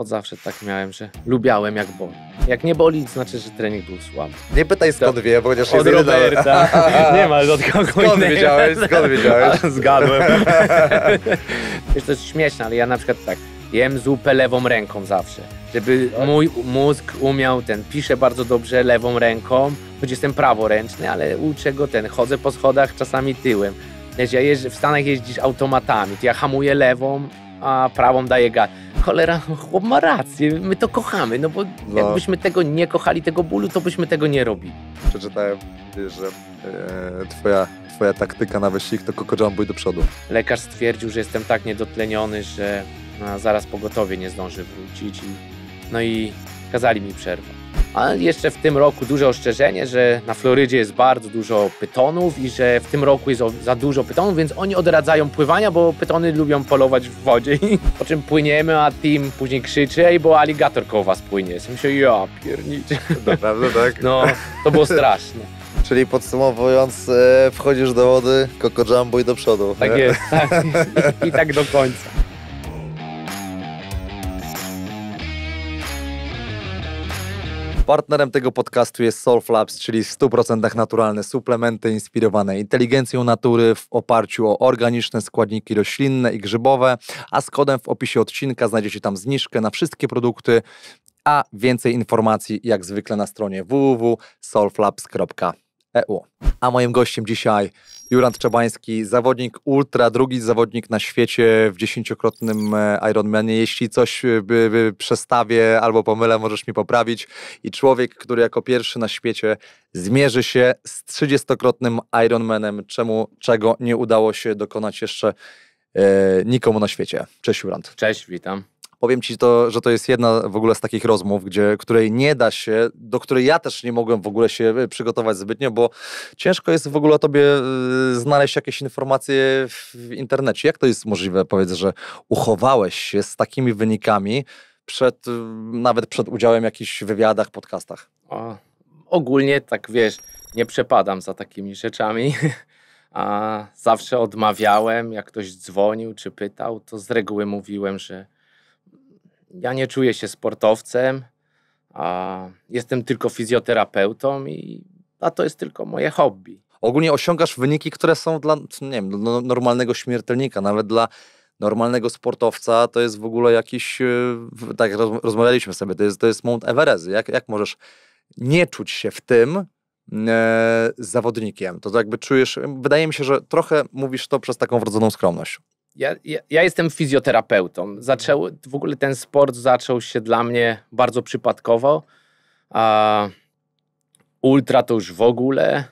Od zawsze tak miałem, że lubiałem jak boli. Jak nie boli, to znaczy, że trening był słaby. Nie pytaj skąd to... wie, bo chociaż od jest no. Roberta. nie ma od kogo Skąd innego. wiedziałeś? Skąd wiedziałeś? Zgadłem. Wiesz, to jest śmieszne, ale ja na przykład tak, jem zupę lewą ręką zawsze. Żeby mój mózg umiał ten, piszę bardzo dobrze lewą ręką, choć jestem praworęczny, ale uczę go ten, chodzę po schodach czasami tyłem. Wiesz, ja jeżdż, w Stanach jeździsz automatami, to ja hamuję lewą, a prawą daje gaz. Cholera, chłop ma rację, my to kochamy, no bo no. jakbyśmy tego nie kochali, tego bólu, to byśmy tego nie robili. Przeczytałem, że e, twoja, twoja taktyka na wyścig to Coco bój do przodu. Lekarz stwierdził, że jestem tak niedotleniony, że no, zaraz pogotowie nie zdąży wrócić. I, no i kazali mi przerwać. Ale jeszcze w tym roku duże ostrzeżenie, że na Florydzie jest bardzo dużo pytonów i że w tym roku jest za dużo pytonów, więc oni odradzają pływania, bo pytony lubią polować w wodzie. po czym płyniemy, a tim później krzyczy, ej, bo aligator koło was płynie. Ja myślę, ja pierniczę. Naprawdę tak? No, to było straszne. Czyli podsumowując, e, wchodzisz do wody, koko Jumbo i do przodu. Tak nie? jest, tak. I, I tak do końca. Partnerem tego podcastu jest Soulflabs, czyli w 100% naturalne suplementy inspirowane inteligencją natury w oparciu o organiczne składniki roślinne i grzybowe, a z kodem w opisie odcinka znajdziecie tam zniżkę na wszystkie produkty, a więcej informacji jak zwykle na stronie www.soulflabs.eu. A moim gościem dzisiaj Jurand Czabański, zawodnik ultra, drugi zawodnik na świecie w dziesięciokrotnym e, Ironmanie. Jeśli coś e, by, by przestawię albo pomylę, możesz mi poprawić. I człowiek, który jako pierwszy na świecie zmierzy się z trzydziestokrotnym Ironmanem, czemu, czego nie udało się dokonać jeszcze e, nikomu na świecie. Cześć Jurand. Cześć, witam. Powiem ci, to, że to jest jedna w ogóle z takich rozmów, gdzie, której nie da się, do której ja też nie mogłem w ogóle się e, przygotować zbytnio, bo ciężko jest w ogóle tobie e, znaleźć jakieś informacje w internecie. Jak to jest możliwe, powiedz, że uchowałeś się z takimi wynikami przed, e, nawet przed udziałem w jakichś wywiadach, podcastach? O, ogólnie tak wiesz, nie przepadam za takimi rzeczami. A zawsze odmawiałem, jak ktoś dzwonił czy pytał, to z reguły mówiłem, że ja nie czuję się sportowcem, a jestem tylko fizjoterapeutą, i, a to jest tylko moje hobby. Ogólnie osiągasz wyniki, które są dla, nie wiem, dla no, normalnego śmiertelnika, nawet dla normalnego sportowca to jest w ogóle jakiś, e, tak roz, rozmawialiśmy sobie, to jest, to jest Mount Everest. Jak, jak możesz nie czuć się w tym e, zawodnikiem? To, to tak jakby czujesz, wydaje mi się, że trochę mówisz to przez taką wrodzoną skromność ja, ja, ja, jestem fizjoterapeutą. Zaczęło, w ogóle ten sport zaczął się dla mnie bardzo przypadkowo. A, ultra to już w ogóle.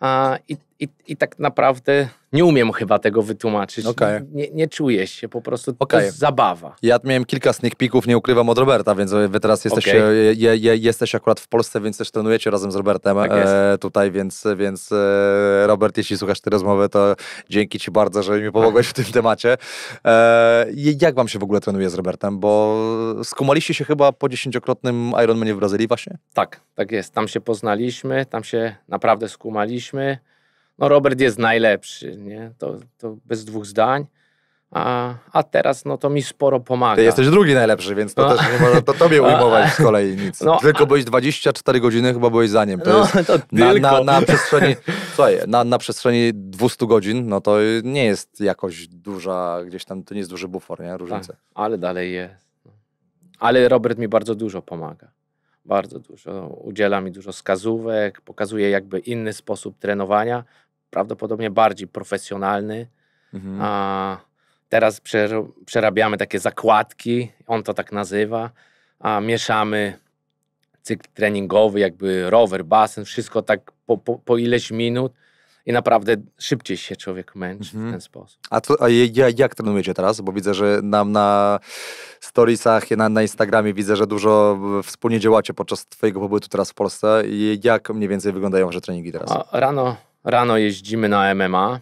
A, i, i, I tak naprawdę nie umiem chyba tego wytłumaczyć. Okay. Nie, nie czuję się, po prostu okay. to jest zabawa. Ja miałem kilka sneak peeków, nie ukrywam, od Roberta, więc e, wy teraz jesteście, okay. E, je, je, jesteś akurat w Polsce, więc też trenujecie razem z Robertem tak e, tutaj, więc, więc e, Robert, jeśli słuchasz tej rozmowy, to dzięki Ci bardzo, że mi pomogłeś w tym temacie. E, jak Wam się w ogóle trenuje z Robertem? Bo skumaliście się chyba po dziesięciokrotnym Ironmanie w Brazylii właśnie? Tak, tak jest. Tam się poznaliśmy, tam się naprawdę skumaliśmy no Robert jest najlepszy, nie? To, to bez dwóch zdań. A, a teraz no to mi sporo pomaga. Ty jesteś drugi najlepszy, więc to no. też nie można to tobie no. ujmować z kolei nic. No, tylko byłeś 24 godziny, chyba byłeś za nim. To no, jest to na, na, na, przestrzeni, słuchaj, na, na przestrzeni 200 godzin, no to nie jest jakoś duża, gdzieś tam, to nie jest duży bufor, nie? Różnica. Tak, ale dalej jest. Ale Robert mi bardzo dużo pomaga. Bardzo dużo. Udziela mi dużo wskazówek, pokazuje jakby inny sposób trenowania, prawdopodobnie bardziej profesjonalny. Mhm. A teraz przerabiamy takie zakładki, on to tak nazywa, a mieszamy cykl treningowy, jakby rower, basen, wszystko tak po, po, po ileś minut i naprawdę szybciej się człowiek męczy mhm. w ten sposób. A, a jak, jak trenujecie teraz? Bo widzę, że nam na storiesach, na, na Instagramie widzę, że dużo wspólnie działacie podczas twojego pobytu teraz w Polsce. I jak mniej więcej wyglądają wasze treningi teraz? A, rano Rano jeździmy na MMA.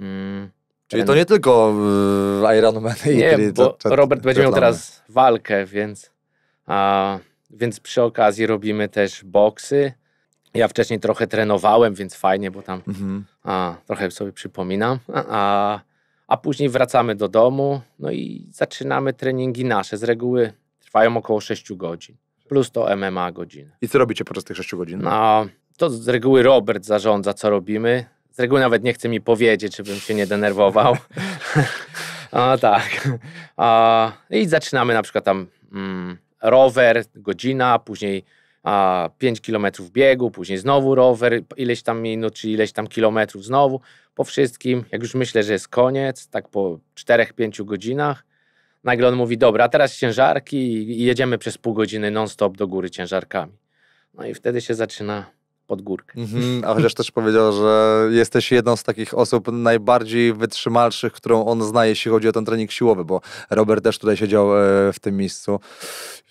Mm, Czyli to nie tylko y, Ironman i nie, bo to, to, Robert będzie miał teraz walkę, więc, a, więc przy okazji robimy też boksy. Ja wcześniej trochę trenowałem, więc fajnie, bo tam mhm. a, trochę sobie przypominam. A, a, a później wracamy do domu, no i zaczynamy treningi nasze. Z reguły trwają około 6 godzin, plus to MMA godziny. I co robicie podczas tych 6 godzin? No, to z reguły Robert zarządza, co robimy. Z reguły nawet nie chce mi powiedzieć, żebym się nie denerwował. A tak. A, I zaczynamy na przykład tam mm, rower, godzina, później a, 5 kilometrów biegu, później znowu rower, ileś tam minut, czy ileś tam kilometrów znowu. Po wszystkim, jak już myślę, że jest koniec, tak po 4-5 godzinach, nagle on mówi, dobra, teraz ciężarki i jedziemy przez pół godziny non-stop do góry ciężarkami. No i wtedy się zaczyna pod górkę. Mm-hmm, a chociaż też powiedział, że jesteś jedną z takich osób najbardziej wytrzymalszych, którą on zna, jeśli chodzi o ten trening siłowy, bo Robert też tutaj siedział e, w tym miejscu,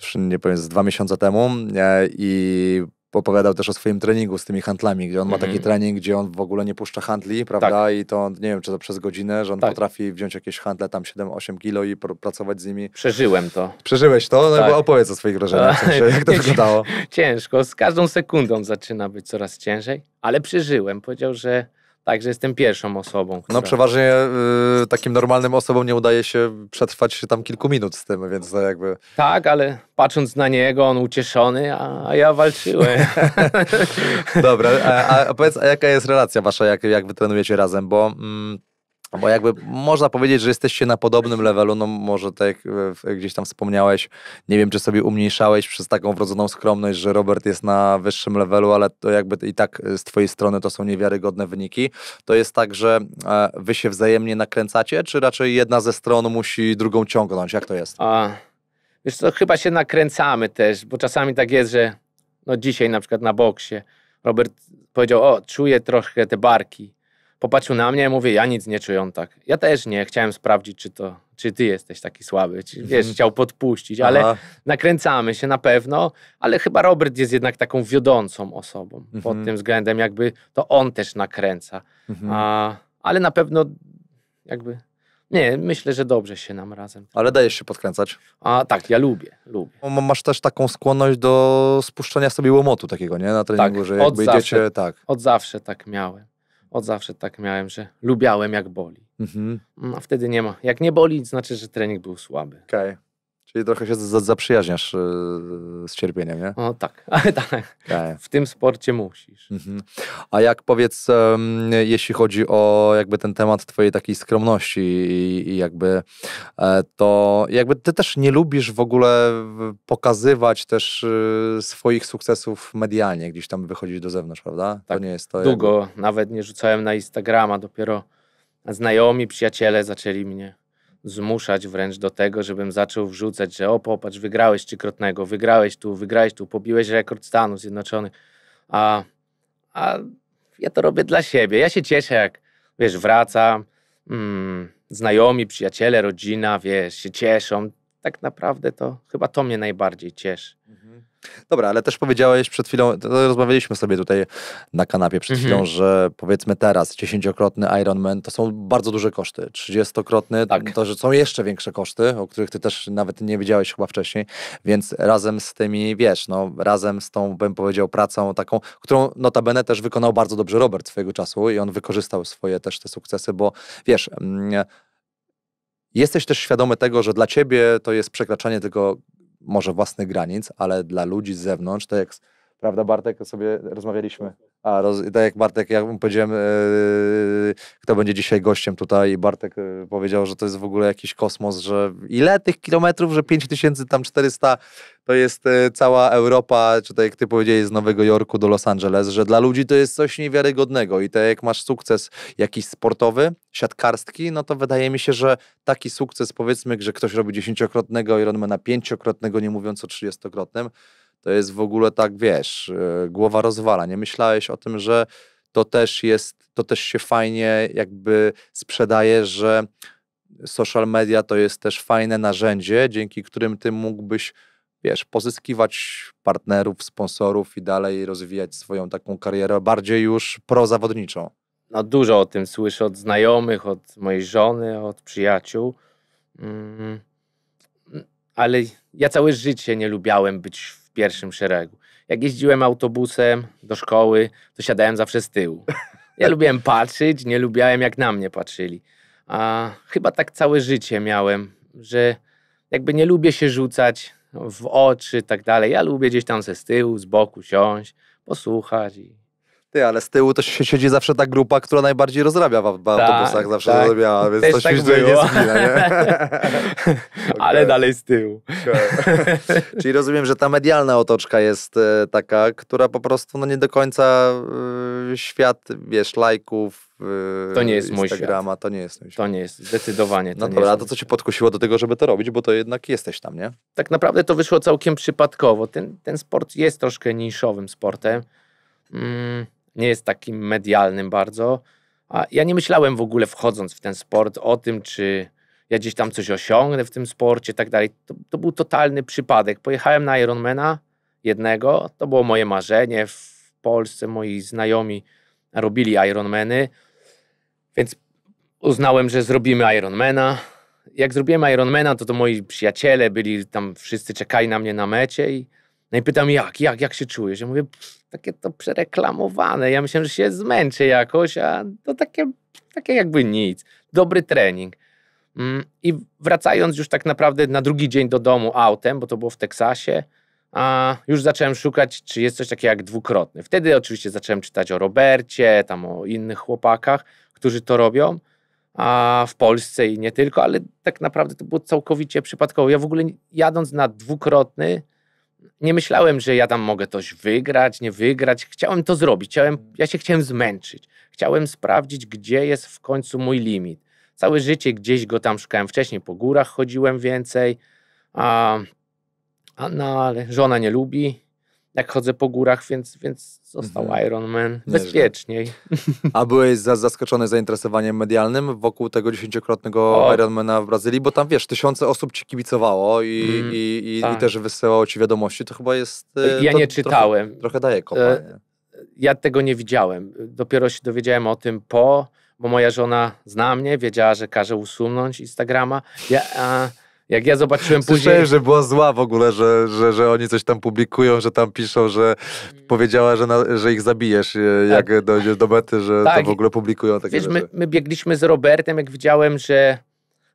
już nie powiem, z dwa miesiące temu e, i opowiadał też o swoim treningu z tymi handlami, gdzie on mm -hmm. ma taki mhm. trening, gdzie on w ogóle nie puszcza handli, tak. prawda? Tak. I to nie wiem, czy to przez godzinę, że on tak. potrafi wziąć jakieś handle tam 7-8 kilo i pr pracować z nimi. Przeżyłem to. Przeżyłeś to? No tak. opowiedz o swoich wrażeniach, w jak to wyglądało. Ciężko, z każdą sekundą zaczyna być coraz ciężej, ale przeżyłem. Powiedział, że Także jestem pierwszą osobą. Która... No przeważnie y, takim normalnym osobom nie udaje się przetrwać tam kilku minut z tym, więc to jakby... Tak, ale patrząc na niego, on ucieszony, a, ja walczyłem. Dobra, a, a, powiedz, a jaka jest relacja wasza, jak, jak wy trenujecie razem, bo... Mm, no bo jakby można powiedzieć, że jesteście na podobnym levelu, no może tak jak gdzieś tam wspomniałeś, nie wiem, czy sobie umniejszałeś przez taką wrodzoną skromność, że Robert jest na wyższym levelu, ale to jakby i tak z twojej strony to są niewiarygodne wyniki. To jest tak, że e, wy się wzajemnie nakręcacie, czy raczej jedna ze stron musi drugą ciągnąć? Jak to jest? A, wiesz to chyba się nakręcamy też, bo czasami tak jest, że no dzisiaj na przykład na boksie Robert powiedział, o, czuję troszkę te barki popatrzył na mnie, mówię, ja nic nie czuję tak. Ja też nie, chciałem sprawdzić, czy to, czy ty jesteś taki słaby, czy, mhm. wiesz, chciał podpuścić, Aha. ale nakręcamy się na pewno, ale chyba Robert jest jednak taką wiodącą osobą mhm. pod tym względem, jakby to on też nakręca, mhm. A, ale na pewno jakby... Nie, myślę, że dobrze się nam razem. Ale dajesz się podkręcać. A tak, ja lubię, lubię. Masz też taką skłonność do spuszczenia sobie łomotu takiego, nie? Na treningu, tak, że jakby zawsze, idziecie, tak. Od zawsze tak miałem. Od zawsze tak miałem, że lubiałem jak boli. Mhm. No, a wtedy nie ma. Jak nie boli, znaczy, że trening był słaby. Okej. Okay. Czyli trochę się za, zaprzyjaźniasz e, z cierpieniem, nie? O, tak. tak. tak. W tym sporcie musisz. Mhm. A jak powiedz, jeśli chodzi o jakby ten temat twojej takiej skromności i, jakby e, to jakby ty też nie lubisz w ogóle pokazywać też e, swoich sukcesów medialnie, gdzieś tam wychodzić do zewnątrz, prawda? Tak. To nie jest to. Długo jakby... nawet nie rzucałem na Instagrama, dopiero znajomi, przyjaciele zaczęli mnie zmuszać wręcz do tego, żebym zaczął wrzucać, że o popatrz, wygrałeś trzykrotnego, wygrałeś tu, wygrałeś tu, pobiłeś rekord Stanów Zjednoczonych. A, a ja to robię dla siebie. Ja się cieszę, jak wiesz, wracam, mm, znajomi, przyjaciele, rodzina, wiesz, się cieszą. Tak naprawdę to chyba to mnie najbardziej cieszy. Mhm. Dobra, ale też powiedziałeś przed chwilą, rozmawialiśmy sobie tutaj na kanapie przed mhm. chwilą, mhm. że powiedzmy teraz dziesięciokrotny Ironman to są bardzo duże koszty. Trzydziestokrotny tak. to, że są jeszcze większe koszty, o których ty też nawet nie wiedziałeś chyba wcześniej, więc razem z tymi, wiesz, no razem z tą, bym powiedział, pracą taką, którą notabene też wykonał bardzo dobrze Robert swojego czasu i on wykorzystał swoje też te sukcesy, bo wiesz... Mm, jesteś też świadomy tego, że dla ciebie to jest przekraczanie tego może własnych granic, ale dla ludzi z zewnątrz, to tak jak Prawda, Bartek, o sobie rozmawialiśmy. A, roz, tak jak Bartek, jak mu powiedziałem, yy, kto będzie dzisiaj gościem tutaj, i Bartek yy, powiedział, że to jest w ogóle jakiś kosmos, że ile tych kilometrów, że 5400 to jest yy, cała Europa, czy tak jak ty powiedziałeś, z Nowego Jorku do Los Angeles, że dla ludzi to jest coś niewiarygodnego i tak jak masz sukces jakiś sportowy, siatkarski, no to wydaje mi się, że taki sukces, powiedzmy, że ktoś robi dziesięciokrotnego Ironmana, pięciokrotnego, nie mówiąc o trzydziestokrotnym, to jest w ogóle tak, wiesz, e, głowa rozwala. Nie myślałeś o tym, że to też jest, to też się fajnie jakby sprzedaje, że social media to jest też fajne narzędzie, dzięki którym ty mógłbyś, wiesz, pozyskiwać partnerów, sponsorów i dalej rozwijać swoją taką karierę bardziej już prozawodniczą. No dużo o tym słyszę od znajomych, od mojej żony, od przyjaciół. Mm. Ale ja całe życie nie lubiałem być w pierwszym szeregu. Jak jeździłem autobusem do szkoły, to siadałem zawsze z tyłu. Ja lubiłem patrzeć, nie lubiałem jak na mnie patrzyli. A chyba tak całe życie miałem, że jakby nie lubię się rzucać w oczy i tak dalej. Ja lubię gdzieś tam ze z tyłu, z boku siąść, posłuchać i ty, ale z tyłu to się siedzi zawsze ta grupa, która najbardziej rozrabia w tak, autobusach, zawsze tak. rozrabiała, więc Też to tak się dzieje. nie nie? ale okay. dalej z tyłu. Okay. Czyli rozumiem, że ta medialna otoczka jest e, taka, która po prostu no nie do końca e, świat, wiesz, lajków, e, to nie jest Instagrama, mój świat. to nie jest mój świat. To nie jest, zdecydowanie. To no dobra, a to co cię podkusiło do tego, żeby to robić, bo to jednak jesteś tam, nie? Tak naprawdę to wyszło całkiem przypadkowo. Ten, ten sport jest troszkę niszowym sportem. Mm, nie jest takim medialnym bardzo. A ja nie myślałem w ogóle wchodząc w ten sport o tym, czy ja gdzieś tam coś osiągnę w tym sporcie, tak dalej. To, to był totalny przypadek. Pojechałem na Ironmana jednego, to było moje marzenie. W Polsce moi znajomi robili Ironmany, więc uznałem, że zrobimy Ironmana. Jak zrobiłem Ironmana, to to moi przyjaciele byli tam, wszyscy czekali na mnie na mecie i no i pytam, jak, jak, jak się czujesz? Ja mówię, takie to przereklamowane. Ja myślałem, że się zmęczę jakoś, a to takie, takie jakby nic. Dobry trening. Mm, I wracając już tak naprawdę na drugi dzień do domu autem, bo to było w Teksasie, a już zacząłem szukać, czy jest coś takiego jak dwukrotny. Wtedy oczywiście zacząłem czytać o Robercie, tam o innych chłopakach, którzy to robią, a w Polsce i nie tylko, ale tak naprawdę to było całkowicie przypadkowo. Ja w ogóle jadąc na dwukrotny, nie myślałem, że ja tam mogę coś wygrać, nie wygrać. Chciałem to zrobić. Chciałem, ja się chciałem zmęczyć. Chciałem sprawdzić, gdzie jest w końcu mój limit. Całe życie gdzieś go tam szukałem. Wcześniej po górach chodziłem więcej. A, a no, ale żona nie lubi jak chodzę po górach, więc, więc został mhm. Iron Man. Bezpieczniej. A byłeś zaskoczony zainteresowaniem medialnym wokół tego dziesięciokrotnego Ironmana w Brazylii? Bo tam wiesz, tysiące osób ci kibicowało i, mm, i, i, tak. i, też wysyłało ci wiadomości. To chyba jest. E, ja nie czytałem. Trochę, trochę daje kopanie. E, ja tego nie widziałem. Dopiero się dowiedziałem o tym po, bo moja żona zna mnie, wiedziała, że każe usunąć Instagrama. Ja. A, jak ja zobaczyłem Słyszałem, później... że była zła w ogóle, że, że, że oni coś tam publikują, że tam piszą, że powiedziała, że, na, że ich zabijesz, e, tak. jak tak. dojdziesz do mety, że tak. tam w ogóle publikują takie Wiesz, my, my, biegliśmy z Robertem, jak widziałem, że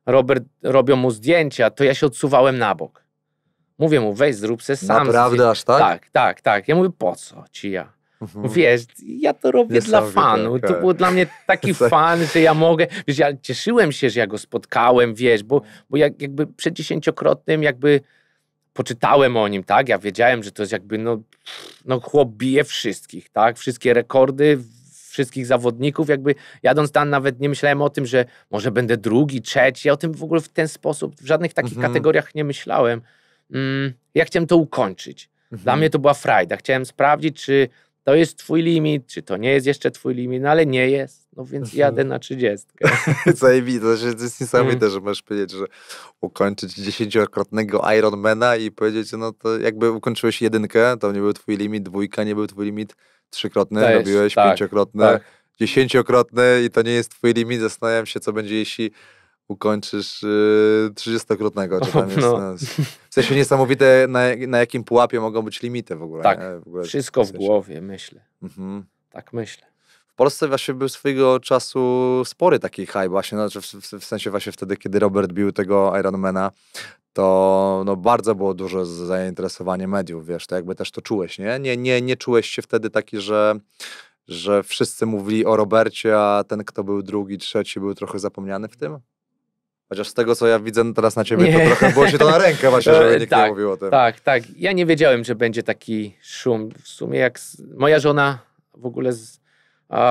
Robert robią mu zdjęcia, to ja się odsuwałem na bok. Mówię mu, weź zrób se sam. Naprawdę zdjęcia. aż tak? Tak, tak, tak. Ja mówię, po co ci ja? Mhm. Wiesz, ja to robię dla fanu. To było dla mnie taki fan, że ja mogę. Wiesz, ja cieszyłem się, że ja go spotkałem, wiesz, bo, bo jak, jakby przed dziesięciokrotnym jakby poczytałem o nim, tak? Ja wiedziałem, że to jest jakby, no, no chłop bije wszystkich, tak? Wszystkie rekordy, wszystkich zawodników, jakby jadąc tam nawet nie myślałem o tym, że może będę drugi, trzeci, ja o tym w ogóle w ten sposób, w żadnych takich mhm. kategoriach nie myślałem. Mm, ja chciałem to ukończyć. Mhm. Dla mnie to była frajda. Chciałem sprawdzić, czy to jest twój limit, czy to nie jest jeszcze twój limit, no ale nie jest, no więc mhm. jadę na 30. Zajebiste, to jest niesamowite, mm. że możesz powiedzieć, że ukończyć dziesięciokrotnego Ironmana i powiedzieć, no to jakby ukończyłeś jedynkę, to nie był twój limit, dwójka nie był twój limit, trzykrotny jest, robiłeś, tak, pięciokrotny, tak. dziesięciokrotny i to nie jest twój limit, zastanawiam się, co będzie, jeśli ukończysz y, trzydziestokrotnego. Yy, jest, no. no w sensie niesamowite, na, na jakim pułapie mogą być limity w ogóle. Tak, w ogóle wszystko w, w głowie, myślę. Mhm. Tak myślę. W Polsce właśnie był swojego czasu spory taki hype właśnie, no, w, w, w sensie właśnie wtedy, kiedy Robert bił tego Ironmana, to no bardzo było duże zainteresowanie mediów, wiesz, to jakby też to czułeś, nie? Nie, nie, nie czułeś się wtedy taki, że że wszyscy mówili o Robercie, a ten, kto był drugi, trzeci, był trochę zapomniany w tym? Chociaż z tego, co ja widzę teraz na ciebie, nie. to trochę było się to na rękę właśnie, żeby e, nikt tak, nie mówił o tym. Tak, tak. Ja nie wiedziałem, że będzie taki szum. W sumie jak z... moja żona w ogóle z...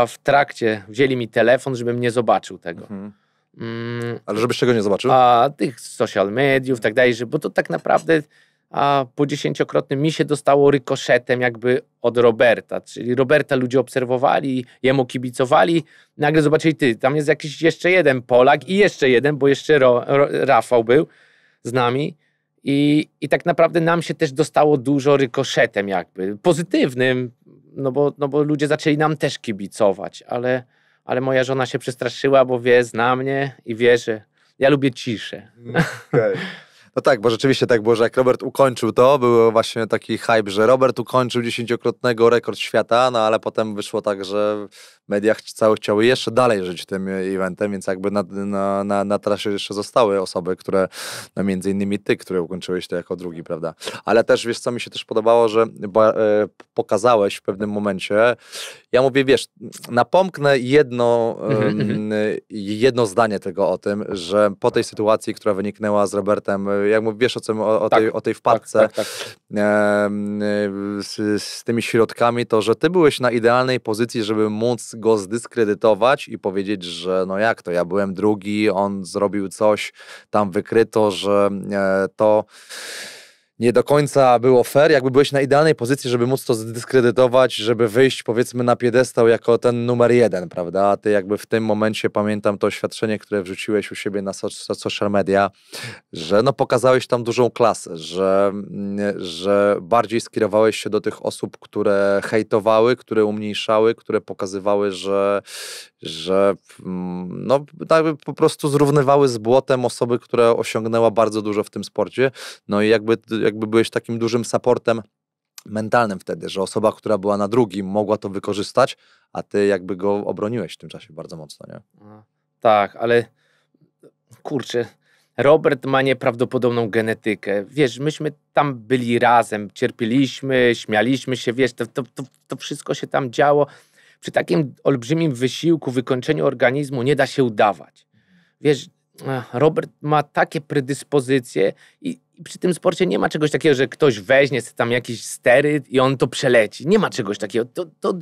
w trakcie wzięli mi telefon, żebym nie zobaczył tego. Mhm. Mm. Ale żebyś czego nie zobaczył? A, tych social mediów, tak dalej, że, bo to tak naprawdę a po dziesięciokrotnym mi się dostało rykoszetem jakby od Roberta, czyli Roberta ludzie obserwowali, jemu kibicowali, nagle zobaczyli, ty, tam jest jakiś jeszcze jeden Polak i jeszcze jeden, bo jeszcze Ro, Ro, Rafał był z nami I, i tak naprawdę nam się też dostało dużo rykoszetem jakby, pozytywnym, no bo, no bo ludzie zaczęli nam też kibicować, ale, ale moja żona się przestraszyła, bo wie, zna mnie i wie, że ja lubię ciszę. Okay. No tak, bo rzeczywiście tak było, że jak Robert ukończył to, był właśnie taki hype, że Robert ukończył dziesięciokrotnego rekord świata, no ale potem wyszło tak, że media mediach całe chciały jeszcze dalej żyć tym eventem, więc jakby na, na, na, na trasie jeszcze zostały osoby, które, no między innymi ty, które ukończyłeś to jako drugi, prawda? Ale też, wiesz co, mi się też podobało, że e, pokazałeś w pewnym momencie, ja mówię, wiesz, napomknę jedno, e, jedno zdanie tego o tym, że po tej sytuacji, która wyniknęła z Robertem jak wiesz o, tym, o, o tak, tej, o tej tak, wpadce tak, tak, z, z, tymi środkami, to że ty byłeś na idealnej pozycji, żeby móc go zdyskredytować i powiedzieć, że no jak to, ja byłem drugi, on zrobił coś, tam wykryto, że e, to nie do końca było fair, jakby byłeś na idealnej pozycji, żeby móc to zdyskredytować, żeby wyjść powiedzmy na piedestał jako ten numer jeden, prawda? A ty jakby w tym momencie, pamiętam to oświadczenie, które wrzuciłeś u siebie na social media, że no pokazałeś tam dużą klasę, że, mm, że bardziej skierowałeś się do tych osób, które hejtowały, które umniejszały, które pokazywały, że że mm, no, jakby po prostu zrównywały z błotem osoby, które osiągnęła bardzo dużo w tym sporcie. No i jakby, jakby byłeś takim dużym supportem mentalnym wtedy, że osoba, która była na drugim, mogła to wykorzystać, a ty jakby go obroniłeś w tym czasie bardzo mocno, nie? Tak, ale kurczę, Robert ma nieprawdopodobną genetykę. Wiesz, myśmy tam byli razem, cierpieliśmy, śmialiśmy się, wiesz, to, to, to, wszystko się tam działo, przy takim olbrzymim wysiłku, wykończeniu organizmu nie da się udawać. Wiesz, Robert ma takie predyspozycje i, i przy tym sporcie nie ma czegoś takiego, że ktoś weźmie sobie tam jakiś steryt i on to przeleci. Nie ma czegoś takiego. To, to,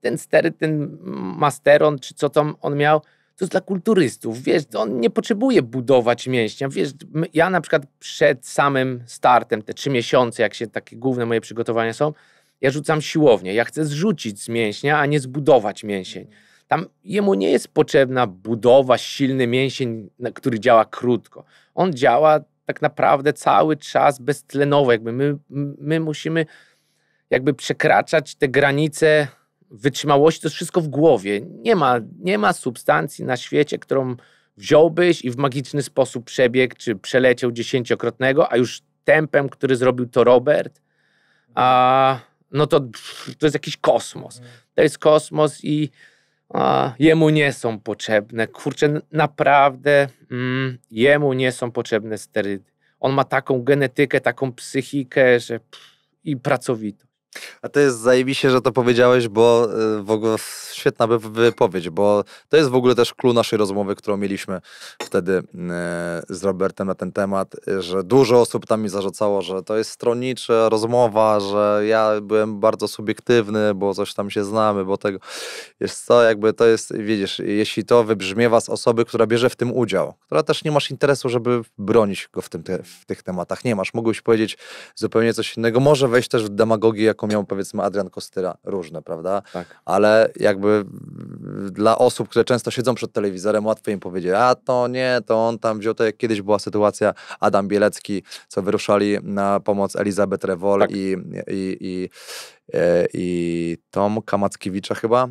ten steryt, ten masteron, czy co tam on miał, to jest dla kulturystów. Wiesz, on nie potrzebuje budować mięśnia. Wiesz, ja na przykład przed samym startem, te trzy miesiące, jak się takie główne moje przygotowania są, ja rzucam siłownię, ja chcę zrzucić z mięśnia, a nie zbudować mięsień. Mhm. Tam jemu nie jest potrzebna budowa, silny mięsień, który działa krótko. On działa tak naprawdę cały czas beztlenowo. Jakby my, my musimy jakby przekraczać te granice wytrzymałości, to jest wszystko w głowie. Nie ma, nie ma substancji na świecie, którą wziąłbyś i w magiczny sposób przebiegł czy przeleciał dziesięciokrotnego, a już tempem, który zrobił to Robert, a no to to jest jakiś kosmos. To jest kosmos i a, jemu nie są potrzebne. Kurczę, naprawdę mm, jemu nie są potrzebne sterydy. On ma taką genetykę, taką psychikę, że pff, i pracowitość. A to jest zajebiście, że to powiedziałeś, bo y, w ogóle świetna wypowiedź, bo to jest w ogóle też clue naszej rozmowy, którą mieliśmy wtedy y, z Robertem na ten temat, że dużo osób tam mi zarzucało, że to jest stronnicza rozmowa, że ja byłem bardzo subiektywny, bo coś tam się znamy, bo tego. jest co, jakby to jest, widzisz, jeśli to wybrzmiewa z osoby, która bierze w tym udział, która też nie masz interesu, żeby bronić go w, tym, w tych tematach, nie masz, mógłbyś powiedzieć zupełnie coś innego, może wejść też w demagogię jako jaką miał powiedzmy Adrian Kostyra, różne, prawda? Tak. Ale jakby dla osób, które często siedzą przed telewizorem, łatwo im powiedzieć, a to nie, to on tam wziął, to jak kiedyś była sytuacja Adam Bielecki, co wyruszali na pomoc Elizabeth Rewol tak. i, i, i e, i Tom Kamackiewicza chyba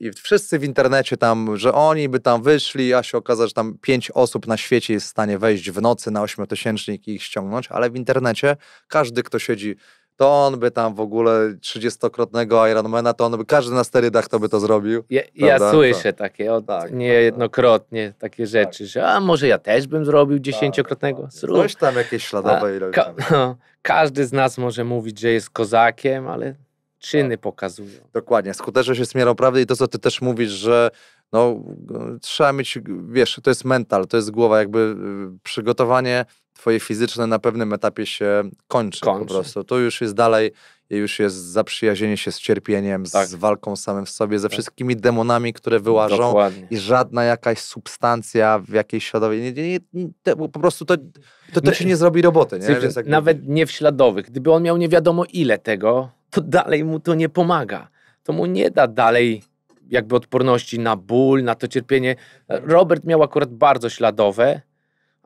i wszyscy w internecie tam, że oni by tam wyszli, a się okazało, że tam pięć osób na świecie jest w stanie wejść w nocy na ośmiotysięcznik i ich ściągnąć, ale w internecie każdy, kto siedzi to on by tam w ogóle 30-krotnego Ironmana, to on by, każdy na sterydach to by to zrobił. Ja, ja słyszę tak. takie od, tak, niejednokrotnie tak, takie rzeczy, tak. że a może ja też bym zrobił tak, dziesięciokrotnego. Tak, Coś tam jakieś śladowe ilości. Ka no, każdy z nas może mówić, że jest kozakiem, ale czyny tak. pokazują. Dokładnie, skutecznie się zmierą prawdy i to, co ty też mówisz, że no, trzeba mieć, wiesz, to jest mental, to jest głowa, jakby y, przygotowanie twoje fizyczne na pewnym etapie się kończy, kończy. po prostu. To już jest dalej, już jest zaprzyjaźnienie się z cierpieniem, tak. z walką samym w sobie, ze tak. wszystkimi demonami, które wyłażą Dokładnie. i żadna jakaś substancja w jakiejś śladowej, nie, nie, nie, po prostu to, to, to się nie zrobi roboty. Nie? Więc jakby... Nawet nie w śladowych. Gdyby on miał nie wiadomo ile tego, to dalej mu to nie pomaga. To mu nie da dalej jakby odporności na ból, na to cierpienie. Robert miał akurat bardzo śladowe,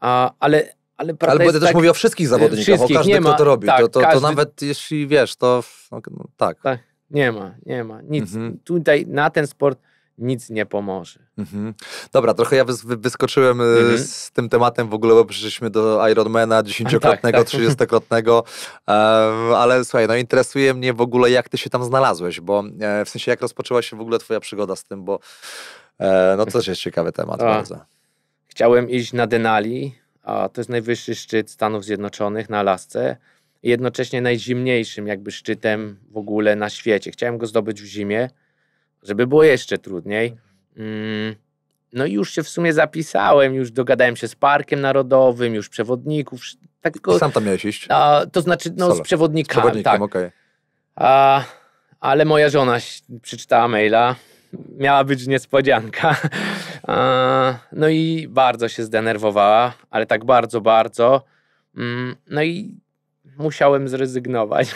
a, ale, ale prawda Ale też tak, mówię o wszystkich y, zawodnikach, wszystkich, o każdym, nie ma, kto to robi. Tak, to, to, każdy... to, nawet jeśli wiesz, to no, no, tak. tak. Nie ma, nie ma. Nic. Mhm. Tutaj na ten sport nic nie pomoże. Mhm. Dobra, trochę ja wyskoczyłem y, mhm. z tym tematem w ogóle, bo przyszliśmy do Ironmana dziesięciokrotnego, trzydziestokrotnego, tak, tak. ale słuchaj, no interesuje mnie w ogóle jak ty się tam znalazłeś, bo e, w sensie jak rozpoczęła się w ogóle twoja przygoda z tym, bo e, no to też jest ciekawy temat A. bardzo. Chciałem iść na Denali, a to jest najwyższy szczyt Stanów Zjednoczonych na Alasce i jednocześnie najzimniejszym jakby szczytem w ogóle na świecie. Chciałem go zdobyć w zimie, żeby było jeszcze trudniej. Mm, no i już się w sumie zapisałem, już dogadałem się z Parkiem Narodowym, już przewodników. Tak go, Sam tam miałeś iść? A, to znaczy no, z przewodnikami. Z tak. okej. Ale moja żona przeczytała maila, miała być niespodzianka. No i bardzo się zdenerwowała, ale tak bardzo, bardzo. Mm, no i musiałem zrezygnować.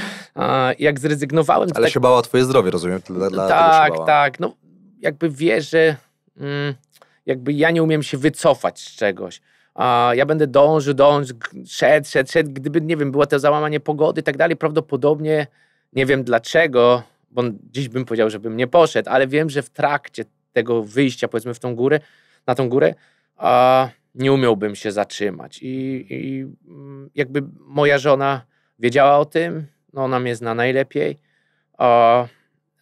Jak zrezygnowałem... Ale tak... się bała o twoje zdrowie, rozumiem? Dla, dla tak, tak. No jakby wierzę, że mm, jakby ja nie umiem się wycofać z czegoś. Ja będę dążył, dążył, szedł, szedł, szedł. Gdyby, nie wiem, było to załamanie pogody i tak dalej, prawdopodobnie, nie wiem dlaczego, bo dziś bym powiedział, żebym nie poszedł, ale wiem, że w trakcie tego wyjścia, powiedzmy, w tą górę, na tą górę, a nie umiałbym się zatrzymać. I, I, mm, jakby moja żona wiedziała o tym, no ona mnie zna najlepiej, a,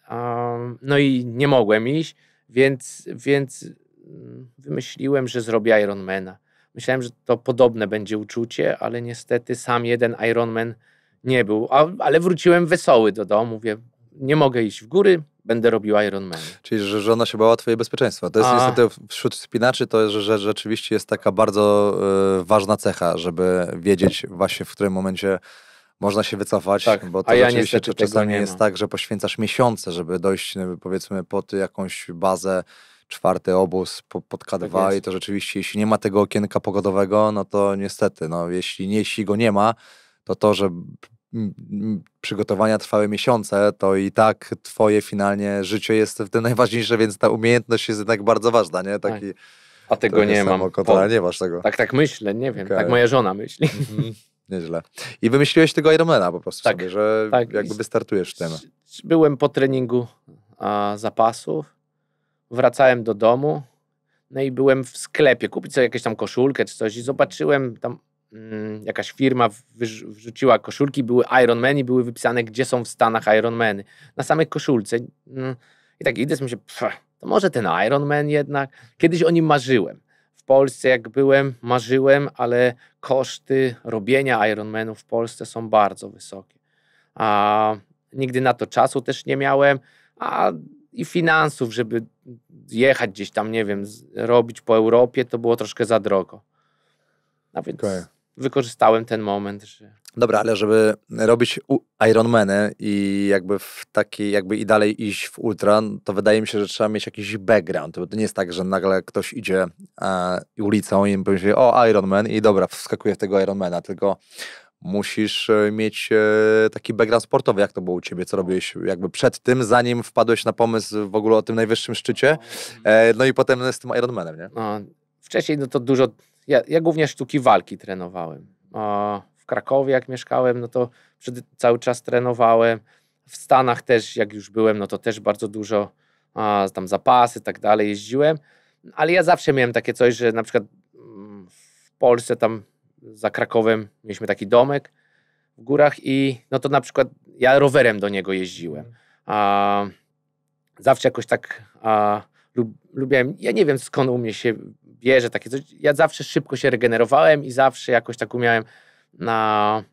a, no i nie mogłem iść, więc, więc mm, wymyśliłem, że zrobię Ironmana. Myślałem, że to podobne będzie uczucie, ale niestety sam jeden Ironman nie był. A, ale wróciłem wesoły do domu, mówię, nie mogę iść w góry, będę robił Ironman. Czyli, że żona się bała twojego bezpieczeństwa. To jest A... niestety wśród spinaczy, to jest, że rzeczywiście jest taka bardzo y, ważna cecha, żeby wiedzieć właśnie w którym momencie można się wycofać, tak. bo to A ja rzeczywiście czasami jest tak, że poświęcasz miesiące, żeby dojść e, powiedzmy pod jakąś bazę, czwarty obóz pod K2 tak i to rzeczywiście jeśli nie ma tego okienka pogodowego, no to niestety, no jeśli, jeśli go nie ma, to to, że przygotowania trwały miesiące, to i tak twoje finalnie życie jest w tym najważniejsze, więc ta umiejętność jest jednak bardzo ważna, nie? Tak. Taki, A tego nie mam. Kontra, nie masz tego. Tak, tak myślę, nie wiem, okay. tak moja żona myśli. Mhm. Nieźle. I wymyśliłeś tego Ironmana po prostu tak, sobie, że tak. jakby wystartujesz w tym. Byłem po treningu a, zapasów, wracałem do domu, no i byłem w sklepie kupić sobie jakąś tam koszulkę czy coś i zobaczyłem tam Mm, jakaś firma wrzuciła koszulki, były Ironman i były wypisane, gdzie są w Stanach Ironmany. Na samej koszulce. Mm, I tak idę, myślę, pff, to może ten Ironman jednak. Kiedyś o nim marzyłem. W Polsce jak byłem, marzyłem, ale koszty robienia Ironmanu w Polsce są bardzo wysokie. A nigdy na to czasu też nie miałem, a i finansów, żeby jechać gdzieś tam, nie wiem, robić po Europie, to było troszkę za drogo. A więc okay wykorzystałem ten moment. Że... Dobra, ale żeby robić Ironmany i jakby w taki jakby i dalej iść w ultra, to wydaje mi się, że trzeba mieć jakiś background. To nie jest tak, że nagle ktoś idzie e, ulicą i powie, o Ironman i dobra, wskakuje w tego Ironmana, tylko musisz e, mieć e, taki background sportowy. Jak to było u ciebie? Co robiłeś jakby przed tym, zanim wpadłeś na pomysł w ogóle o tym najwyższym szczycie? No, e, no i potem z tym Ironmanem, nie? No, wcześniej no to dużo ja, ja głównie sztuki walki trenowałem. O, w Krakowie, jak mieszkałem, no to przed, cały czas trenowałem. W Stanach też, jak już byłem, no to też bardzo dużo a, tam zapasy, tak dalej, jeździłem. Ale ja zawsze miałem takie coś, że na przykład mm, w Polsce, tam za Krakowem, mieliśmy taki domek w górach i no to na przykład ja rowerem do niego jeździłem. A, zawsze jakoś tak a, lub, lubiłem, ja nie wiem skąd u mnie się bierze takie coś. Ja zawsze szybko się regenerowałem i zawsze jakoś tak umiałem na,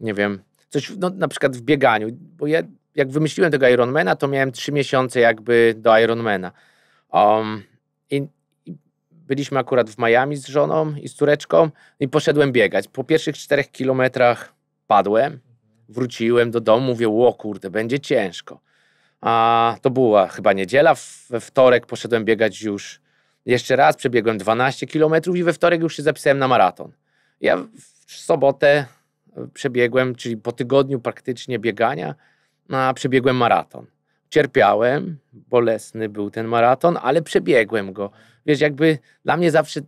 nie wiem, coś no, na przykład w bieganiu, bo ja jak wymyśliłem tego Ironmana, to miałem trzy miesiące jakby do Ironmana. Um, i, i, byliśmy akurat w Miami z żoną i z córeczką i poszedłem biegać. Po pierwszych czterech kilometrach padłem, wróciłem do domu, mówię, o kurde, będzie ciężko. A to była chyba niedziela, we wtorek poszedłem biegać już jeszcze raz przebiegłem 12 km i we wtorek już się zapisałem na maraton. Ja w sobotę e, przebiegłem, czyli po tygodniu praktycznie biegania, a przebiegłem maraton. Cierpiałem, bolesny był ten maraton, ale przebiegłem go. Wiesz, jakby dla mnie zawsze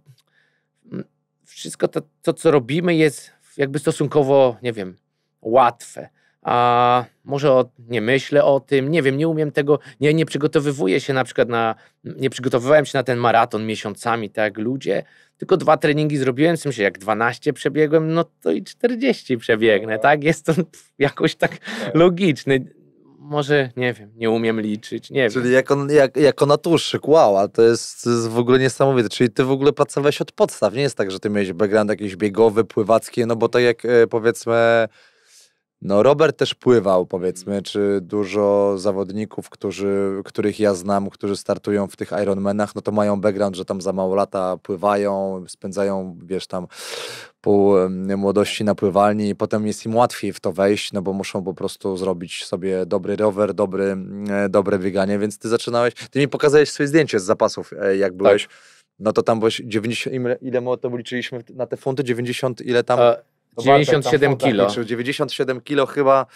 mm, wszystko to, to co robimy, jest jakby stosunkowo, nie wiem, łatwe a może o, nie myślę o tym, nie wiem, nie umiem tego, nie, nie przygotowywuję się na przykład na, nie przygotowywałem się na ten maraton miesiącami, tak ludzie, tylko dwa treningi zrobiłem, w sensie jak 12 przebiegłem, no to i 40 przebiegnę, no. tak? Jest to jakoś tak, tak. logiczne. Może, nie wiem, nie umiem liczyć, nie Czyli wiem. jako, jak, jako naturszczyk, wow, ale to jest, to jest w ogóle niesamowite. Czyli ty w ogóle pracowałeś od podstaw, nie jest tak, że ty miałeś background jakiś biegowy, pływacki, no bo tak jak e, powiedzmy no, Robert też pływał, powiedzmy, mhm. czy dużo zawodników, którzy, których ja znam, którzy startują w tych Ironmanach, no to mają background, że tam za mało lata pływają, spędzają, wiesz, tam pół młodości na pływalni i potem jest im łatwiej w to wejść, no bo muszą po prostu zrobić sobie dobry rower, dobry, e, dobre bieganie, więc ty zaczynałeś, ty mi pokazałeś swoje zdjęcie z zapasów, e, jak tak. byłeś. Tak no to tam byłeś 90, ile, my to liczyliśmy na te funty? 90, ile tam? A, e, 97 kilo. Liczył, 97 kilo chyba,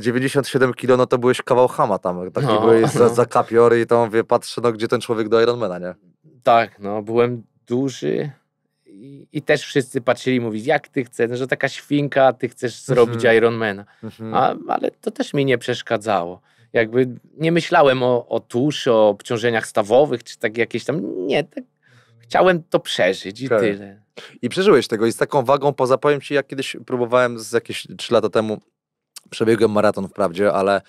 97 e, kilo, no to byłeś kawał chama tam, taki no, byłeś za, za kapiory i tam wie, patrzę, no gdzie ten człowiek do Ironmana, nie? Tak, no byłem duży i, i też wszyscy patrzyli i mówili, jak ty chcesz, no, że taka świnka, ty chcesz mhm. zrobić Ironmana, mhm. ale to też mi nie przeszkadzało. Jakby nie myślałem o, o o obciążeniach stawowych, czy tak jakieś tam, nie, tak chciałem to przeżyć i tak. tyle. I przeżyłeś tego i z taką wagą, poza powiem ci, jak kiedyś próbowałem z jakieś 3 lata temu, przebiegłem maraton wprawdzie, ale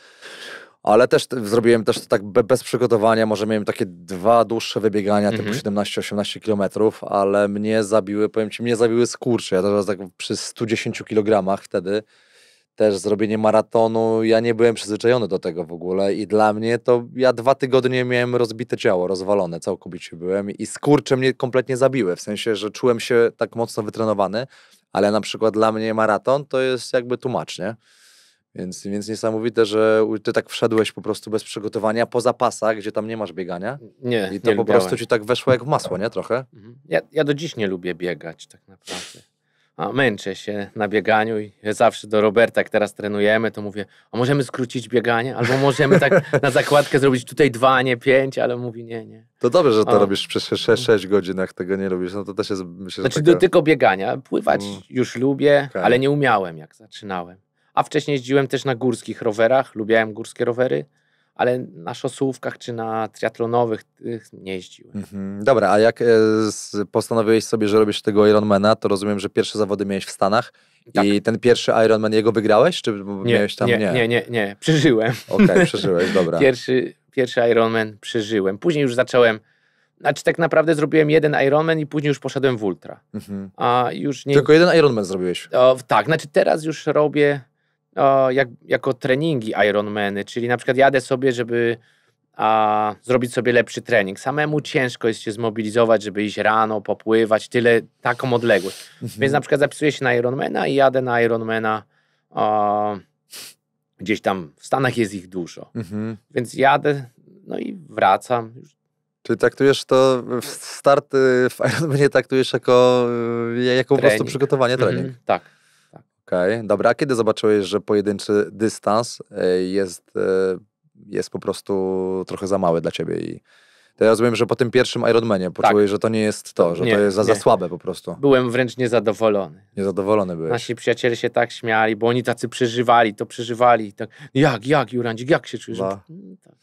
ale też zrobiłem też to tak bez przygotowania, może miałem takie dwa dłuższe wybiegania, mhm. typu 17-18 kilometrów, ale mnie zabiły, powiem Ci, mnie zabiły skurcze, ja teraz tak przy 110 kilogramach wtedy, też zrobienie maratonu, ja nie byłem przyzwyczajony do tego w ogóle i dla mnie to ja dwa tygodnie miałem rozbite ciało, rozwalone, całkowicie byłem i skurcze mnie kompletnie zabiły, w sensie, że czułem się tak mocno wytrenowany, ale na przykład dla mnie maraton to jest jakby tłumacz, nie? Więc, więc niesamowite, że ty tak wszedłeś po prostu bez przygotowania, poza pasa, gdzie tam nie masz biegania. Nie, I to nie po prostu ci tak weszło jak w masło, nie? Trochę. Mhm. Ja, ja do dziś nie lubię biegać tak naprawdę a męczę się na bieganiu i zawsze do Roberta, jak teraz trenujemy, to mówię, a możemy skrócić bieganie? Albo możemy tak na zakładkę zrobić tutaj dwa, a nie pięć, ale mówi nie, nie. To dobrze, że to o. robisz przez sześć godzin, jak tego nie robisz, no to też jest, myślę, Znaczy taka... do tylko biegania, pływać mm. już lubię, okay. ale nie umiałem jak zaczynałem. A wcześniej jeździłem też na górskich rowerach, lubiałem górskie rowery ale na szosówkach czy na triatlonowych nie jeździłem. Mhm. Dobra, a jak e, postanowiłeś sobie, że robisz tego Ironmana, to rozumiem, że pierwsze zawody miałeś w Stanach tak. i ten pierwszy Ironman jego wygrałeś, czy nie, miałeś tam? Nie, nie, nie, nie, nie. przeżyłem. Okej, okay, przeżyłeś, dobra. pierwszy, pierwszy Ironman przeżyłem. Później już zacząłem znaczy tak naprawdę zrobiłem jeden Ironman i później już poszedłem w Ultra. Mhm. A już nie... Tylko jeden Ironman zrobiłeś? O, tak, znaczy teraz już robię o, jak, jako treningi Ironmany, czyli na przykład jadę sobie, żeby a, zrobić sobie lepszy trening. Samemu ciężko jest się zmobilizować, żeby iść rano, popływać, tyle, taką odległość. Mhm. Więc na przykład zapisuję się na Ironmana i jadę na Ironmana a, gdzieś tam, w Stanach jest ich dużo. Mhm. Więc jadę, no i wracam. Czyli traktujesz to, start w Ironmanie traktujesz jako, e, jako po prostu przygotowanie, trening. Mhm, tak. Okej, okay. dobra. A kiedy zobaczyłeś, że pojedynczy dystans e, jest, e, jest po prostu trochę za mały dla ciebie i ja rozumiem, że po tym pierwszym Ironmanie tak. poczułeś, tak. że to nie jest to, że nie, to jest za, za słabe po prostu. Byłem wręcz niezadowolony. Niezadowolony byłeś. Nasi przyjaciele się tak śmiali, bo oni tacy przeżywali, to przeżywali. Tak, jak, jak, Jurandzik, jak się czujesz? No. Mm, tak.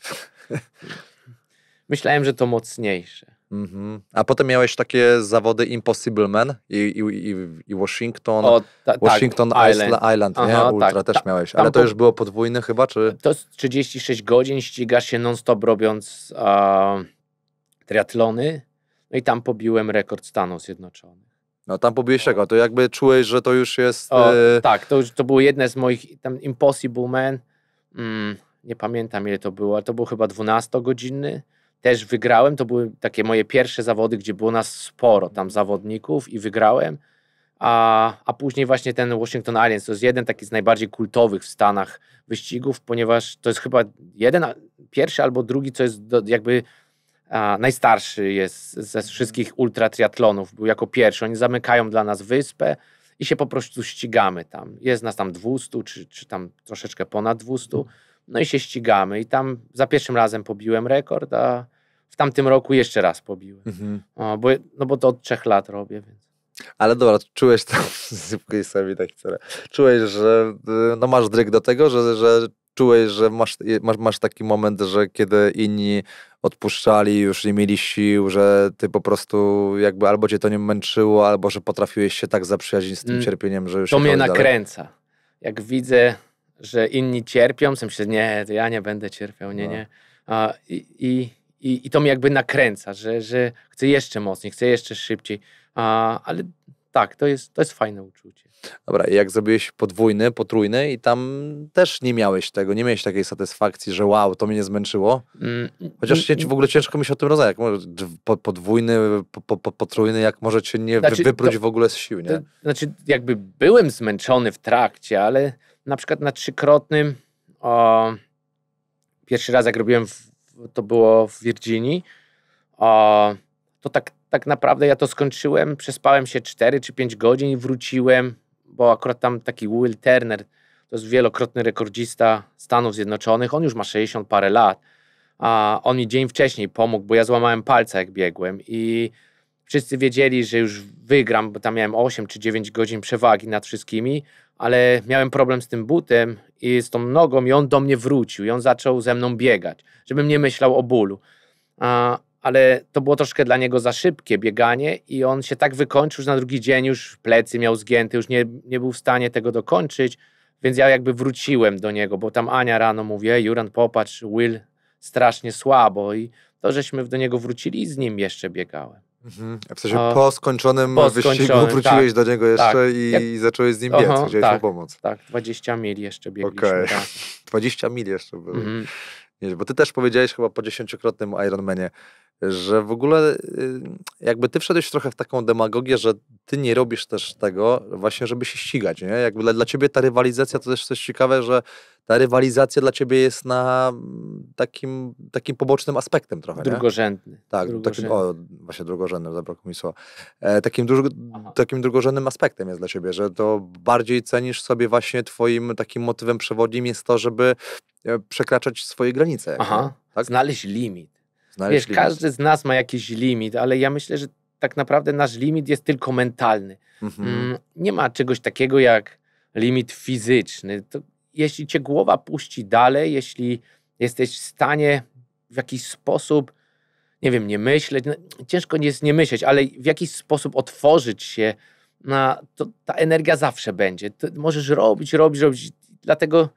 Myślałem, że to mocniejsze. Mhm. A potem miałeś takie zawody Impossible Man i, i, i, i Washington, o, ta, tak, Washington tak, Island, Island Aha, nie? Ultra tak, też ta, miałeś, ale to już było podwójne chyba, czy? To 36 godzin ścigasz się non-stop robiąc e, triatlony, no i tam pobiłem rekord Stanów Zjednoczonych. No tam pobiłeś tego, to jakby czułeś, że to już jest... O, y- Tak, to, to było jedne z moich, tam Impossible Man, mm, nie pamiętam ile to było, ale to był chyba 12-godzinny, też wygrałem. To były takie moje pierwsze zawody, gdzie było nas sporo tam zawodników i wygrałem. A, a później właśnie ten Washington Alliance to jest jeden taki z najbardziej kultowych w Stanach wyścigów, ponieważ to jest chyba jeden, pierwszy albo drugi, co jest do, jakby a, najstarszy jest ze wszystkich ultra triatlonów. Był jako pierwszy. Oni zamykają dla nas wyspę i się po prostu ścigamy tam. Jest nas tam 200 czy, czy tam troszeczkę ponad 200. No i się ścigamy i tam za pierwszym razem pobiłem rekord, a, w tamtym roku jeszcze raz pobiłem. Mhm. O, bo, no bo to od trzech lat robię, więc. Ale dobra, czułeś tam, sypkuj sobie tak chcę. Czułeś, że y, no masz dryg do tego, że, że czułeś, że masz, y, masz, masz taki moment, że kiedy inni odpuszczali, już nie mieli sił, że ty po prostu jakby albo cię to nie męczyło, albo że potrafiłeś się tak zaprzyjaźnić z tym mm. cierpieniem, że już... To mnie nakręca. Dalej. Jak widzę, że inni cierpią, to że nie, to ja nie będę cierpiał, nie, no. nie. I, i i, i to mnie jakby nakręca, że, że chcę jeszcze mocniej, chcę jeszcze szybciej, a, ale tak, to jest, to jest fajne uczucie. Dobra, i jak zrobiłeś podwójny, potrójny i tam też nie miałeś tego, nie miałeś takiej satysfakcji, że wow, to mnie nie zmęczyło? Mm, Chociaż mm, mm. w ogóle ciężko mi się o tym rozmawiać. Podwójny, po, po, potrójny, jak może cię nie znaczy, wypróć to, w ogóle z sił, nie? To, znaczy, jakby byłem zmęczony w trakcie, ale na przykład na trzykrotnym o, pierwszy raz, jak robiłem to było w Virginii, a to tak, tak naprawdę ja to skończyłem, przespałem się 4 czy 5 godzin i wróciłem, bo akurat tam taki Will Turner, to jest wielokrotny rekordzista Stanów Zjednoczonych, on już ma 60 parę lat, a on mi dzień wcześniej pomógł, bo ja złamałem palca jak biegłem i wszyscy wiedzieli, że już wygram, bo tam miałem 8 czy 9 godzin przewagi nad wszystkimi, ale miałem problem z tym butem i z tą nogą i on do mnie wrócił i on zaczął ze mną biegać, żebym nie myślał o bólu. A, ale to było troszkę dla niego za szybkie bieganie i on się tak wykończył, że na drugi dzień już plecy miał zgięte, już nie, nie był w stanie tego dokończyć, więc ja jakby wróciłem do niego, bo tam Ania rano mówi, Ej, Juran popatrz, Will strasznie słabo i to żeśmy do niego wrócili i z nim jeszcze biegałem. Mhm. W sensie po skończonym po wyścigu tak. wróciłeś tak, do niego jeszcze tak. i, Jak... zacząłeś z nim biec, gdzieś chciałeś tak, mu pomóc. Tak, 20 mil jeszcze biegliśmy. Okay. Tak. 20 mil jeszcze były. Mhm. Bo ty też powiedziałeś chyba po dziesięciokrotnym Ironmanie, że w ogóle y, jakby ty wszedłeś trochę w taką demagogię, że ty nie robisz też tego właśnie, żeby się ścigać, nie? Jakby dla, dla ciebie ta rywalizacja to też coś ciekawe, że ta rywalizacja dla ciebie jest na mm, takim, takim pobocznym aspektem trochę, nie? Drugorzędny. Tak, drugorzędny. Takim, o, właśnie drugorzędnym, zabrakło mi słowa. E, takim, druż, takim drugorzędnym aspektem jest dla ciebie, że to bardziej cenisz sobie właśnie twoim takim motywem przewodnim jest to, żeby e, przekraczać swoje granice. Aha, tak? znaleźć limit wiesz, każdy z nas ma jakiś limit, ale ja myślę, że tak naprawdę nasz limit jest tylko mentalny. Mhm. Mm, nie ma czegoś takiego jak limit fizyczny. To jeśli cię głowa puści dalej, jeśli jesteś w stanie w jakiś sposób, nie wiem, nie myśleć, no, ciężko nie jest nie myśleć, ale w jakiś sposób otworzyć się, na, no, to ta energia zawsze będzie. To możesz robić, robić, robić. Dlatego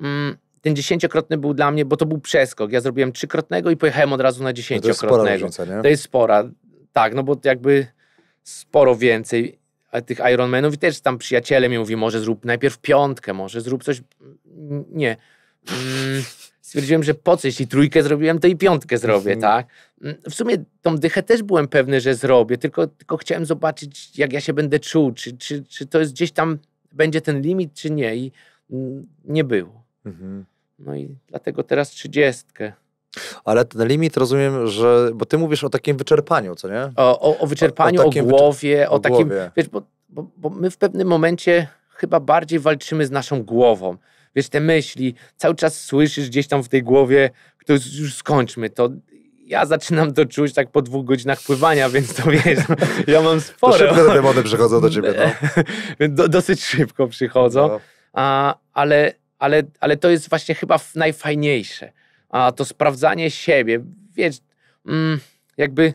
mm, ten dziesięciokrotny był dla mnie, bo to był przeskok. Ja zrobiłem trzykrotnego i pojechałem od razu na dziesięciokrotnego. To jest spora różnica, nie? To jest spora, tak, no bo jakby sporo więcej e, tych Ironmanów i też tam przyjaciele mi mówi, może zrób najpierw piątkę, może zrób coś, mm, nie. Mm, stwierdziłem, że po co, jeśli trójkę zrobiłem, to i piątkę zrobię, mhm. tak? Mm, w sumie tą dychę też byłem pewny, że zrobię, tylko, tylko chciałem zobaczyć, jak ja się będę czuł, czy, czy, czy to jest gdzieś tam, będzie ten limit, czy nie i nie było. Mhm. No i dlatego teraz trzydziestkę. Ale ten limit rozumiem, że. Bo ty mówisz o takim wyczerpaniu, co nie? O, o, o wyczerpaniu, o, o głowie, wyczer... o, takim. Głowie. Wiesz, bo, bo, bo my w pewnym momencie chyba bardziej walczymy z naszą głową. Wiesz, te myśli, cały czas słyszysz gdzieś tam w tej głowie, to już skończmy to. Ja zaczynam to czuć tak po dwóch godzinach pływania, więc to wiesz, ja mam sporo. To szybko te demony przychodzą do ciebie. No. Do, dosyć szybko przychodzą, no. a, ale ale, ale to jest właśnie chyba najfajniejsze. A to sprawdzanie siebie, wiesz, mm, jakby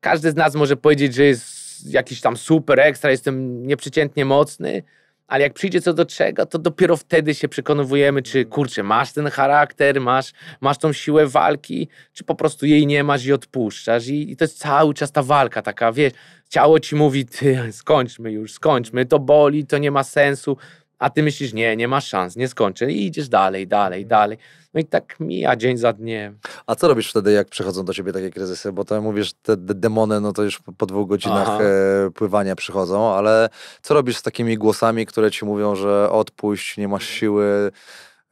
każdy z nas może powiedzieć, że jest jakiś tam super ekstra, jestem nieprzeciętnie mocny, ale jak przyjdzie co do czego, to dopiero wtedy się przekonujemy, czy mhm. kurczę, masz ten charakter, masz, masz tą siłę walki, czy po prostu jej nie masz i odpuszczasz. I, I, to jest cały czas ta walka taka, wiesz, ciało ci mówi, ty, skończmy już, skończmy, to boli, to nie ma sensu, a ty myślisz, nie, nie ma szans, nie skończę i idziesz dalej, dalej, mhm. dalej. No i tak mija dzień za dniem. A co robisz wtedy, jak przychodzą do ciebie takie kryzysy? Bo to mówisz, te demony, no to już po dwóch godzinach Aha. E, pływania przychodzą, ale co robisz z takimi głosami, które ci mówią, że odpuść, nie masz mhm. siły,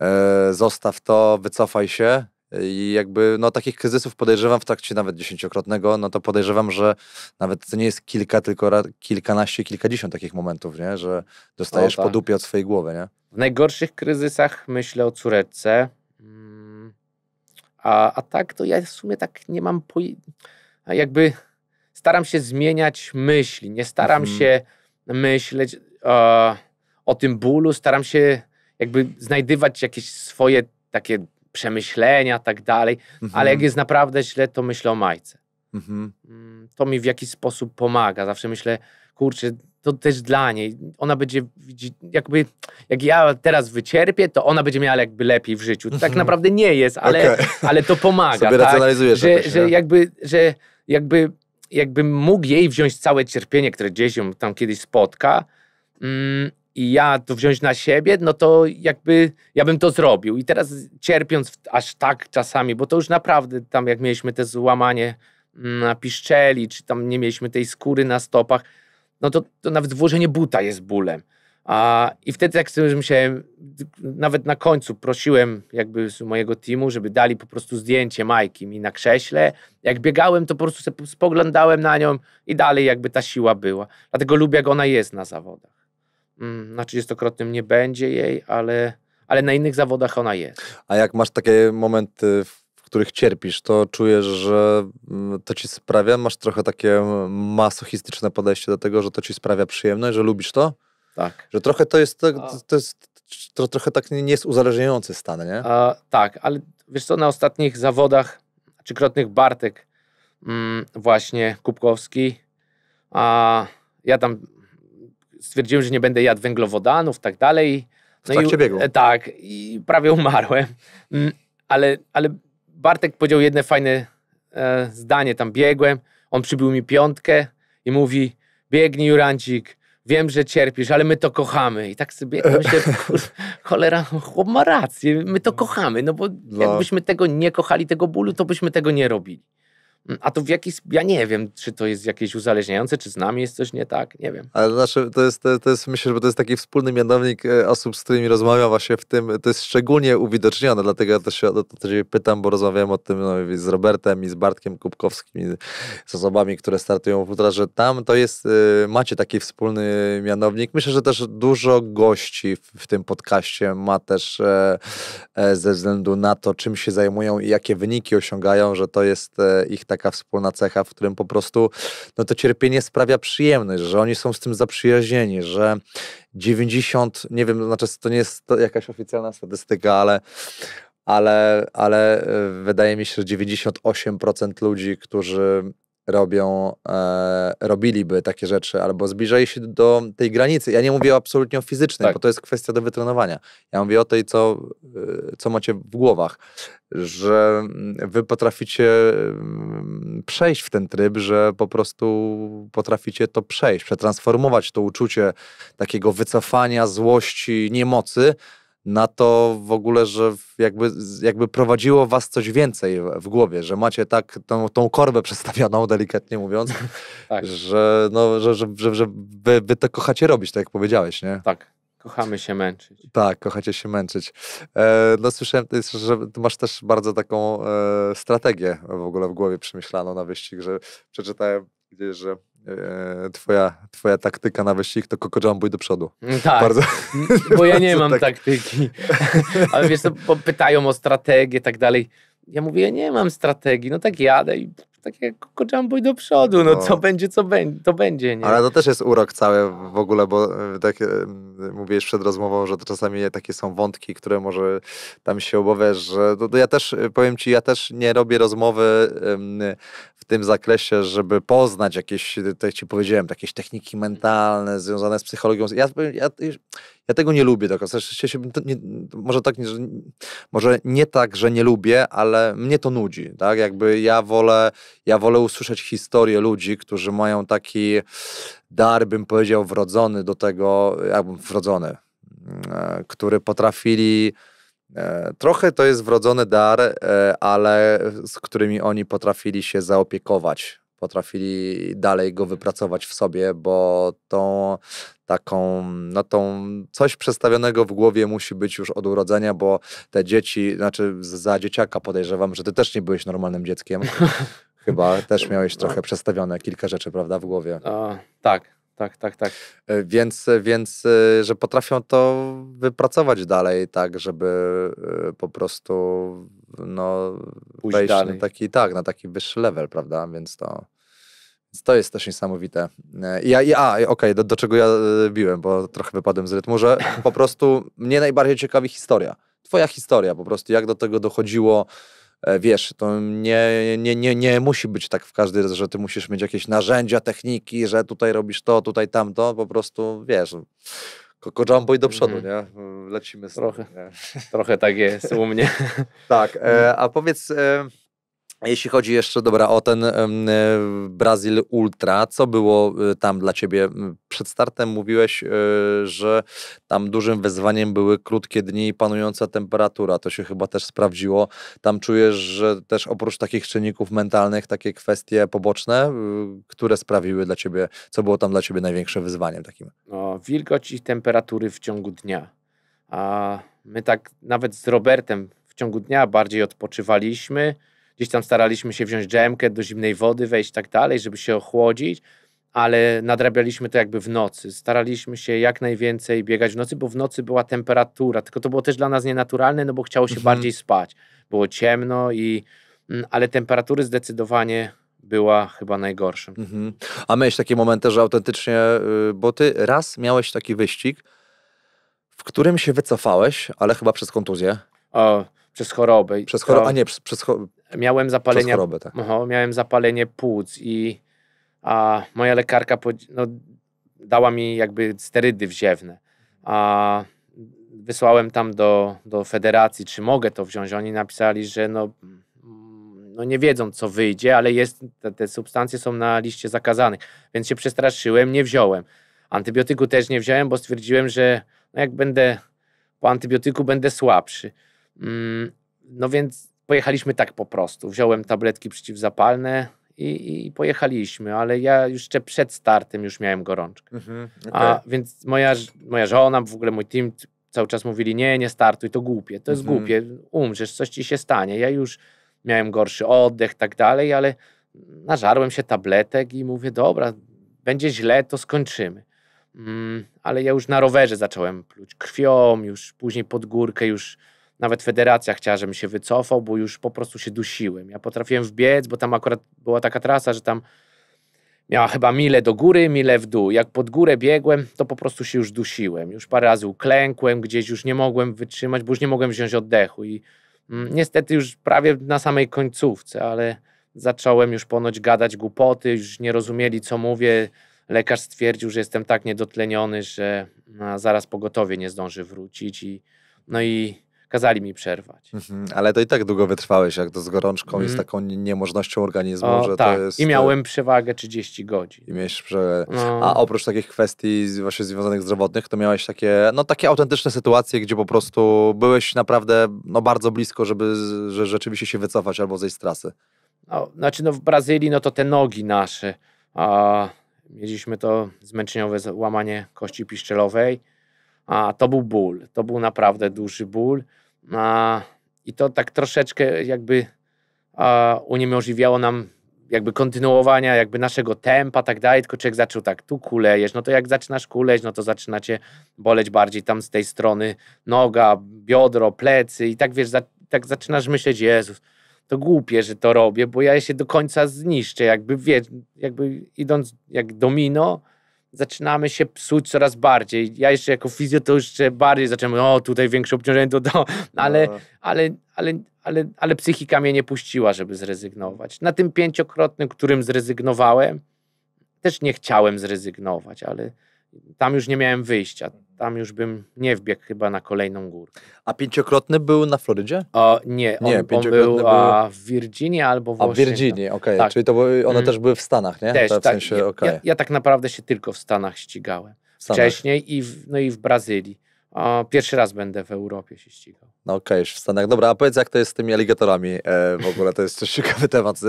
e, zostaw to, wycofaj się? i jakby no, takich kryzysów podejrzewam w trakcie nawet dziesięciokrotnego, no to podejrzewam, że nawet to nie jest kilka, tylko kilkanaście, kilkadziesiąt takich momentów, nie? że dostajesz tak. po dupie od swojej głowy. Nie? W najgorszych kryzysach myślę o córeczce, mm. a, a tak to ja w sumie tak nie mam pojęcia. Jakby staram się zmieniać myśli, nie staram mhm. się myśleć o tym bólu, staram się jakby znajdywać jakieś swoje takie przemyślenia, tak dalej, mhm. ale jak mhm. jest naprawdę źle, to myślę o majce. Mhm. Mm, to mi w jakiś sposób pomaga. Zawsze myślę, kurczę, to też dla niej. Ona będzie, jakby, jak ja teraz wycierpię, to ona będzie miała jakby lepiej w życiu. Tak mhm. naprawdę nie jest, ale, okay. ale to pomaga. Sobie tak? racjonalizujesz. Że, jakoś, że jakby, że jakby, jakbym mógł jej wziąć całe cierpienie, które gdzieś ją tam kiedyś spotka, mm, i ja to wziąć na siebie, no to jakby ja bym to zrobił. I teraz cierpiąc aż tak czasami, bo to już naprawdę tam jak mieliśmy te złamanie mm, na piszczeli, czy tam nie mieliśmy tej skóry na stopach, no to, to nawet włożenie buta jest bólem. A, I wtedy jak sobie myślałem, nawet na końcu prosiłem jakby z mojego teamu, żeby dali po prostu zdjęcie Majki mi na krześle. Jak biegałem, to po prostu spoglądałem na nią i dalej jakby ta siła była. Dlatego lubię, jak ona jest na zawodach. Mm, na 30-krotnym nie będzie jej, ale, ale na innych zawodach ona jest. A jak masz takie momenty, w których cierpisz, to czujesz, że mm, to ci sprawia, masz trochę takie masochistyczne podejście do tego, że to ci sprawia przyjemność, że lubisz to? Tak. Że trochę to jest, to, tak, to jest to trochę tak nie jest uzależniający stan, nie? A, tak, ale wiesz co, na ostatnich zawodach trzykrotnych Bartek mm, właśnie Kubkowski, a ja tam stwierdziłem, że nie będę jadł węglowodanów, tak dalej. No w trakcie no i, biegu. E, tak, i prawie umarłem. Mm, ale, ale Bartek powiedział jedne fajne e, zdanie, tam biegłem, on przybił mi piątkę i mówi, biegnij Jurancik, wiem, że cierpisz, ale my to kochamy. I tak sobie myślę, cholera, chłop ma rację, my to kochamy, no bo no. jakbyśmy tego nie kochali, tego bólu, to byśmy tego nie robili. Mm, a to w jakiś, ja nie wiem, czy to jest jakieś uzależniające, czy z nami jest coś nie tak, nie wiem. Ale znaczy, to jest, to jest myślę, że to jest taki wspólny mianownik e, osób, z którymi rozmawiam właśnie w tym, to jest szczególnie uwidocznione, dlatego ja to się, to, to się pytam, bo rozmawiam o tym no, z Robertem i z Bartkiem Kubkowskim, z osobami, które startują w Ultra, że tam to jest, e, macie taki wspólny mianownik. Myślę, że też dużo gości w, w tym podcaście ma też e, ze względu na to, czym się zajmują i jakie wyniki osiągają, że to jest ich taka wspólna cecha, w którym po prostu no to cierpienie sprawia przyjemność, że oni są z tym zaprzyjaźnieni, że 90, nie wiem, znaczy to nie jest to jakaś oficjalna statystyka, ale ale, ale e, wydaje mi się, że 98% ludzi, którzy robią, e, robiliby takie rzeczy albo zbliżali się do tej granicy. Ja nie mówię absolutnie o fizycznej, tak. bo to jest kwestia do wytrenowania. Ja mówię o tej, co, e, co macie w głowach, że mm, wy potraficie mm, przejść w ten tryb, że po prostu potraficie to przejść, przetransformować to uczucie takiego wycofania, złości, niemocy na to w ogóle, że jakby, jakby prowadziło was coś więcej w głowie, że macie tak tą, tą korbę przedstawioną, delikatnie mówiąc, tak. że, no, że, że, że, że wy, wy to kochacie robić, tak jak powiedziałeś, nie? Tak, Kochamy się męczyć. Tak, kochacie się męczyć. E, no słyszałem, że masz też bardzo taką e, strategię w ogóle w głowie przemyślaną na wyścig, że przeczytałem gdzieś, że E, twoja, twoja taktyka na wyścig to Coco Jumbo i do przodu. Mm, tak, bardzo, bo ja nie mam tak. taktyki. Ale wiesz, to pytają o strategię i tak dalej. Ja mówię, ja nie mam strategii, no tak jadę i takie i do przodu, no, no, co będzie, co będzie, to będzie, nie? Ale to też jest urok cały w ogóle, bo e, tak e, mówiłeś przed rozmową, że to czasami takie są wątki, które może tam się obawiasz, że to, to ja też, e, powiem Ci, ja też nie robię rozmowy w tym zakresie, żeby poznać jakieś, tak Ci powiedziałem, jakieś techniki mentalne związane z psychologią. Ja, ja, ja tego nie lubię do tak, końca. Znaczy, się, nie, może, tak, że, może nie tak, że nie lubię, ale mnie to nudzi. Tak? Jakby ja wolę, ja wolę usłyszeć historię ludzi, którzy mają taki dar, bym powiedział, wrodzony do tego, jakbym wrodzony, e, który potrafili. E, trochę to jest wrodzony dar, e, ale z którymi oni potrafili się zaopiekować, potrafili dalej go wypracować w sobie, bo tą, taką, no tą, coś przestawionego w głowie musi być już od urodzenia, bo te dzieci, znaczy za dzieciaka podejrzewam, że ty też nie byłeś normalnym dzieckiem. Chyba też no. miałeś trochę no. przestawione kilka rzeczy, prawda, w głowie. A, tak, tak, tak, tak. E, więc, e, więc, e, że potrafią to wypracować dalej, tak, żeby po prostu no, Pójść wejść dalej. na taki, tak, na taki wyższy level, prawda, więc to... To jest też niesamowite. E, ja, ja, a, okej, okay, do, do czego ja e, biłem, bo trochę wypadłem z rytmu, że po prostu mnie najbardziej ciekawi historia. Twoja historia po prostu, jak do tego dochodziło, e, wiesz, to nie, nie, nie, nie musi być tak w każdy raz, że ty musisz mieć jakieś narzędzia, techniki, że tutaj robisz to, tutaj tamto, po prostu, wiesz, Koko Jumbo i do przodu, mm. nie? Lecimy z Trochę, nie? trochę tak jest u mnie. tak, e, a powiedz... E, jeśli chodzi jeszcze, dobra, o ten e, Brazil Ultra, co było e, tam dla Ciebie? Przed startem mówiłeś, e, że tam dużym wyzwaniem były krótkie dni i panująca temperatura. To się chyba też sprawdziło. Tam czujesz, że też oprócz takich czynników mentalnych, takie kwestie poboczne, które sprawiły dla Ciebie, co było tam dla Ciebie największym wyzwaniem takim? No, wilgoć i temperatury w ciągu dnia. A my tak nawet z Robertem w ciągu dnia bardziej odpoczywaliśmy, gdzieś tam staraliśmy się wziąć dżemkę do zimnej wody, wejść tak dalej, żeby się ochłodzić, ale nadrabialiśmy to jakby w nocy. Staraliśmy się jak najwięcej biegać w nocy, bo w nocy była temperatura, tylko to było też dla nas nienaturalne, no bo chciało się mhm. bardziej spać. Było ciemno i mm, ale temperatury zdecydowanie była chyba najgorszym. Mhm. A miałeś takie momenty, że autentycznie, y, bo ty raz miałeś taki wyścig, w którym się wycofałeś, ale chyba przez kontuzję. O, przez chorobę. Przez a nie, przez, przez, cho miałem przez chorobę. Tak. miałem zapalenie płuc i a, moja lekarka no, dała mi jakby sterydy wziewne. A, wysłałem tam do, do federacji, czy mogę to wziąć. Oni napisali, że no, mm, no nie wiedzą, co wyjdzie, ale jest, te, te substancje są na liście zakazanych, więc się przestraszyłem, nie wziąłem. Antybiotyku też nie wziąłem, bo stwierdziłem, że no jak będę po antybiotyku, będę słabszy. Mm, no więc pojechaliśmy tak po prostu. Wziąłem tabletki przeciwzapalne, i, i, pojechaliśmy, ale ja już jeszcze przed startem już miałem gorączkę. Mhm, okay. A, więc moja, moja żona, w ogóle mój team cały czas mówili, nie, nie startuj, to głupie, to jest mhm. głupie, umrzesz, coś ci się stanie. Ja już miałem gorszy oddech, tak dalej, ale nażarłem się tabletek i mówię, dobra, będzie źle, to skończymy. Mm, ale ja już na rowerze zacząłem pluć krwią, już później pod górkę, już nawet federacja chciała, żebym się wycofał, bo już po prostu się dusiłem. Ja potrafiłem wbiec, bo tam akurat była taka trasa, że tam miała chyba mile do góry, mile w dół. Jak pod górę biegłem, to po prostu się już dusiłem. Już parę razy uklękłem gdzieś, już nie mogłem wytrzymać, bo już nie mogłem wziąć oddechu. I mm, niestety już prawie na samej końcówce, ale zacząłem już ponoć gadać głupoty, już nie rozumieli, co mówię. Lekarz stwierdził, że jestem tak niedotleniony, że zaraz pogotowie nie zdąży wrócić. I, no i kazali mi przerwać. Mhm, ale to i tak długo wytrwałeś, jak to z gorączką mhm. i z mhm. taką niemożnością organizmu, o, że tak. to jest... I miałem y, przewagę 30 godzin. I miałeś przewagę. No. A oprócz takich kwestii właśnie związanych z zdrowotnych, to miałeś takie, no takie autentyczne sytuacje, gdzie po prostu byłeś naprawdę no, bardzo blisko, żeby że rzeczywiście się wycofać albo zejść z trasy. No, znaczy no w Brazylii, no to te nogi nasze, a, mieliśmy to zmęczeniowe łamanie kości piszczelowej, a to był ból, to był naprawdę duży ból. I to tak troszeczkę jakby uniemożliwiało nam jakby kontynuowania jakby naszego tempa, tak dalej, tylko człowiek zaczął tak, tu kulejesz, no to jak zaczynasz kuleć, no to zaczynacie boleć bardziej tam z tej strony noga, biodro, plecy i tak wiesz, za, tak zaczynasz myśleć, Jezus, to głupie, że to robię, bo ja się do końca zniszczę, jakby, wie, jakby idąc jak domino, zaczynamy się psuć coraz bardziej. Ja jeszcze jako fizjo to jeszcze bardziej zacząłem, o tutaj większe obciążenie, to, do, Ale, no. ale, ale, ale, ale psychika mnie nie puściła, żeby zrezygnować. Na tym pięciokrotnym, którym zrezygnowałem, też nie chciałem zrezygnować, ale tam już nie miałem wyjścia. Mhm. Tam już bym nie wbiegł chyba na kolejną górę. A pięciokrotny był na Florydzie? O, nie, on, nie, on był, był... A, w Virginii albo w A, w Virginii, okej. Okay. Tak. Czyli to były, one mm. też były w Stanach, nie? Też, w tak. Sensie, okay. ja, ja, tak naprawdę się tylko w Stanach ścigałem. Stanach. Wcześniej i w, no i w Brazylii. O, pierwszy raz będę w Europie się ścigał. No okej, okay, już w Stanach. Dobra, a powiedz jak to jest z tymi aligatorami e, w ogóle, to jest też ciekawy temat.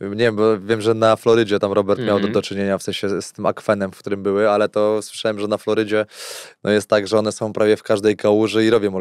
E, nie wiem, bo wiem, że na Florydzie tam Robert mm -hmm. miał do, mhm. do, czynienia w sensie z tym akwenem, w którym były, ale to słyszałem, że na Florydzie no jest tak, że one są prawie w każdej kałuży i robią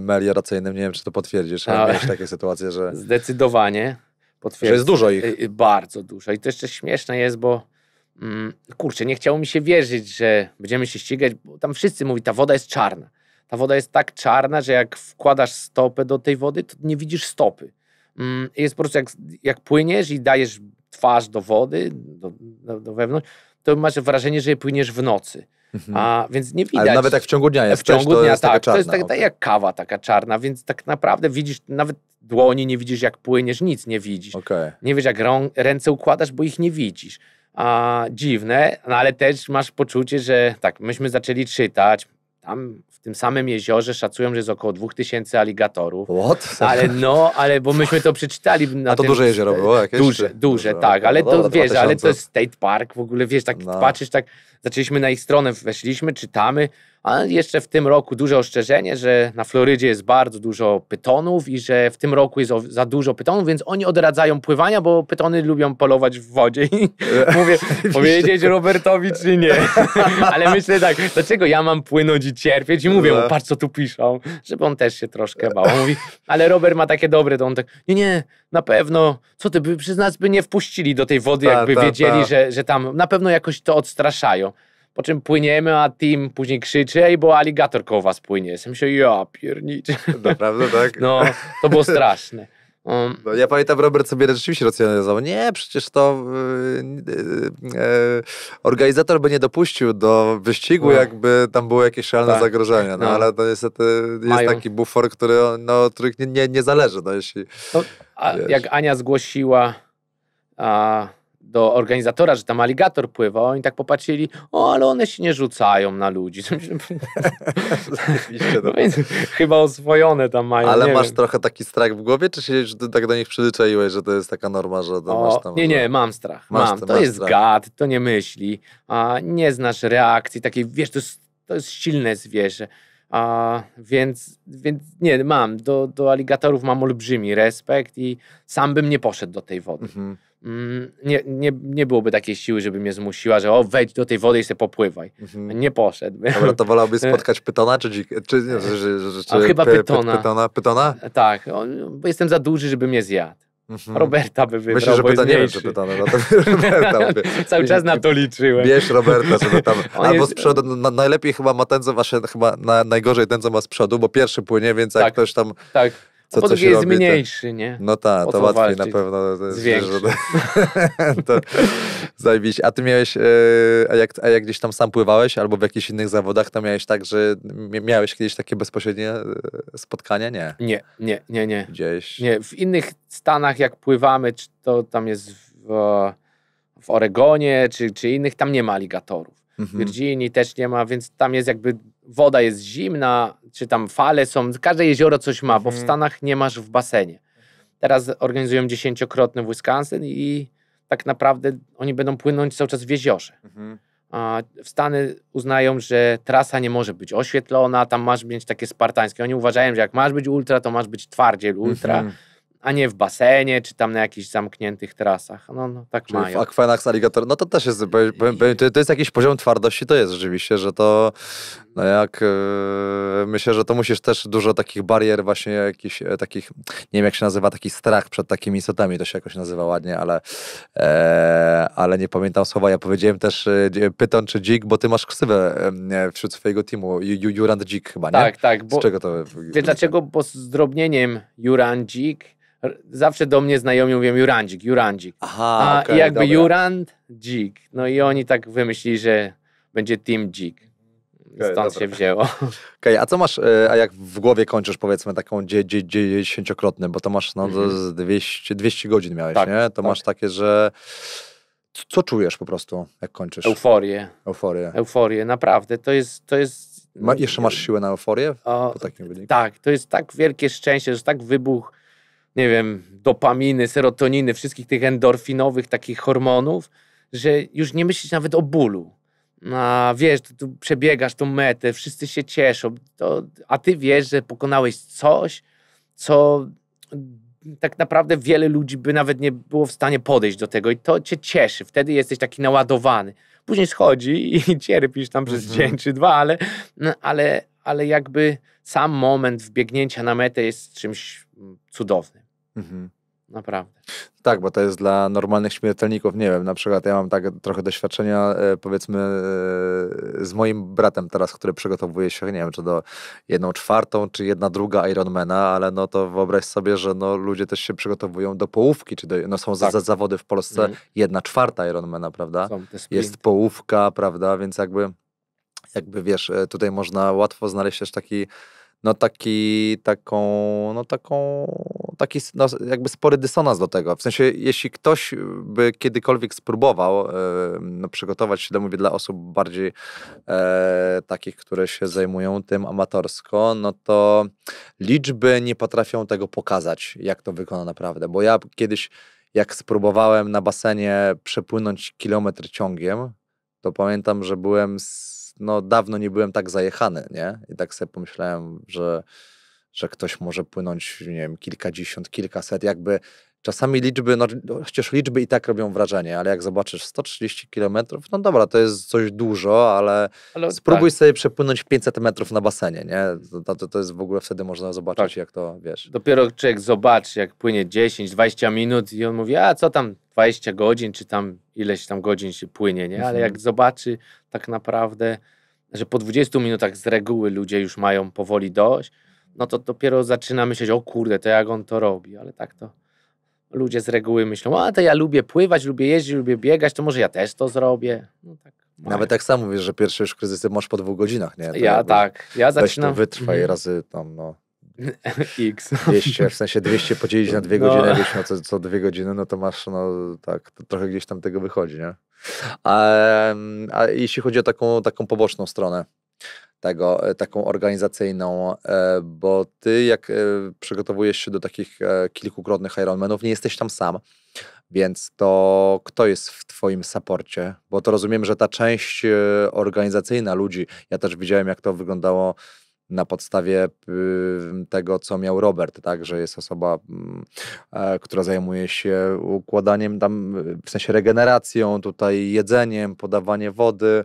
melioracyjne. Nie wiem, czy to potwierdzisz, ale miałeś takie sytuacje, że... Zdecydowanie potwierdzisz. Że jest dużo ich. Y, y, bardzo dużo i to jeszcze śmieszne jest, bo Mm, kurczę, nie chciało mi się wierzyć, że będziemy się ścigać, bo tam wszyscy mówią, ta woda jest czarna. Ta woda jest tak czarna, że jak wkładasz stopę do tej wody, to nie widzisz stopy. Mm, jest po prostu jak, jak płyniesz i dajesz twarz do wody, do, do, do wewnątrz, to masz wrażenie, że płyniesz w nocy. Mhm. A, więc nie widać. Ale nawet jak w ciągu dnia jest. W ciągu dnia, jest tak. To jest tak, jak kawa taka czarna, więc tak naprawdę widzisz, nawet dłoni nie widzisz, jak płyniesz, nic nie widzisz. Okay. Nie wiesz, jak rą, ręce układasz, bo ich nie widzisz a, dziwne, no ale też masz poczucie, że tak, myśmy zaczęli czytać, tam tym samym jeziorze szacują, że jest około 2000 aligatorów. What? Ale no, ale bo myśmy to przeczytali. Na A to tym, duże jezioro było jakieś? Duże, duże, tak, no ale to wiesz, 2000. ale to jest state park, w ogóle wiesz, tak no. patrzysz, tak zaczęliśmy na ich stronę, weszliśmy, czytamy, a jeszcze w tym roku duże ostrzeżenie, że na Florydzie jest bardzo dużo pytonów i że w tym roku jest za dużo pytonów, więc oni odradzają pływania, bo pytony lubią polować w wodzie. I mówię, powiedzieć Robertowi czy nie. Ale myślę tak, dlaczego ja mam płynąć i cierpieć? I mówię mu, patrz co tu piszą, żeby on też się troszkę bał. mówi, ale Robert ma takie dobre, to on tak, nie, nie, na pewno, co ty, by, przez nas by nie wpuścili do tej wody, jakby ta, wiedzieli, ta. Że, że tam, na pewno jakoś to odstraszają. Po czym płyniemy, a Tim później krzyczy, ej, bo aligator koło was płynie. Jestem się ja pierniczę. Naprawdę tak? No, to było straszne. Um, no, ja pamiętam, Robert sobie rzeczywiście racjonalizował. Nie, przecież to yy, yy, organizator by nie dopuścił do wyścigu, no. jakby tam było jakieś szalne tak. zagrożenia. No, no, ale to niestety jest Mają. taki bufor, który, no, których nie, nie, nie zależy. No, jeśli, no, jak Ania zgłosiła a, do organizatora, że tam aligator pływa, oni tak popatrzyli, o, ale one się nie rzucają na ludzi. No. no więc chyba oswojone tam mają. Ale masz wiem. trochę taki strach w głowie, czy się tak do nich przyzwyczaiłeś, że to jest taka norma, że o, masz tam... Nie, nie, mam strach. Masz, mam. To, jest strach. gad, to nie myśli. A, nie znasz reakcji takiej, wiesz, to jest, to jest silne zwierzę. A, więc, więc nie, mam. Do, do aligatorów mam olbrzymi respekt i sam bym nie poszedł do tej wody. Mhm. Mm, nie, nie, nie byłoby takiej siły, żeby mnie zmusiła, że o, wejdź do tej wody i sobie popływaj. Mhm. Nie poszedł. Dobra, to wolałbym spotkać pytona, czy, dzik, czy, czy, czy chyba py, pytona. pytona. Pytona? E, tak, bo jestem za duży, żeby mnie zjadł. Mhm. Roberta by wybrał, Myślę, że pyta, nie wiem, czy pytano, no to Roberta Cały czas na to liczyłem. Bierz Roberta, żeby tam, On albo jest... z przodu, na, no, najlepiej chyba ma ten, co wasze, chyba na, najgorzej ten, co ma z przodu, bo pierwszy płynie, więc tak, jak ktoś tam... Tak co, po co jest robi, mniejszy, to... nie? No tak, to, łatwiej na pewno. E, to to A ty miałeś, e, a jak, a jak gdzieś tam sam pływałeś albo w jakichś innych zawodach, to miałeś tak, że miałeś kiedyś takie bezpośrednie e, spotkania? Nie. Nie, nie, nie, nie. Gdzieś? Nie, w innych stanach jak pływamy, czy to tam jest w, w Oregonie, czy, czy innych, tam nie ma aligatorów. Mhm. W Virginii też nie ma, więc tam jest jakby woda jest zimna, czy tam fale są, każde jezioro coś ma, bo w mhm. Stanach nie masz w basenie. Teraz organizują dziesięciokrotny w Wisconsin i tak naprawdę oni będą płynąć cały czas w jeziorze. Mhm. A Stany uznają, że trasa nie może być oświetlona, tam masz mieć takie spartańskie. Oni uważają, że jak masz być ultra, to masz być twardziej ultra. Mhm a nie w basenie, czy tam na jakichś zamkniętych trasach. No, no tak Czyli mają. W akwenach z aligatorem, no to też jest, to jest jakiś poziom twardości, to jest rzeczywiście, że to, no jak, yy, myślę, że to musisz też dużo takich barier właśnie jakichś e, takich, nie wiem jak się nazywa, taki strach przed takimi istotami, to się jakoś nazywa ładnie, ale, e, ale nie pamiętam słowa, ja powiedziałem też e, pyton czy dzik, bo ty masz ksywę e, wśród swojego teamu, Jurand Dzik chyba, nie? Tak, tak. Bo, z czego to? Wiesz dlaczego? Bo z drobnieniem Jurand Dzik zawsze do mnie znajomi mówią Jurandzik, Jurandzik. Aha, A okay, jakby dobra. No i oni tak wymyślili, że będzie Team Dzik. Stąd się wzięło. okay, a co masz, e, a jak w głowie kończysz powiedzmy taką dziesięciokrotną, bo to masz no, mm 200, 200 godzin miałeś, tak, nie? To tak. masz takie, że co czujesz po prostu, jak kończysz? Euforię. Euforię. Euforię, naprawdę. To jest, to jest... Ma, jeszcze masz siłę na euforię? O, po takim Tak, to jest tak wielkie szczęście, że tak wybuch nie wiem, dopaminy, serotoniny, wszystkich tych endorfinowych takich hormonów, że już nie myślisz nawet o bólu. A wiesz, tu, przebiegasz tą metę, wszyscy się cieszą, to, a ty wiesz, że pokonałeś coś, co tak naprawdę wiele ludzi by nawet nie było w stanie podejść do tego i to cię cieszy. Wtedy jesteś taki naładowany. Później schodzi i cierpisz tam przez mhm. dzień czy dwa, ale, no, ale, ale jakby sam moment wbiegnięcia na metę jest czymś mm, cudownym. Mhm. Naprawdę. Tak, bo to jest dla normalnych śmiertelników, nie wiem, na przykład ja mam tak trochę doświadczenia, e, powiedzmy, e, z moim bratem teraz, który przygotowuje się, nie wiem, czy do jedną czwartą, czy jedna druga Ironmana, ale no to wyobraź sobie, że no, ludzie też się przygotowują do połówki, czy do, no są tak. za, za zawody w Polsce mhm. jedna czwarta Ironmana, prawda? jest połówka, prawda, więc jakby, jakby wiesz, e, tutaj można łatwo znaleźć też taki no taki, taką, no taką, taki no jakby spory dysonans do tego. W sensie, jeśli ktoś by kiedykolwiek spróbował e, no, przygotować się do mówię dla osób bardziej e, takich, które się zajmują tym amatorsko, no to liczby nie potrafią tego pokazać, jak to wykona naprawdę. Bo ja kiedyś, jak spróbowałem na basenie przepłynąć kilometr ciągiem, to pamiętam, że byłem z no dawno nie byłem tak zajechany, nie? I tak sobie pomyślałem, że, że ktoś może płynąć, nie wiem, kilkadziesiąt, kilkaset, jakby Czasami liczby, znaczy, no chociaż liczby i tak robią wrażenie, ale jak zobaczysz 130 km, no dobra, to jest coś dużo, ale, ale spróbuj tak. sobie przepłynąć 500 metrów na basenie, nie? To, to, to jest w ogóle wtedy można zobaczyć, tak. jak to, wiesz. Dopiero człowiek zobaczy, jak płynie 10-20 minut i on mówi, a co tam 20 godzin, czy tam ileś tam godzin się płynie, nie? Ale mhm. jak zobaczy tak naprawdę, że po 20 minutach z reguły ludzie już mają powoli dość, no to dopiero zaczyna myśleć, o kurde, to jak on to robi, ale tak to ludzie z reguły myślą, a to ja lubię pływać, lubię jeździć, lubię biegać, to może ja też to zrobię. No tak. Nawet tak samo mówisz, że pierwsze już kryzysy masz po dwóch godzinach, nie? To ja tak. Ja zaczynam... wytrwaj mm. razy tam, no... X. 200, w sensie 200 podzielić na dwie no. godziny, jakbyś miał co, co dwie godziny, no to masz, no tak, trochę gdzieś tam tego wychodzi, nie? A, a jeśli chodzi o taką, taką poboczną stronę, tego, e, taką organizacyjną, e, bo ty jak e, przygotowujesz się do takich kilkukrotnych Ironmanów, nie jesteś tam sam, więc to kto jest w twoim saporcie? Bo to rozumiem, że ta część organizacyjna ludzi, ja też widziałem jak to wyglądało na podstawie y, tego, co miał Robert, tak, że jest osoba, mm, e, która zajmuje się układaniem tam, w sensie regeneracją, tutaj jedzeniem, podawanie wody,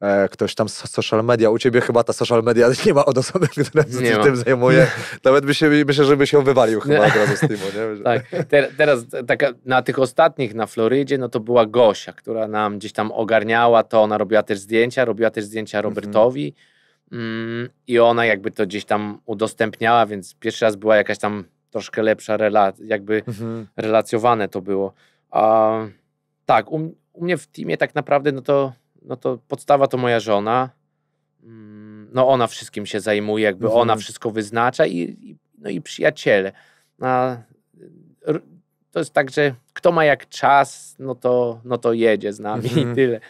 e, ktoś tam z social media, u ciebie chyba ta social media nie ma od osoby, która się tym zajmuje. Nawet by się, myślę, że się wywalił chyba nie. od razu z Timu, nie? Tak. teraz e, taka, na tych ostatnich na Florydzie, no to była Gosia, która nam gdzieś tam ogarniała to, ona robiła też zdjęcia, robiła też zdjęcia mhm. Robertowi. Mhm Mm, i ona jakby to gdzieś tam udostępniała, więc pierwszy raz była jakaś tam troszkę lepsza relacja, jakby mhm. relacjowane to było. A, tak, u, u, mnie w teamie tak naprawdę no to, no to podstawa to moja żona. Mm, no ona wszystkim się zajmuje, jakby mhm. ona wszystko wyznacza i, i, no i przyjaciele. A, to jest tak, że kto ma jak czas, no to, no to jedzie z nami mhm. i tyle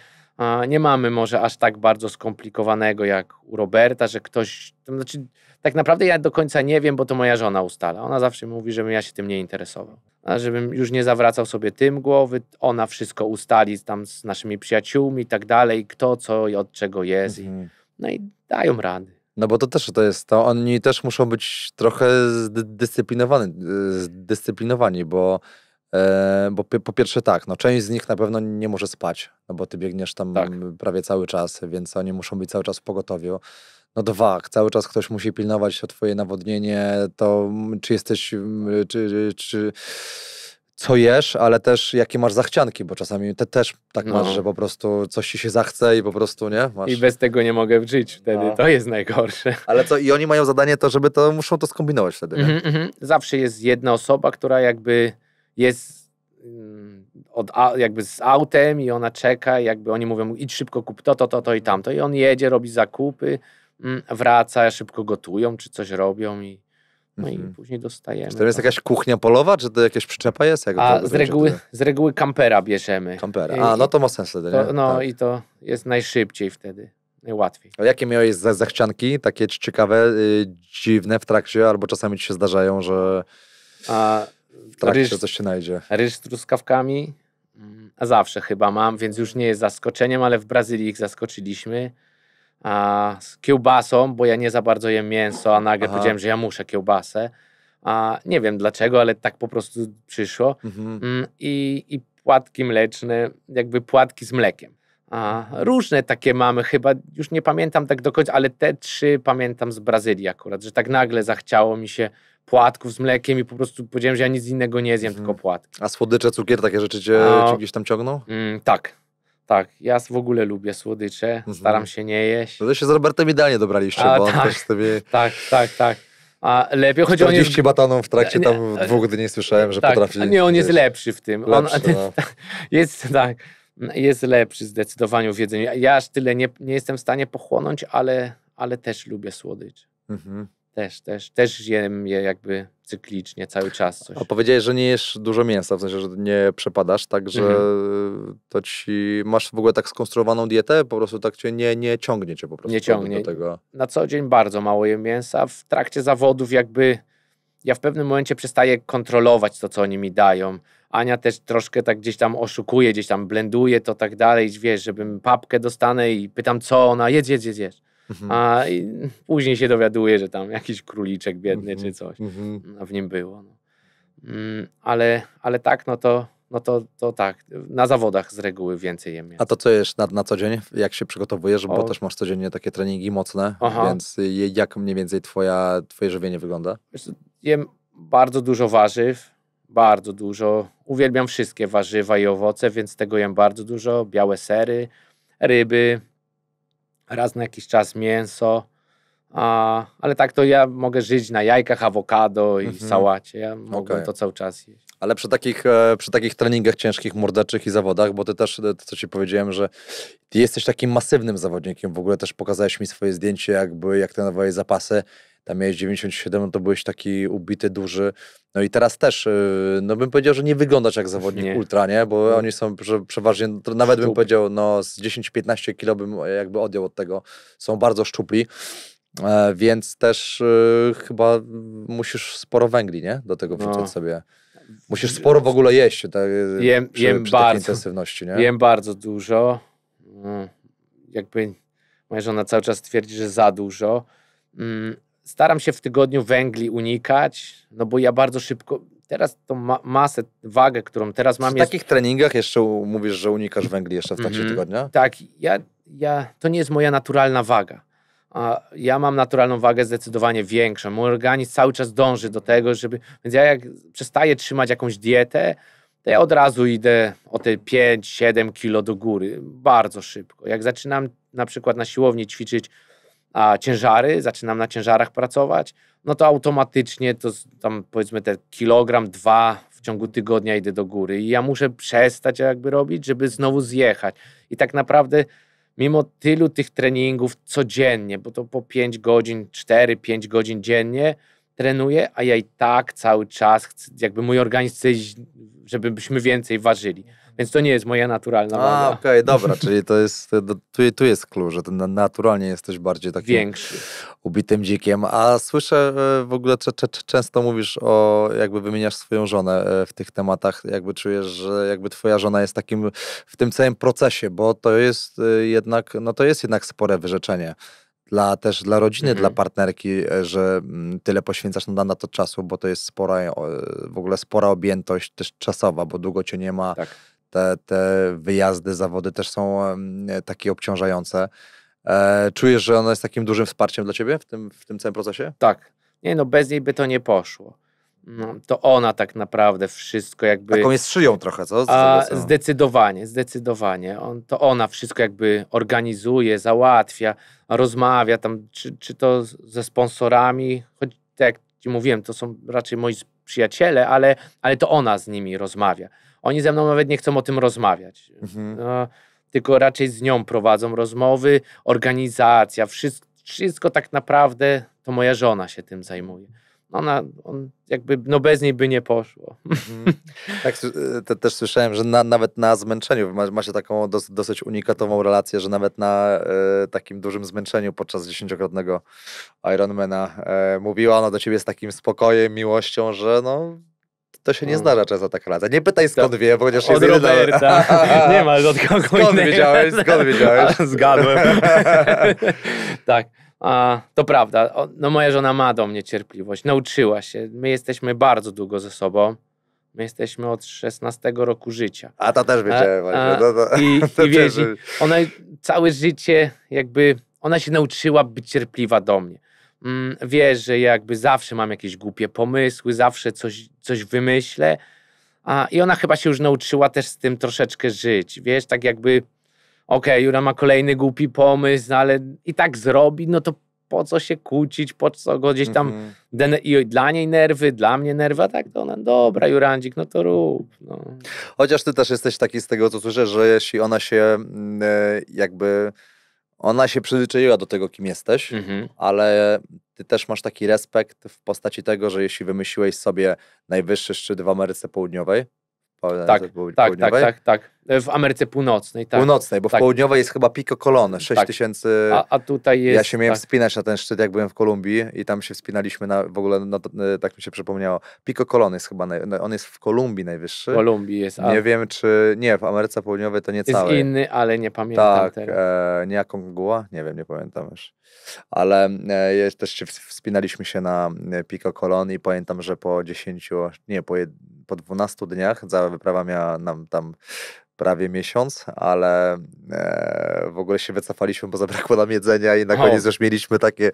nie mamy może aż tak bardzo skomplikowanego jak u Roberta, że ktoś. To znaczy, tak naprawdę ja do końca nie wiem, bo to moja żona ustala. Ona zawsze mówi, żebym ja się tym nie interesował. A żebym już nie zawracał sobie tym głowy, ona wszystko ustali tam z naszymi przyjaciółmi i tak dalej, kto co i od czego jest. Mhm. I, no i dają rady. No bo to też to jest to, oni też muszą być trochę zdyscyplinowani, y, zdyscyplinowani bo E, bo po pierwsze tak, no część z nich na pewno nie może spać, no bo ty biegniesz tam tak. prawie cały czas, więc oni muszą być cały czas w pogotowiu. No dwa, cały czas ktoś musi pilnować o twoje nawodnienie, to czy jesteś, czy, czy co jesz, ale też jakie masz zachcianki, bo czasami te też tak no. masz, że po prostu coś ci się zachce i po prostu nie. Masz... I bez tego nie mogę żyć wtedy, no. to jest najgorsze. Ale co, i oni mają zadanie to, żeby to, muszą to skombinować wtedy. Mm -hmm, mm -hmm. Zawsze jest jedna osoba, która jakby jest mm, od, jakby z autem i ona czeka, i jakby oni mówią, idź szybko kup to, to, to, to i tamto. I on jedzie, robi zakupy, mm, wraca, szybko gotują, czy coś robią i no mhm. i później dostajemy. Czy to jest jakaś kuchnia polowa, czy to jakieś przyczepa jest? Jak A z reguły, z reguły kampera bierzemy. Kampera, a no to ma sens wtedy, to, No tak. i to jest najszybciej wtedy, najłatwiej. A jakie miałeś zachcianki, takie ciekawe, y, dziwne w trakcie, albo czasami ci się zdarzają, że... A ryż, coś się Ryż z truskawkami a zawsze chyba mam, więc już nie jest zaskoczeniem, ale w Brazylii ich zaskoczyliśmy. A z kiełbasą, bo ja nie za bardzo jem mięso, a nagle Aha. powiedziałem, że ja muszę kiełbasę. A nie wiem dlaczego, ale tak po prostu przyszło. Mhm. Mm, I, I płatki mleczne, jakby płatki z mlekiem. A, różne takie mamy chyba, już nie pamiętam tak do końca, ale te trzy pamiętam z Brazylii akurat, że tak nagle zachciało mi się płatków z mlekiem i po prostu powiedziałem, że ja nic innego nie zjem, hmm. tylko płatki. A słodycze, cukier, takie rzeczy cię, no, gdzieś tam ciągną? Mm, tak. Tak, ja w ogóle lubię słodycze, mhm. staram się nie jeść. No to się z Robertem idealnie dobraliście, A, bo tak, on też sobie... Tak, tak, tak. A lepiej, choć on jest... batonów w trakcie tam nie, dwóch dni słyszałem, że tak, potrafi... Nie, on jest lepszy w tym. Lepszy, on, no. Jest, tak, jest lepszy zdecydowanie w jedzeniu. Ja aż tyle nie, nie jestem w stanie pochłonąć, ale, ale też lubię słodycze. Mhm też, też, też jem je jakby cyklicznie cały czas. Coś. A powiedziałeś, że nie jesz dużo mięsa, w sensie, że nie przepadasz, także mhm. to ci masz w ogóle tak skonstruowaną dietę, po prostu tak cię nie, nie ciągnie cię po prostu. Nie ciągnie. Do tego. Na co dzień bardzo mało jem mięsa. W trakcie zawodów jakby ja w pewnym momencie przestaję kontrolować to, co oni mi dają. Ania też troszkę tak gdzieś tam oszukuje, gdzieś tam blenduje to tak dalej, wiesz, żebym papkę dostanę i pytam, co ona, jedz, jedz, jedz, jedz. Mhm. A później się dowiaduje, że tam jakiś króliczek biedny mhm. czy coś mhm. No, w nim było. No. Mm, ale, ale tak, no to no to, to tak, na zawodach z reguły więcej jem. Mięso. A to co jesz na, na co dzień, jak się przygotowujesz, o. bo też masz codziennie takie treningi mocne, Aha. więc jak mniej więcej twoja, twoje żywienie wygląda? Jem bardzo dużo warzyw, bardzo dużo. Uwielbiam wszystkie warzywa i owoce, więc tego jem bardzo dużo. Białe sery, ryby, raz na jakiś czas mięso, a, ale tak to ja mogę żyć na jajkach, awokado i mhm. sałacie. Ja mogę okay. to cały czas jeść. Ale przy takich, e, przy takich treningach ciężkich, morderczych i zawodach, bo ty też, e, to co ci powiedziałem, że ty jesteś takim masywnym zawodnikiem. W ogóle też pokazałeś mi swoje zdjęcie, jakby, jak nowe zapasy tam miałeś 97, no to byłeś taki ubity, duży. No i teraz też, y, no bym powiedział, że nie wyglądasz jak zawodnik nie. ultra, nie? Bo no. oni są przeważnie, nawet bym powiedział, no z 10-15 kilo bym e, jakby odjął od tego. Są bardzo szczupli. E, więc też y, chyba musisz sporo węgli, nie? Do tego no. wrzucać no. sobie. Musisz sporo w ogóle jeść tak, jem, przy, jem przy bardzo, intensywności, nie? Jem bardzo dużo. Mm, jakby moja żona cały czas twierdzi, że za dużo. Mm, staram się w tygodniu węgli unikać, no bo ja bardzo szybko, teraz tą ma masę, wagę, którą teraz mam. W jest... takich treningach jeszcze mówisz, że unikasz węgli jeszcze w trakcie mm -hmm. tygodnia? Tak, ja, ja, to nie jest moja naturalna waga. a Ja mam naturalną wagę zdecydowanie większą. Mój organizm cały czas dąży do tego, żeby. Więc ja jak przestaję trzymać jakąś dietę, to ja od razu idę o te 5-7 kilo do góry bardzo szybko. Jak zaczynam na przykład na siłowni ćwiczyć a, ciężary, zaczynam na ciężarach pracować, no to automatycznie to tam powiedzmy te kilogram, dwa w ciągu tygodnia idę do góry i ja muszę przestać jakby robić, żeby znowu zjechać. I tak naprawdę mimo tylu tych treningów codziennie, bo to po 5 godzin, 4-5 godzin dziennie trenuję, a ja i tak cały czas chcę, jakby mój organizm chce, żebyśmy więcej ważyli więc to nie jest moja naturalna waga. A, okej, okay, dobra, czyli to jest, tu, tu jest klucz, że naturalnie jesteś bardziej takim Większy. ubitym dzikiem, a słyszę e, w ogóle, czy, czy, często mówisz o, jakby wymieniasz swoją żonę e, w tych tematach, jakby czujesz, że jakby twoja żona jest takim, w tym całym procesie, bo to jest e, jednak, no to jest jednak spore wyrzeczenie dla, też dla rodziny, dla mhm. partnerki, że mm, tyle poświęcasz na, na to czasu, bo to jest spora, w ogóle spora objętość też czasowa, bo długo cię nie ma. Tak te, te wyjazdy, zawody też są takie obciążające. E, czujesz, że ona jest takim dużym wsparciem dla ciebie w tym, w tym całym procesie? Tak. Nie, no bez niej by to nie poszło. No, to ona tak naprawdę wszystko jakby. Taką jest szyją trochę, co? A, zdecydowanie, zdecydowanie. On, to ona wszystko jakby organizuje, załatwia, rozmawia tam, czy, czy to ze sponsorami, choć tak jak ci mówiłem, to są raczej moi przyjaciele, ale, ale to ona z nimi rozmawia oni ze mną nawet nie chcą o tym rozmawiać. Mhm. No, tylko raczej z nią prowadzą rozmowy, organizacja, wszystko, wszystko tak naprawdę to moja żona się tym zajmuje. Ona, on jakby, no bez niej by nie poszło. Mhm. Tak, e, te, też słyszałem, że na, nawet na zmęczeniu, ma, ma się taką dos, dosyć unikatową relację, że nawet na e, takim dużym zmęczeniu podczas dziesięciokrotnego Ironmana e, mówiła ona do ciebie z takim spokojem, miłością, że no to się nie no. zdarza często tak racja. Nie pytaj skąd to, wiem, jest Roberta. nie ma od kogo Skąd innego. wiedziałeś? Skąd wiedziałeś? Zgadłem. tak. A, to prawda. No moja żona ma do mnie cierpliwość. Nauczyła się. My jesteśmy bardzo długo ze sobą. My jesteśmy od 16 roku życia. A to też wiedziałem. A, no, to, I, to i wiesz, ona całe życie jakby, ona się nauczyła być cierpliwa do mnie. Mm, wiesz, że jakby zawsze mam jakieś głupie pomysły, zawsze coś, coś wymyślę. A, I ona chyba się już nauczyła też z tym troszeczkę żyć. Wiesz, tak jakby, okej, okay, Jura ma kolejny głupi pomysł, ale i tak zrobi, no to po co się kłócić, po co go gdzieś tam. Mhm. I dla niej nerwy, dla mnie nerwy, a tak to ona, dobra, Jurandzik, no to rób. No. Chociaż ty też jesteś taki z tego, co słyszę, że jeśli ona się mm, e, jakby ona się przyzwyczaiła do tego, kim jesteś, mhm. ale ty też masz taki respekt w postaci tego, że jeśli wymyśliłeś sobie najwyższy szczyt w Ameryce Południowej, tak, tak, tak, tak, tak. W Ameryce Północnej, tak. Północnej, bo w tak. południowej jest chyba Pico Colon, 6 tak. tysięcy. A, a, tutaj jest... Ja się miałem tak. wspinać na ten szczyt, jak byłem w Kolumbii i tam się wspinaliśmy na, w ogóle, na, no e, tak mi się przypomniało, Pico Colon jest chyba, no, on jest w Kolumbii najwyższy. W Kolumbii jest. A... Nie wiem, czy... Nie, w Ameryce Południowej to nie cały. Jest inny, ale nie pamiętam Tak, E, nie Akongua? Nie wiem, nie pamiętam już. Ale e, też się wspinaliśmy się na e, Pico Colon i pamiętam, że po 10, nie, po jednym po 12 dniach, cała wyprawa miała nam tam prawie miesiąc, ale e, w ogóle się wycofaliśmy, bo zabrakło nam jedzenia i na koniec już mieliśmy takie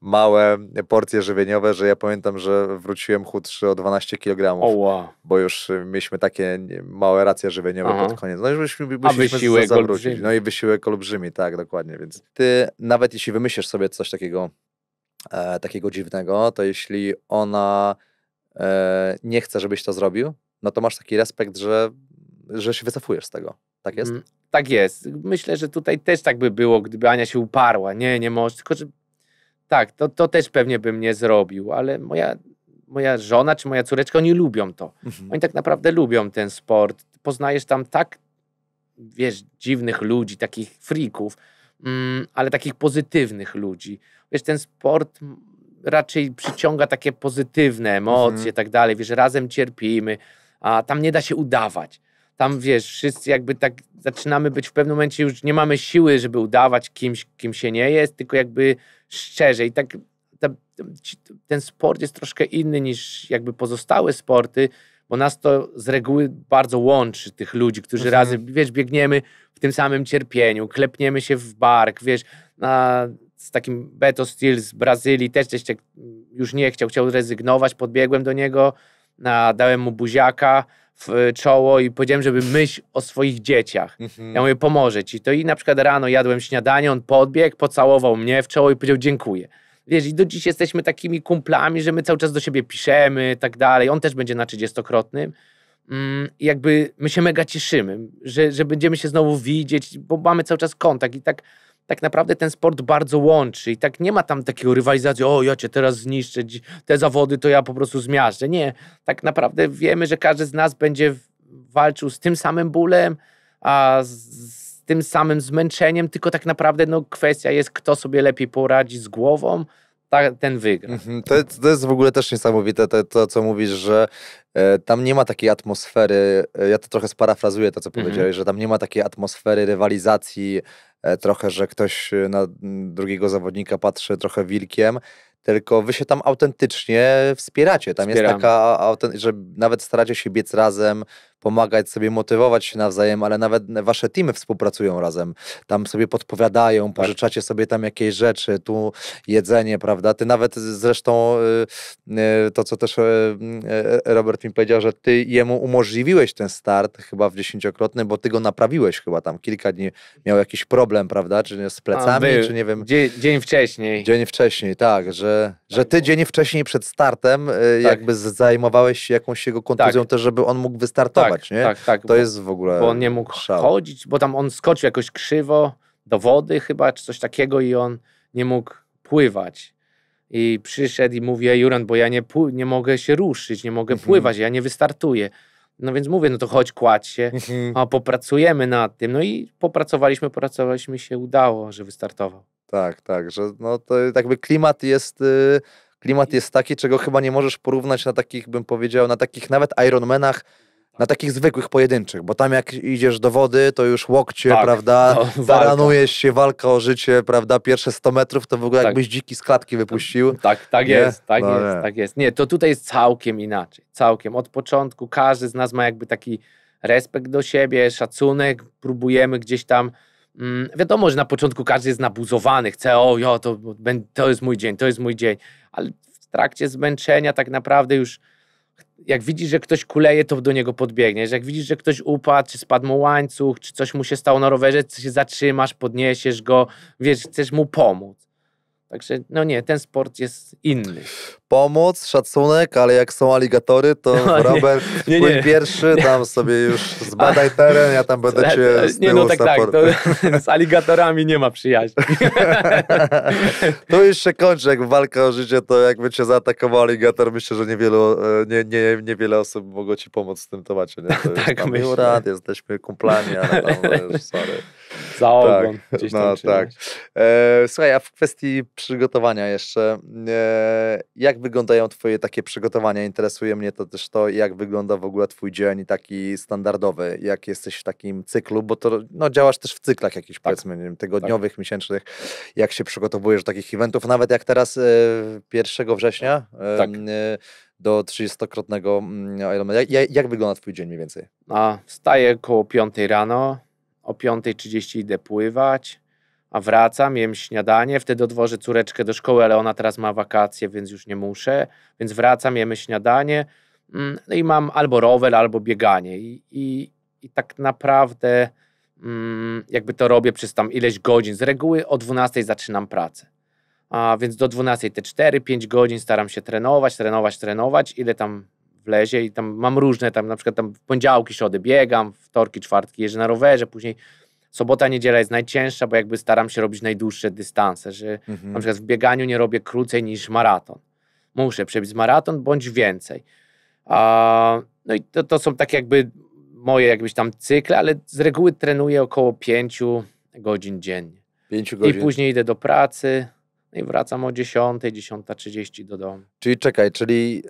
małe porcje żywieniowe, że ja pamiętam, że wróciłem chudszy o 12 kg, oh, wow. bo już mieliśmy takie małe racje żywieniowe Aha. pod koniec. No i byśmy, byśmy A wysiłek olbrzymi. No i wysiłek olbrzymi, tak, dokładnie. Więc ty, nawet jeśli wymyślisz sobie coś takiego, e, takiego dziwnego, to jeśli ona E, nie chce, żebyś to zrobił, no to masz taki respekt, że, że się wycofujesz z tego. Tak jest? Mm, tak jest. Myślę, że tutaj też tak by było, gdyby Ania się uparła. Nie, nie możesz. Tylko, że tak, to, to też pewnie bym nie zrobił, ale moja, moja żona czy moja córeczka, oni lubią to. Mhm. Oni tak naprawdę lubią ten sport. Poznajesz tam tak, wiesz, dziwnych ludzi, takich frików, mm, ale takich pozytywnych ludzi. Wiesz, ten sport raczej przyciąga takie pozytywne emocje mhm. i tak dalej, wiesz, razem cierpimy, a tam nie da się udawać. Tam, wiesz, wszyscy jakby tak zaczynamy być w pewnym momencie, już nie mamy siły, żeby udawać kimś, kim się nie jest, tylko jakby szczerze i tak ta, ten sport jest troszkę inny niż jakby pozostałe sporty, bo nas to z reguły bardzo łączy, tych ludzi, którzy mhm. razem, wiesz, biegniemy w tym samym cierpieniu, klepniemy się w bark, wiesz, na, z takim Beto Steel z Brazylii, też gdzieś tak już nie chciał, chciał rezygnować, podbiegłem do niego, dałem mu buziaka w e, czoło i powiedziałem, żeby myśl o swoich dzieciach. Mhm. Ja mówię, pomoże ci. To i na przykład rano jadłem śniadanie, on podbiegł, pocałował mnie w czoło i powiedział dziękuję. Wiesz, i do dziś jesteśmy takimi kumplami, że my cały czas do siebie piszemy, tak dalej. On też będzie na 30-krotnym. Mm, jakby my się mega cieszymy, że, że będziemy się znowu widzieć, bo mamy cały czas kontakt i tak tak naprawdę ten sport bardzo łączy i tak nie ma tam takiego rywalizacji, o ja cię teraz zniszczę, te zawody to ja po prostu zmiażdżę. Nie, tak naprawdę wiemy, że każdy z nas będzie walczył z tym samym bólem, a z tym samym zmęczeniem, tylko tak naprawdę no, kwestia jest, kto sobie lepiej poradzi z głową, ta, ten wygra. Mhm, to, to, jest w ogóle też niesamowite, to, to co mówisz, że e, tam nie ma takiej atmosfery, e, ja to trochę sparafrazuję to, co mhm. powiedziałeś, że tam nie ma takiej atmosfery rywalizacji, e, trochę, że ktoś na drugiego zawodnika patrzy trochę wilkiem, tylko wy się tam autentycznie wspieracie. Tam jest taka, że nawet staracie się biec razem, pomagać sobie, motywować się nawzajem, ale nawet wasze teamy współpracują razem. Tam sobie podpowiadają, tak. pożyczacie sobie tam jakieś rzeczy, tu jedzenie, prawda? Ty nawet zresztą y, y, to, co też y, Robert mi powiedział, że ty jemu umożliwiłeś ten start chyba w dziesięciokrotny, bo ty go naprawiłeś chyba tam kilka dni. Miał jakiś problem, prawda? Czy z plecami, czy nie wiem. Dzień, dzień, wcześniej. Dzień wcześniej, tak. Że, że tak. ty dzień wcześniej przed startem tak. jakby zajmowałeś się jakąś jego kontuzją tak. też, żeby on mógł wystartować. Tak. Tak, nie? Tak, tak. To bo, jest w ogóle. Bo on nie mógł szał. chodzić, bo tam on skoczył jakoś krzywo do wody chyba, czy coś takiego, i on nie mógł pływać. I przyszedł i mówi, Juran, bo ja nie, nie mogę się ruszyć, nie mogę mhm. pływać, ja nie wystartuję. No więc mówię, no to chodź, kładź się, mhm. a popracujemy nad tym. No i popracowaliśmy, pracowaliśmy, się udało, że wystartował. Tak, tak, że no to jakby klimat jest... Y, klimat jest taki, czego chyba nie możesz porównać na takich, bym powiedział, na takich nawet Ironmanach, na takich zwykłych, pojedynczych, bo tam jak idziesz do wody, to już łokcie, tak, prawda, no, zaranujesz się, walka o życie, prawda, pierwsze 100 metrów, to w ogóle tak. jakbyś dziki z klatki wypuścił. Tak, tak nie? jest, tak no, jest, nie. tak jest. Nie, to tutaj jest całkiem inaczej, całkiem. Od początku każdy z nas ma jakby taki respekt do siebie, szacunek, próbujemy gdzieś tam Mm, wiadomo, że na początku każdy jest nabuzowany, chce, o, jo, to, to jest mój dzień, to jest mój dzień, ale w trakcie zmęczenia tak naprawdę już jak widzisz, że ktoś kuleje, to do niego podbiegniesz. Jak widzisz, że ktoś upadł, czy spadł mu łańcuch, czy coś mu się stało na rowerze, to się zatrzymasz, podniesiesz go, wiesz, chcesz mu pomóc. Także no nie, ten sport jest inny. Pomoc, szacunek, ale jak są aligatory, to no, Robert, nie, nie, nie. pierwszy, tam sobie już zbadaj teren, ja tam będę cię z Nie, no tak, tak, z aligatorami nie ma przyjaźni. tu już się kończy, jak walka o życie, to jakby cię zaatakował aligator, myślę, że niewielu, e, nie, nie, niewiele osób mogło ci pomóc w tym temacie. Nie? To tak, myślę. Rad, jesteśmy kumplami, ale tam, sorry. Za tak, ogon. Tak, gdzieś tam no, tak. E, słuchaj, a w kwestii przygotowania jeszcze, e, jak wyglądają twoje takie przygotowania? Interesuje mnie to też to, jak wygląda w ogóle twój dzień taki standardowy, jak jesteś w takim cyklu, bo to no, działasz też w cyklach jakichś, tak. powiedzmy, nie wiem, tygodniowych, tak. miesięcznych, jak się przygotowujesz do takich eventów, nawet jak teraz e, 1 września e, tak. e, do 30-krotnego mm, Ironmana. Jak, jak wygląda twój dzień mniej więcej? A, wstaję koło 5 rano, o 5.30 idę pływać, a wracam, jem śniadanie, wtedy odwożę córeczkę do szkoły, ale ona teraz ma wakacje, więc już nie muszę, więc wracam, jemy śniadanie mm, no i mam albo rower, albo bieganie i, i, i tak naprawdę mm, jakby to robię przez tam ileś godzin. Z reguły o 12 zaczynam pracę. A więc do 12 te 4-5 godzin staram się trenować, trenować, trenować, ile tam w lesie i tam mam różne, tam na przykład tam w poniedziałki, środy biegam, wtorki, czwartki jeżdżę na rowerze, później sobota, niedziela jest najcięższa, bo jakby staram się robić najdłuższe dystanse, że mhm. na przykład w bieganiu nie robię krócej niż maraton. Muszę przebić maraton bądź więcej. A, no i to, to są tak jakby moje jakbyś tam cykle, ale z reguły trenuję około pięciu godzin dziennie. Pięciu godzin. I później idę do pracy, no i wracam o 10, 10.30 do domu. Czyli czekaj, czyli yy,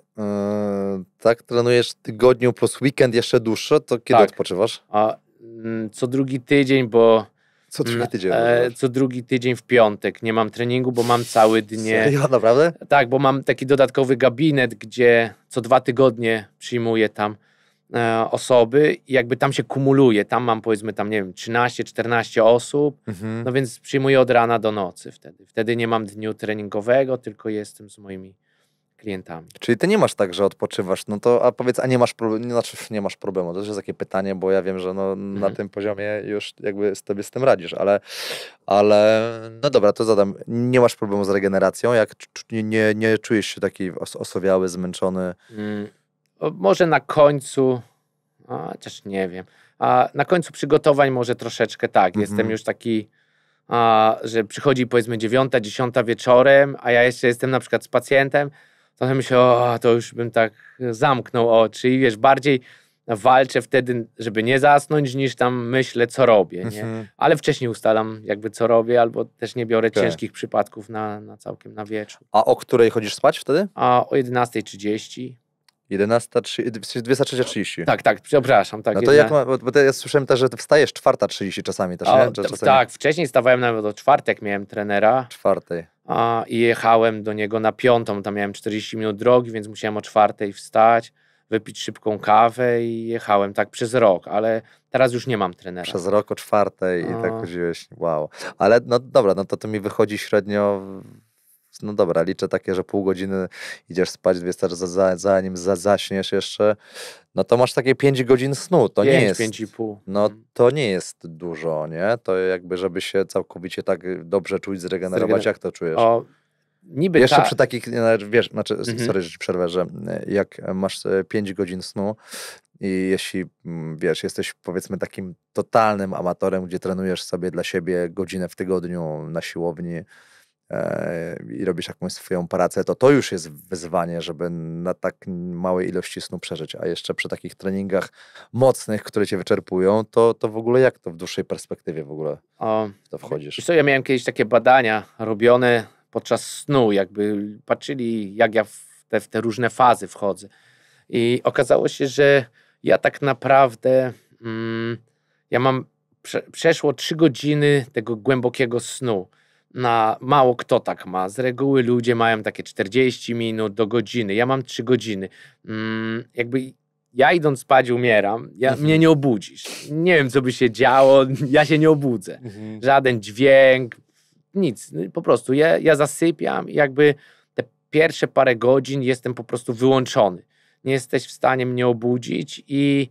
tak trenujesz tygodniu plus weekend jeszcze dłuższy, to kiedy tak. odpoczywasz? A, mm, co drugi tydzień, bo... Co drugi mm, tydzień? E, co drugi tydzień w piątek. Nie mam treningu, bo mam cały dnie. Serio, naprawdę? Tak, bo mam taki dodatkowy gabinet, gdzie co dwa tygodnie przyjmuję tam E, osoby i jakby tam się kumuluje. Tam mam powiedzmy tam, nie wiem, 13-14 osób, mhm. no więc przyjmuję od rana do nocy wtedy. Wtedy nie mam dniu treningowego, tylko jestem z moimi klientami. Czyli ty nie masz tak, że odpoczywasz, no to a powiedz, a nie masz, nie, znaczy nie masz problemu, to też jest takie pytanie, bo ja wiem, że no, mhm. na tym poziomie już jakby sobie z tym radzisz, ale, ale no dobra, to zadam, nie masz problemu z regeneracją, jak nie, nie czujesz się taki os osowiały, zmęczony? Mhm może na końcu, a, chociaż nie wiem, a na końcu przygotowań może troszeczkę tak, mhm. jestem już taki, a, że przychodzi powiedzmy dziewiąta, dziesiąta wieczorem, a ja jeszcze jestem na przykład z pacjentem, to myślę, o, to już bym tak zamknął oczy i wiesz, bardziej walczę wtedy, żeby nie zasnąć, niż tam myślę, co robię. Nie? Mhm. Ale wcześniej ustalam, jakby co robię, albo też nie biorę okay. ciężkich przypadków na, na całkiem na wieczór. A o której chodzisz spać wtedy? A o 11.30. 11.30. Tak, tak, przepraszam. Tak, no to jak, ma, bo ja słyszałem też, że wstajesz 4.30 czasami też, o, nie? Czasami... Tak, wcześniej stawałem nawet o czwartek, miałem trenera. Czwartej. A, I jechałem do niego na piątą, tam miałem 40 minut drogi, więc musiałem o czwartej wstać, wypić szybką kawę i jechałem tak przez rok, ale teraz już nie mam trenera. Przez rok o czwartej i tak no. chodziłeś, wow. Ale no dobra, no to to mi wychodzi średnio no dobra, liczę takie, że pół godziny idziesz spać, dwie stary, za, za, zanim za, zaśniesz jeszcze, no to masz takie pięć godzin snu. To nie jest. pół. No mhm. to nie jest dużo, nie? To jakby, żeby się całkowicie tak dobrze czuć, zregenerować, Zregener jak to czujesz? O, niby Jeszcze ta... przy takich, no, wiesz, znaczy, mhm. sorry, że ci przerwę, że e, jak masz e, pięć godzin snu, i jeśli mm, wiesz, jesteś powiedzmy takim totalnym amatorem, gdzie trenujesz sobie dla siebie godzinę w tygodniu na siłowni, E, i robisz jakąś swoją pracę, to to już jest wyzwanie, żeby na tak małej ilości snu przeżyć, a jeszcze przy takich treningach mocnych, które cię wyczerpują, to, to w ogóle jak to w dłuższej perspektywie w ogóle o, to wchodzisz? Wiesz co, ja miałem kiedyś takie badania robione podczas snu, jakby patrzyli jak ja w te, w te różne fazy wchodzę i okazało się, że ja tak naprawdę mm, ja mam prze, przeszło trzy godziny tego głębokiego snu, na mało kto tak ma. Z reguły ludzie mają takie 40 minut do godziny. Ja mam 3 godziny. Mm, jakby ja idąc spać umieram, ja, mhm. mnie nie obudzisz. Nie wiem, co by się działo, ja się nie obudzę. Mhm. Żaden dźwięk, nic. No po prostu ja, ja zasypiam i jakby te pierwsze parę godzin jestem po prostu wyłączony. Nie jesteś w stanie mnie obudzić i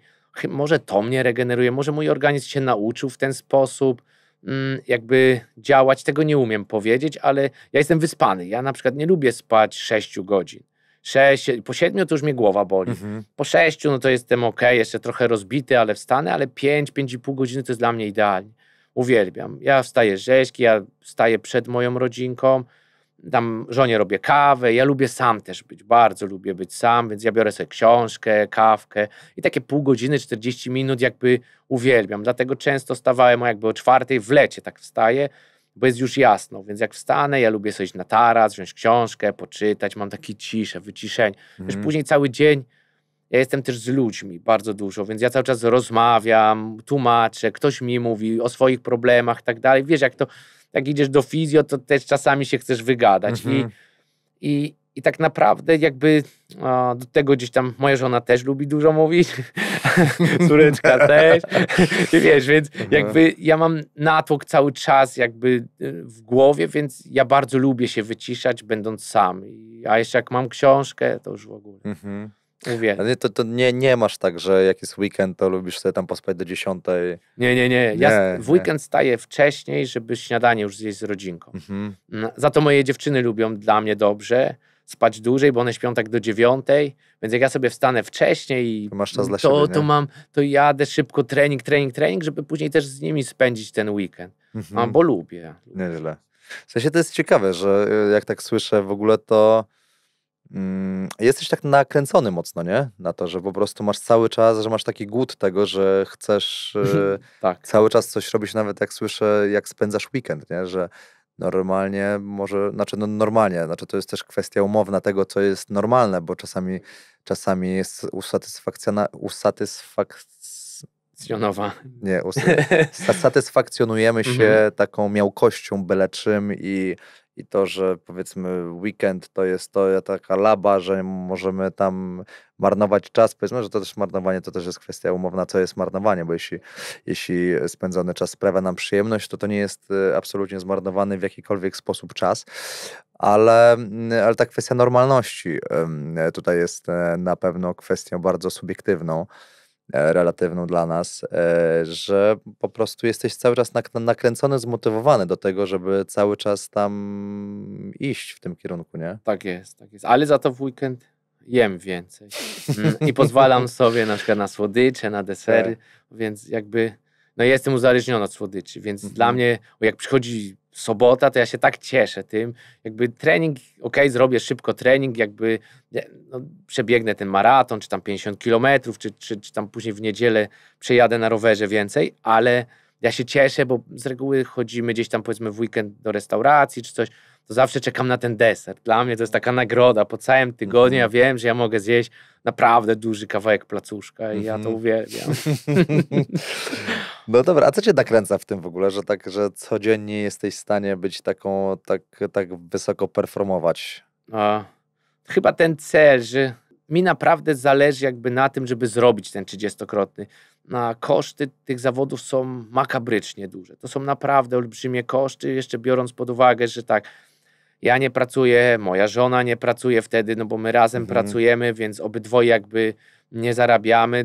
może to mnie regeneruje, może mój organizm się nauczył w ten sposób. Mm, jakby działać, tego nie umiem powiedzieć, ale ja jestem wyspany. Ja na przykład nie lubię spać 6 godzin. 6, po 7 to już mnie głowa boli. Mhm. Po 6 no to jestem ok, jeszcze trochę rozbity, ale wstanę, ale 5, 5,5 godziny to jest dla mnie idealnie. Uwielbiam. Ja wstaję rzeźki, ja wstaję przed moją rodzinką, tam żonie robię kawę, ja lubię sam też być, bardzo lubię być sam, więc ja biorę sobie książkę, kawkę i takie pół godziny, 40 minut jakby uwielbiam, dlatego często stawałem o jakby o czwartej w lecie, tak wstaję, bo jest już jasno, więc jak wstanę, ja lubię sobie iść na taras, wziąć książkę, poczytać, mam takie ciszę, wyciszenie, mhm. później cały dzień ja jestem też z ludźmi bardzo dużo, więc ja cały czas rozmawiam, tłumaczę, ktoś mi mówi o swoich problemach i tak dalej, wiesz jak to jak idziesz do fizjo, to też czasami się chcesz wygadać. Mhm. I, i, I tak naprawdę jakby o, do tego gdzieś tam moja żona też lubi dużo mówić, córeczka też, wiesz, więc mhm. jakby ja mam natłok cały czas jakby y, w głowie, więc ja bardzo lubię się wyciszać będąc sam. A jeszcze jak mam książkę, to już w ogóle. Mhm. Uwielbiam. To, to nie, nie masz tak, że jak jest weekend, to lubisz sobie tam pospać do dziesiątej. Nie, nie, nie. Ja nie, w weekend nie. staję wcześniej, żeby śniadanie już zjeść z rodzinką. Mhm. Mm, za to moje dziewczyny lubią dla mnie dobrze spać dłużej, bo one śpią tak do dziewiątej, więc jak ja sobie wstanę wcześniej to, masz czas dla to, siebie, to mam, to jadę szybko trening, trening, trening, żeby później też z nimi spędzić ten weekend, mhm. A, bo lubię. Nieźle. W sensie to jest ciekawe, że y, jak tak słyszę w ogóle to Mm, jesteś tak nakręcony mocno, nie? Na to, że po prostu masz cały czas, że masz taki głód tego, że chcesz y, tak. cały czas coś robić, nawet jak słyszę, jak spędzasz weekend, nie? Że normalnie może, znaczy no normalnie, znaczy to jest też kwestia umowna tego, co jest normalne, bo czasami, czasami jest usatysfakcjona, usatysfak... Nie, usatysfakcjonujemy się mhm. taką miałkością byle czym i i to, że powiedzmy weekend to jest to taka laba, że możemy tam marnować czas. Powiedzmy, że to też marnowanie to też jest kwestia umowna, co jest marnowanie, bo jeśli, jeśli spędzony czas sprawia nam przyjemność, to to nie jest y, absolutnie zmarnowany w jakikolwiek sposób czas. Ale, mm, ale ta kwestia normalności tutaj jest e, na pewno kwestią bardzo subiektywną. E, relatywną dla nas, e, że po prostu jesteś cały czas nakręcony, zmotywowany do tego, żeby cały czas tam iść w tym kierunku, nie? Tak jest, tak jest. Ale za to w weekend jem więcej mm, i pozwalam sobie na przykład na słodycze, na desery, tak. więc jakby no jestem uzależniony od słodyczy, więc mhm. dla mnie jak przychodzi sobota, to ja się tak cieszę tym. Jakby trening, ok, zrobię szybko trening, jakby no, przebiegnę ten maraton, czy tam 50 kilometrów, czy, czy, czy tam później w niedzielę przejadę na rowerze więcej, ale ja się cieszę, bo z reguły chodzimy gdzieś tam powiedzmy w weekend do restauracji czy coś, to zawsze czekam na ten deser. Dla mnie to jest taka nagroda. Po całym tygodniu ja mhm. wiem, że ja mogę zjeść naprawdę duży kawałek placuszka i ja to mhm. uwielbiam. No dobra, a co cię nakręca tak w tym w ogóle, że tak, że codziennie jesteś w stanie być taką, tak, tak wysoko performować? A, chyba ten cel, że mi naprawdę zależy jakby na tym, żeby zrobić ten trzydziestokrotny. Na koszty tych zawodów są makabrycznie duże. To są naprawdę olbrzymie koszty, jeszcze biorąc pod uwagę, że tak, ja nie pracuję, moja żona nie pracuje wtedy, no bo my razem mhm. pracujemy, więc obydwoje jakby nie zarabiamy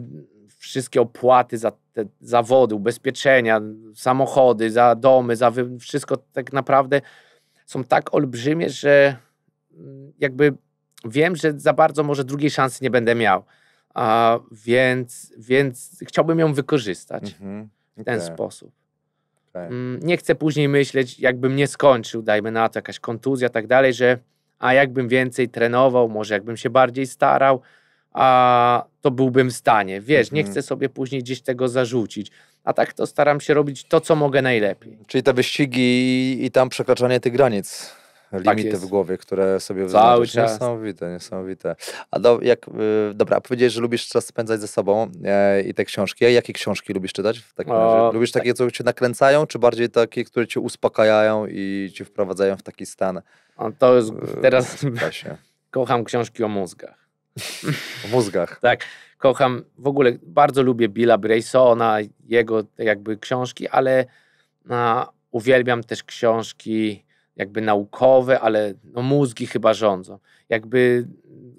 wszystkie opłaty za te zawody, ubezpieczenia, samochody, za domy, za wszystko tak naprawdę są tak olbrzymie, że mm, jakby wiem, że za bardzo może drugiej szansy nie będę miał. A więc, więc chciałbym ją wykorzystać mm-hmm. okay. w ten sposób. Okay. Mm, nie chcę później myśleć, jakbym nie skończył, dajmy na to jakaś kontuzja, tak dalej, że a jakbym więcej trenował, może jakbym się bardziej starał, a to byłbym w stanie. Wiesz, nie mhm. chcę sobie później gdzieś tego zarzucić. A tak to staram się robić to, co mogę najlepiej. Czyli te wyścigi i tam przekraczanie tych granic, tak limity w głowie, które sobie Cały czas. Niesamowite, niesamowite. A do, jak, y, dobra, powiedziałeś, że lubisz czas spędzać ze sobą e, i te książki. A jakie książki lubisz czytać w takim o, razie? Lubisz tak. takie, tak. co cię nakręcają, czy bardziej takie, które cię uspokajają i cię wprowadzają w taki stan? A to jest y, teraz... Yy, kocham książki o mózgach. W mózgach. tak, kocham, w ogóle bardzo lubię Billa Braysona, jego jakby książki, ale uwielbiam też książki jakby naukowe, ale no, mózgi chyba rządzą. Jakby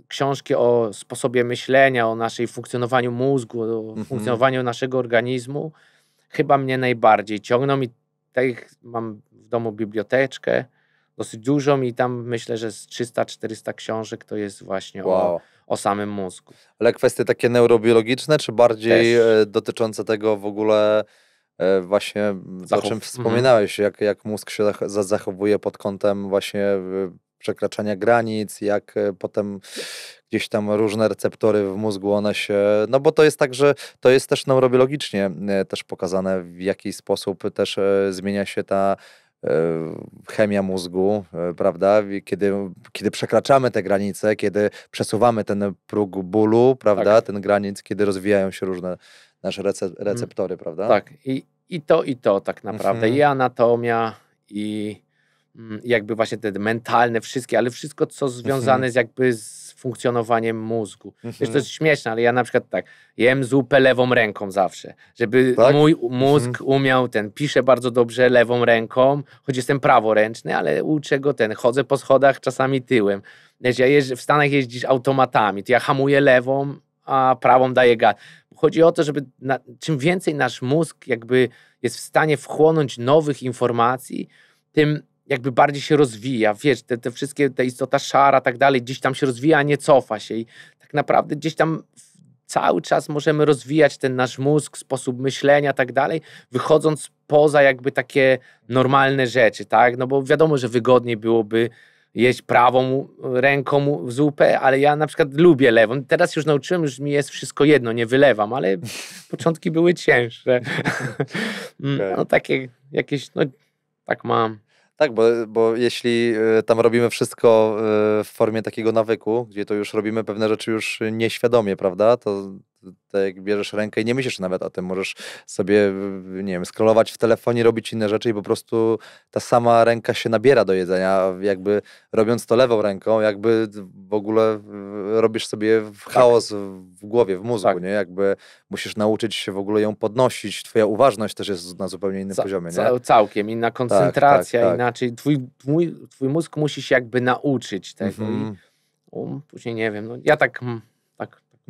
książki o sposobie myślenia, o naszej funkcjonowaniu mózgu, o mhm. funkcjonowaniu naszego organizmu chyba mnie najbardziej ciągną i tych tak mam w domu biblioteczkę dosyć dużą i tam myślę, że z 300-400 książek to jest właśnie wow. o o samym mózgu. Ale kwestie takie neurobiologiczne, czy bardziej Też. E, dotyczące tego w ogóle e, właśnie, Zachow... o czym mhm. wspominałeś, mhm. jak, jak mózg się zachowuje pod kątem właśnie e, przekraczania granic, jak potem gdzieś tam różne receptory w mózgu, one się, no bo to jest tak, że to jest też neurobiologicznie też pokazane, w jaki sposób też zmienia się ta E, chemia mózgu, e, prawda? Kiedy, kiedy przekraczamy te granice, kiedy przesuwamy ten próg bólu, prawda? Tak. Ten granic, kiedy rozwijają się różne nasze mhm. receptory, hmm. prawda? Tak, I, i to, i to tak naprawdę. Hmm. I anatomia, i Mm, jakby właśnie te mentalne, wszystkie, ale wszystko, co związane mhm. z jakby z funkcjonowaniem mózgu. Mhm. Wiesz, to mhm. jest śmieszne, ale ja na przykład tak, jem zupę lewą ręką zawsze, żeby tak? mój mózg mhm. umiał ten, piszę bardzo dobrze lewą ręką, choć jestem praworęczny, ale uczę go ten, chodzę po schodach czasami tyłem. Wiesz, ja jeżdż, w Stanach jeździsz automatami, to ja hamuję lewą, a prawą daję gaz. Chodzi o to, żeby na, czym więcej nasz mózg jakby jest w stanie wchłonąć nowych informacji, tym jakby bardziej się rozwija, wiesz, te, te wszystkie, ta istota szara, tak dalej, gdzieś tam się rozwija, a nie cofa się i tak naprawdę gdzieś tam cały czas możemy rozwijać ten nasz mózg, sposób myślenia, tak dalej, wychodząc poza jakby takie normalne rzeczy, tak, no bo wiadomo, że wygodniej byłoby jeść prawą ręką w zupę, ale ja na przykład lubię lewą. Teraz już nauczyłem, już mi jest wszystko jedno, nie wylewam, ale początki były cięższe. Mm, tak. no takie jakieś, no tak mam. Tak, bo, bo jeśli e, tam robimy wszystko e, w formie takiego nawyku, gdzie to już robimy pewne rzeczy już nieświadomie, prawda, to tak jak bierzesz rękę i nie myślisz nawet o tym, możesz sobie, nie wiem, scrollować w telefonie, robić inne rzeczy i po prostu ta sama ręka się nabiera do jedzenia, jakby robiąc to lewą ręką, jakby w ogóle robisz sobie tak. chaos tak. w głowie, w mózgu, tak. nie? Jakby musisz nauczyć się w ogóle ją podnosić, twoja uważność też jest na zupełnie innym Ca poziomie, nie? Całkiem, inna tak, koncentracja, tak, tak, inaczej, twój, twój, twój mózg musi się jakby nauczyć tego i mhm. um, później nie wiem, no ja tak mm,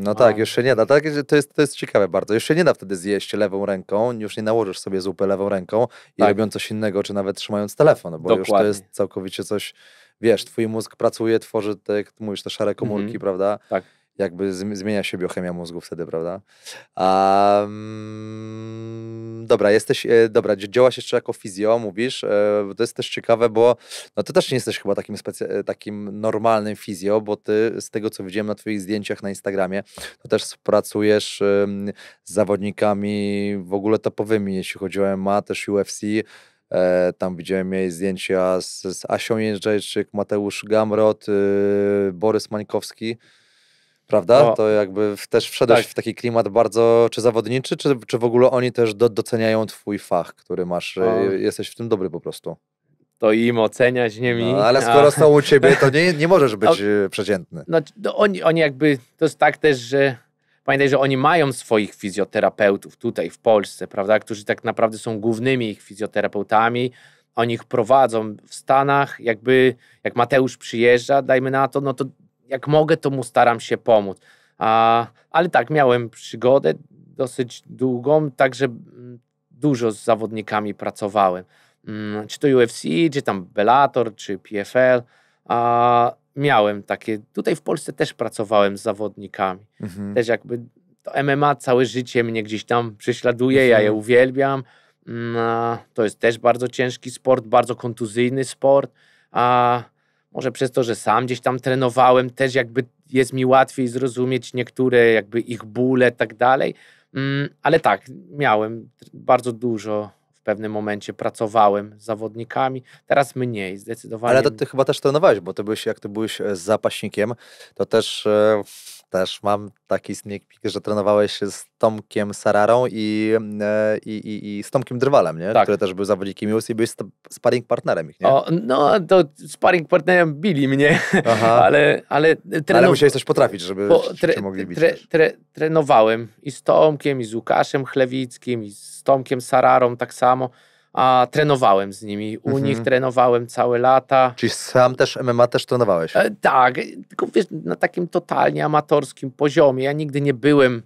no, no tak, już się nie da. Tak, to, jest, to jest ciekawe bardzo. Już się nie da wtedy zjeść lewą ręką, już nie nałożysz sobie zupy lewą ręką i tak. robiąc coś innego, czy nawet trzymając telefon, bo Dokładnie. już to jest całkowicie coś, wiesz, twój mózg pracuje, tworzy, te jak mówisz, te szare komórki, mhm. prawda? Tak jakby zmienia się biochemia mózgu wtedy, prawda? Um, dobra, jesteś, e, dobra, działaś jeszcze jako fizjo, mówisz, e, to jest też ciekawe, bo no ty też nie jesteś chyba takim, e, takim normalnym fizjo, bo ty z tego, co widziałem na twoich zdjęciach na Instagramie, to też pracujesz z zawodnikami w ogóle topowymi, jeśli chodzi o MMA, też UFC, tam widziałem jej zdjęcia z, z Asią Jędrzejczyk, Mateusz Gamrot, y, Borys Mańkowski. Prawda? No, to jakby też wszedłeś tak. w taki klimat bardzo czy zawodniczy, czy, czy w ogóle oni też do, doceniają twój fach, który masz, y, jesteś w tym dobry po prostu. To im oceniać, nie no, mi. No, ale skoro a... są u ciebie, to nie, nie możesz być y, przeciętny. No, oni, oni jakby, to jest tak też, że pamiętaj, że oni mają swoich fizjoterapeutów tutaj w Polsce, prawda, którzy tak naprawdę są głównymi ich fizjoterapeutami, oni ich prowadzą w Stanach, jakby jak Mateusz przyjeżdża, dajmy na to, no to jak mogę, to mu staram się pomóc. A, ale tak, miałem przygodę dosyć długą, także mm, dużo z zawodnikami pracowałem. Mm, czy to UFC, czy tam Bellator, czy PFL. A, miałem takie. Tutaj w Polsce też pracowałem z zawodnikami. Mhm. Też jakby to MMA całe życie mnie gdzieś tam prześladuje, mhm. ja je mhm. uwielbiam. Mm, to jest też bardzo ciężki sport, bardzo kontuzyjny sport. A może przez to, że sam gdzieś tam trenowałem, też jakby jest mi łatwiej zrozumieć niektóre jakby ich bóle, tak dalej. Mm, ale tak, miałem bardzo dużo w pewnym momencie pracowałem z zawodnikami, teraz mniej zdecydowanie. Ale to ty chyba też trenowałeś, bo ty byłeś, jak ty byłeś e, zapaśnikiem, to też e, też mam taki sneak peek, że trenowałeś się z Tomkiem Sararą i, e, i, i, i z Tomkiem Drwalem, nie? Tak. który też był zawodnikiem US i byłeś sparring partnerem ich, nie? O, no, to sparring partnerem bili mnie, Aha. ale... Ale, trenu... ale musiałeś coś potrafić, żeby po, tre, się mogli bić. Tre, tre, trenowałem i z Tomkiem, i z Łukaszem Chlewickim, i z Tomkiem Sararą tak samo a trenowałem z nimi. U mhm. nich trenowałem całe lata. Czyli sam też MMA też trenowałeś? E, tak, tylko wiesz, na takim totalnie amatorskim poziomie. Ja nigdy nie byłem,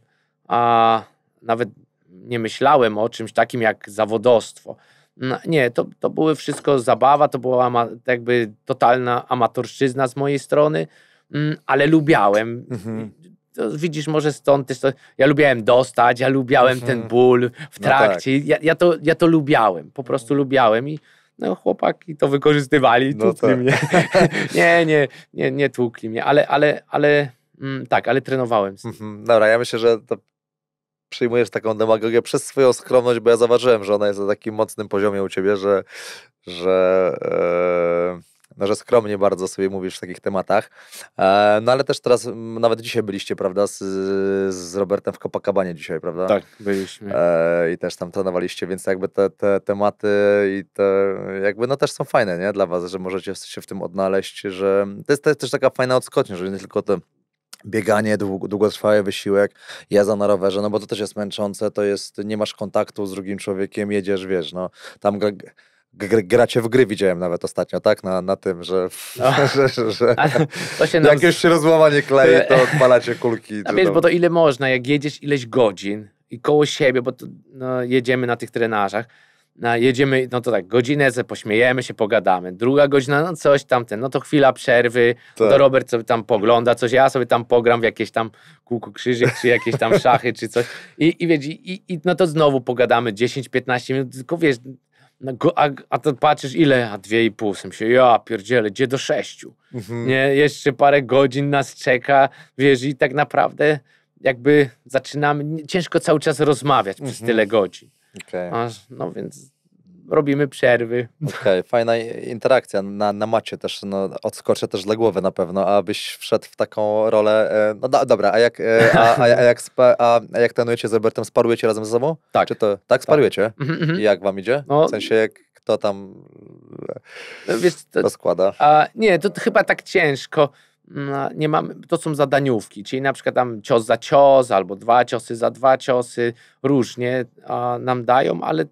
a nawet nie myślałem o czymś takim jak zawodostwo. No, nie, to, to były wszystko zabawa, to była ama, jakby totalna amatorszczyzna z mojej strony, mm, ale lubiałem. Mhm to widzisz, może stąd też to... Ja lubiałem dostać, ja lubiałem ten mhm. ból w no trakcie. No tak. ja, ja, to, ja to lubiałem, po prostu mhm. lubiałem i no chłopaki to wykorzystywali, no tak. mnie. nie, nie, nie, nie tłukli mnie, ale, ale, ale mm, tak, ale trenowałem. Mhm. Dobra, ja myślę, że to przyjmujesz taką demagogię przez swoją skromność, bo ja zauważyłem, że ona jest na takim mocnym poziomie u ciebie, że, że yy no, że skromnie bardzo sobie mówisz w takich tematach. E, no ale też teraz, nawet dzisiaj byliście, prawda, z, z Robertem w Copacabanie dzisiaj, prawda? Tak, byliśmy. E, I też tam trenowaliście, więc jakby te, te tematy i te, jakby no też są fajne, nie, dla was, że możecie się w tym odnaleźć, że to jest też taka fajna odskocznia, że nie tylko to bieganie, długotrwały wysiłek, jazda na rowerze, no bo to też jest męczące, to jest, nie masz kontaktu z drugim człowiekiem, jedziesz, wiesz, no, tam Gr gracie w gry widziałem nawet ostatnio, tak? Na, na tym, że, no. że, że, to się nam... jak już się rozłamanie kleje to odpalacie kulki. A wiesz, bo to ile można, jak jedziesz ileś godzin i koło siebie, bo to, no, jedziemy na tych trenażach, no, jedziemy, no to tak, godzinę ze pośmiejemy się, pogadamy. Druga godzina, no coś tamten, no to chwila przerwy, tak. to Robert sobie tam pogląda coś, ja sobie tam pogram w jakieś tam kółku krzyżyk, czy jakieś tam szachy, czy coś. I, i wiecie i, i, no to znowu pogadamy 10-15 minut, tylko wiesz, no a, a to patrzysz ile, a dwie i pół, sam się, ja pierdzielę, gdzie do sześciu, mhm. nie, jeszcze parę godzin nas czeka, wiesz, i tak naprawdę jakby zaczynamy, ciężko cały czas rozmawiać mhm. przez tyle godzin. Okay. A, no więc robimy przerwy. Okej, okay, fajna interakcja na, na macie też, no, odskoczę też dla głowy na pewno, abyś wszedł w taką rolę, e, no do, dobra, a jak, e, a, a, jak a, a, jak trenujecie z Robertem, sparujecie razem ze sobą? Tak. Czy to, tak, sparujecie? Tak. Mhm, mhm. I jak wam idzie? No, w sensie, jak kto tam no, wiesz, to, rozkłada? A, nie, to, to chyba tak ciężko. No, nie mamy, to są zadaniówki, czyli na przykład tam cios za cios, albo dwa ciosy za dwa ciosy, różnie a, nam dają, ale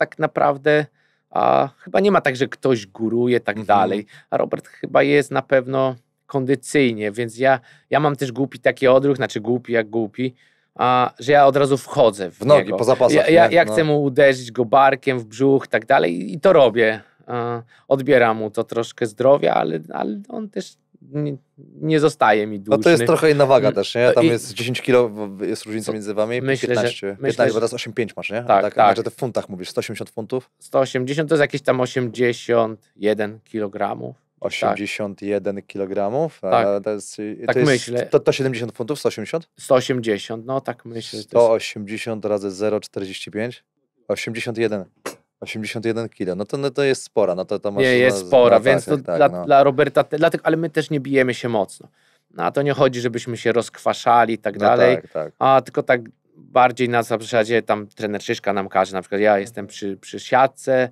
tak naprawdę a, chyba nie ma tak, że ktoś góruje tak mhm. dalej. A Robert chyba jest na pewno kondycyjnie, więc ja, ja mam też głupi taki odruch, znaczy głupi jak głupi, a, że ja od razu wchodzę w, w nogi, niego. po zapasach. Ja, ja, ja no. chcę mu uderzyć go barkiem w brzuch tak dalej i to robię. A, odbiera mu to troszkę zdrowia, ale, ale on też nie, nie zostaje mi dłużny. No to jest trochę inna waga też, nie? Tam I... jest 10 kilo, jest różnica między wami, myślę, 15. Że, 15, myślę, bo teraz 8,5 masz, nie? Tak, tak. tak. Że w funtach mówisz, 180 funtów? 180 to jest jakieś tam 81 kilogramów. 81 tak. kg. Tak, to jest, tak to jest, myślę. To, to 70 funtów, 180? 180, no tak myślę. 180 razy 0,45? 81. 81 kilo, no to, no to jest spora. No to, to masz, nie, jest no, spora, no, więc tak, dla, no. dla Roberta, dla tych, ale my też nie bijemy się mocno. No a to nie chodzi, żebyśmy się rozkwaszali i tak no dalej, tak, tak. a tylko tak bardziej na zasadzie tam trener Szyszka nam każe, na przykład ja jestem przy, przy siatce,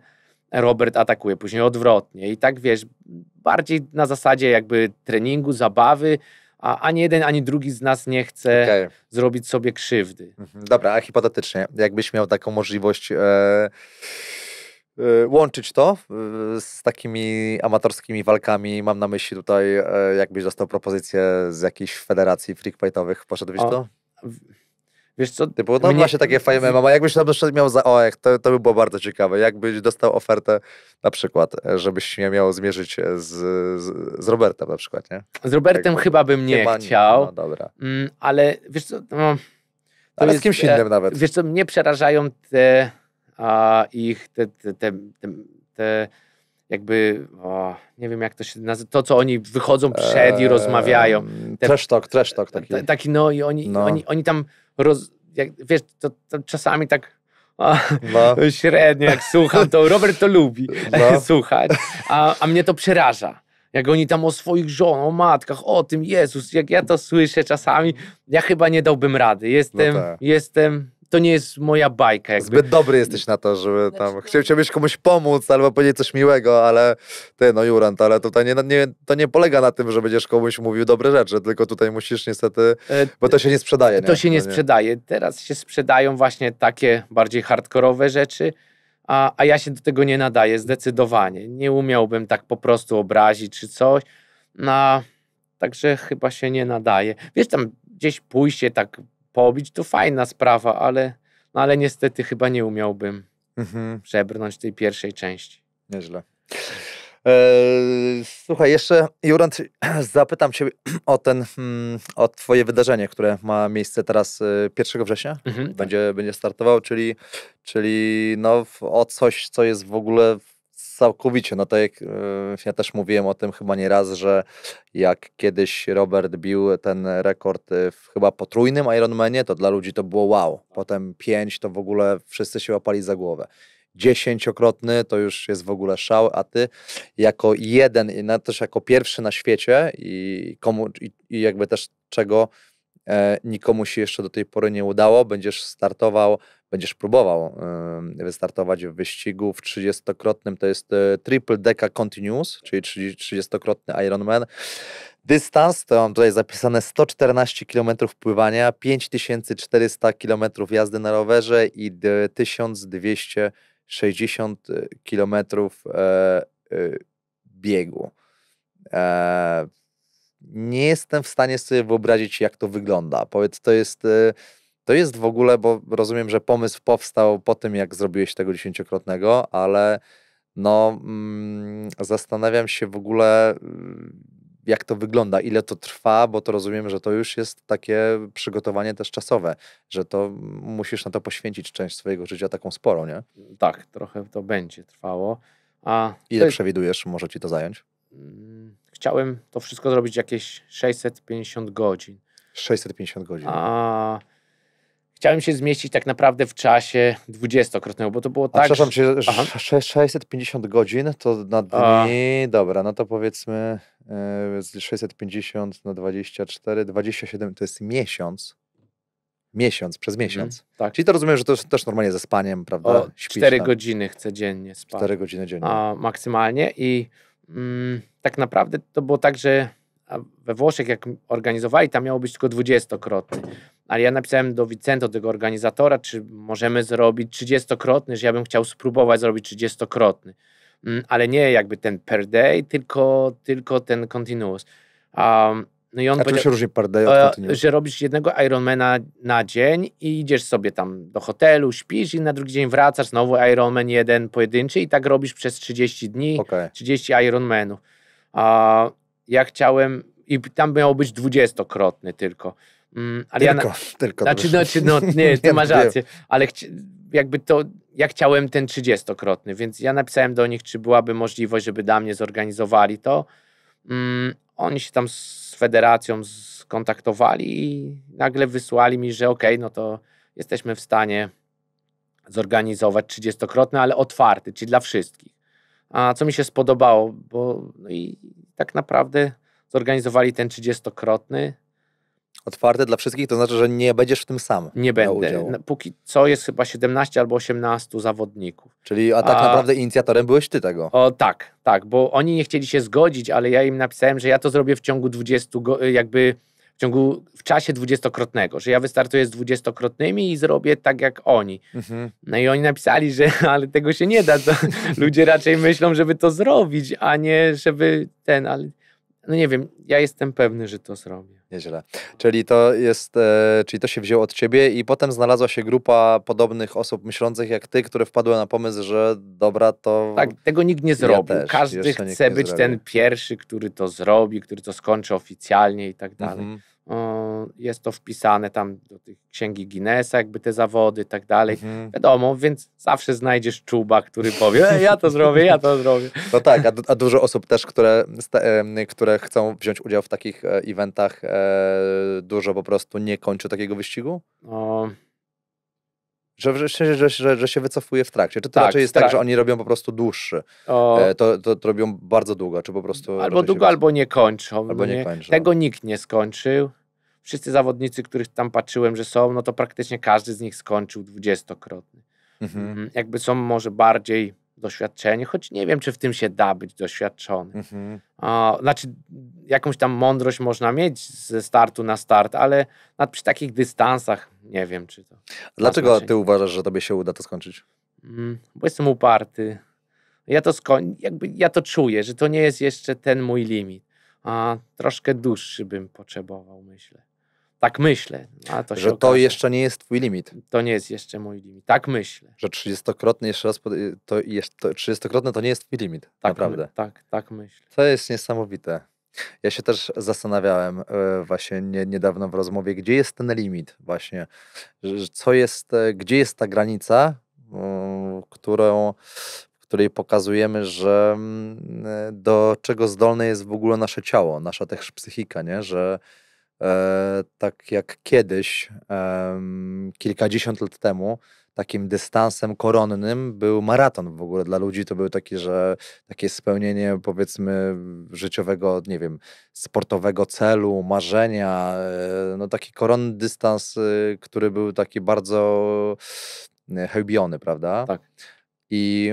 Robert atakuje, później odwrotnie i tak wiesz, bardziej na zasadzie jakby treningu, zabawy, a ani jeden, ani drugi z nas nie chce okay. zrobić sobie krzywdy. Mhm. Dobra, a hipotetycznie, jakbyś miał taką możliwość... Yy Y, łączyć to y, z takimi amatorskimi walkami. Mam na myśli tutaj, e, jakbyś dostał propozycję z jakiejś federacji freakfightowych, poszedłbyś to? Wiesz co? Było tam mnie... właśnie takie fajne MMA. Jakbyś tam miał za OEK, to, to by było bardzo ciekawe. Jakbyś dostał ofertę na przykład, żebyś się miał zmierzyć z, z, z Robertem na przykład, nie? Z Robertem chyba bym nie chyba chciał. Nie. No dobra. Mm, ale wiesz co, no, ale jest, z kimś e, innym nawet. Wiesz co, mnie przerażają te a ich te, te, te, te jakby, o, nie wiem jak to się nazywa, to co oni wychodzą przed eee, i rozmawiają. Trash talk, trash talk taki. taki no i oni, no. Oni, oni tam, roz, jak, wiesz, to, to czasami tak no. średnio jak słucham, to Robert to lubi no. słuchać, a, a mnie to przeraża. Jak oni tam o swoich żonach, o matkach, o tym Jezus, jak ja to słyszę czasami, ja chyba nie dałbym rady. Jestem, no tak. jestem to nie jest moja bajka. Jakby. Zbyt dobry jesteś na to, żeby tam. Znaczy, no- chciałbyś komuś pomóc albo powiedzieć coś miłego, ale ty, no Jurant, ale tutaj nie, nie, to nie polega na tym, że będziesz komuś mówił dobre rzeczy, tylko tutaj musisz niestety, e, bo to się nie sprzedaje. Nie? To się nie, nie sprzedaje. Teraz się sprzedają właśnie takie bardziej hardkorowe rzeczy, a, a ja się do tego nie nadaję zdecydowanie. Nie umiałbym tak po prostu obrazić czy coś. No, także chyba się nie nadaje. Wiesz, tam gdzieś pójście tak pobić, to fajna sprawa, ale, no ale niestety chyba nie umiałbym mhm. przebrnąć tej pierwszej części. Nieźle. E, słuchaj, jeszcze Jurand zapytam Cię o, ten, hmm, o Twoje wydarzenie, które ma miejsce teraz 1 e, września. Mhm, tak. będzie, tak. będzie startował, czyli, czyli no, o coś, co jest w ogóle całkowicie. No to jak e, ja też mówiłem o tym chyba nieraz, że jak kiedyś Robert bił ten rekord e, w chyba potrójnym Ironmanie, to dla ludzi to było wow. Potem pięć to w ogóle wszyscy się łapali za głowę dziesięciokrotny, to już jest w ogóle szał, a ty jako jeden i też jako pierwszy na świecie i, komu, i, i jakby też czego e, nikomu się jeszcze do tej pory nie udało, będziesz startował będziesz próbował wystartować w wyścigu w 30-krotnym, to jest e, triple deca continuous, czyli 30-krotny Ironman. Dystans, to mam tutaj zapisane 114 km pływania, 5400 km jazdy na rowerze i 1260 e, km e, biegu. Nie jestem w stanie sobie wyobrazić, jak to wygląda. Powiedz, to jest to jest w ogóle, bo rozumiem, że pomysł powstał po tym, jak zrobiłeś tego dziesięciokrotnego, ale no mm, zastanawiam się w ogóle, y, jak to wygląda, ile to trwa, bo to rozumiem, że to już jest takie przygotowanie też czasowe, że to musisz na to poświęcić część swojego życia taką sporo, nie? Tak, trochę to będzie trwało. A ile jest... przewidujesz, może ci to zająć? Mm, chciałem to wszystko zrobić jakieś 650 godzin. 650 godzin. A Chciałem się zmieścić tak naprawdę w czasie dwudziestokrotnego, bo to było tak... A, przepraszam cię, 650 godzin to na dni... A... Dobra, no to powiedzmy yy, e, 650 na 24, 27 to jest miesiąc. Miesiąc, przez mhm, miesiąc. Mm, tak. Czyli to rozumiem, że to też normalnie ze spaniem, prawda? O, 4 tak. godziny chcę dziennie spać. 4 godziny dziennie. A, maksymalnie i mm, tak naprawdę to było tak, że we Włoszech, jak organizowali, tam miało być tylko dwudziestokrotny. Ale ja napisałem do Vicento, tego organizatora, czy możemy zrobić trzydziestokrotny, że ja bym chciał spróbować zrobić trzydziestokrotny. Mm, ale nie jakby ten per day, tylko, tylko ten continuous. Um, no i on A czym się różni per day od e, continuous? Że robisz jednego Ironmana na dzień i idziesz sobie tam do hotelu, śpisz i na drugi dzień wracasz, znowu Ironman jeden pojedynczy i tak robisz przez 30 dni, okay. 30 Ironmanów. Um, ja chciałem, i tam miało być dwudziestokrotny tylko. Mm, ale tylko, ja na, tylko. Znaczy, znaczy, no, czy, no, nie, ty masz rację, ale chci, jakby to, ja chciałem ten trzydziestokrotny, więc ja napisałem do nich, czy byłaby możliwość, żeby dla mnie zorganizowali to. Mm, oni się tam z federacją skontaktowali i nagle wysłali mi, że okej, okay, no to jesteśmy w stanie zorganizować trzydziestokrotny, ale otwarty, czyli dla wszystkich. A co mi się spodobało, bo no i tak naprawdę zorganizowali ten 30-krotny. Otwarte dla wszystkich, to znaczy, że nie będziesz w tym sam. Nie będę. No, póki co jest chyba 17 albo 18 zawodników. Czyli a tak a... naprawdę inicjatorem byłeś ty tego. O, tak, tak, bo oni nie chcieli się zgodzić, ale ja im napisałem, że ja to zrobię w ciągu 20, jakby w ciągu, w czasie dwudziestokrotnego, że ja wystartuję z dwudziestokrotnymi i zrobię tak jak oni. Mhm. No i oni napisali, że ale tego się nie da, to ludzie raczej myślą, żeby to zrobić, a nie żeby ten, ale no nie wiem, ja jestem pewny, że to zrobię. Nieźle. Czyli to jest, e, czyli to się wzięło od ciebie i potem znalazła się grupa podobnych osób myślących jak ty, które wpadły na pomysł, że dobra, to. Tak, tego nikt nie zrobił. Ja też, Każdy chce być ten pierwszy, który to zrobi, który to skończy oficjalnie i tak dalej. Mhm jest to wpisane tam do tych księgi Guinnessa, jakby te zawody i tak dalej. Mhm. Wiadomo, więc zawsze znajdziesz czuba, który powie, e, ja to zrobię, ja to zrobię. No tak, a, a dużo osób też, które, e, które chcą wziąć udział w takich e, eventach, e, dużo po prostu nie kończy takiego wyścigu? O... Że, że, że, że, że się wycofuje w trakcie. Czy to tak, raczej jest tak, że oni robią po prostu dłuższy? O... E, to, to, to, robią bardzo długo, czy po prostu. Albo długo, albo nie kończą. Albo nie, nie kończą. Tego nikt nie skończył wszyscy zawodnicy, których tam patrzyłem, że są, no to praktycznie każdy z nich skończył dwudziestokrotny. Mhm. mhm. Jakby są może bardziej doświadczeni, choć nie wiem, czy w tym się da być doświadczony. Mhm. O, znaczy, jakąś tam mądrość można mieć ze startu na start, ale na, przy takich dystansach nie wiem, czy to. Dlaczego znaczy- ty uważasz, że tobie się uda to skończyć? Mm, bo jestem uparty. Ja to, skoń, jakby, ja to czuję, że to nie jest jeszcze ten mój limit. A troszkę dłuższy bym potrzebował, myślę. Tak myślę. A to że to jeszcze nie jest twój limit. To nie jest jeszcze mój limit. Tak myślę. Że 30 jeszcze raz, to, to to nie jest twój limit. Tak, naprawdę. My, tak, tak myślę. To jest niesamowite. Ja się też zastanawiałem e, właśnie niedawno w rozmowie, gdzie jest ten limit właśnie, co jest, e, gdzie jest ta granica, e, którą, której pokazujemy, że mm, do czego zdolne jest w ogóle nasze ciało, nasza też psychika, nie? że E, tak jak kiedyś, kilkadziesiąt lat temu, takim dystansem koronnym był maraton w ogóle dla ludzi. To był taki, że takie spełnienie powiedzmy życiowego, nie wiem, sportowego celu, marzenia. E, no taki koronny dystans, y, który był taki bardzo e, hełbiony, prawda? Tak. I,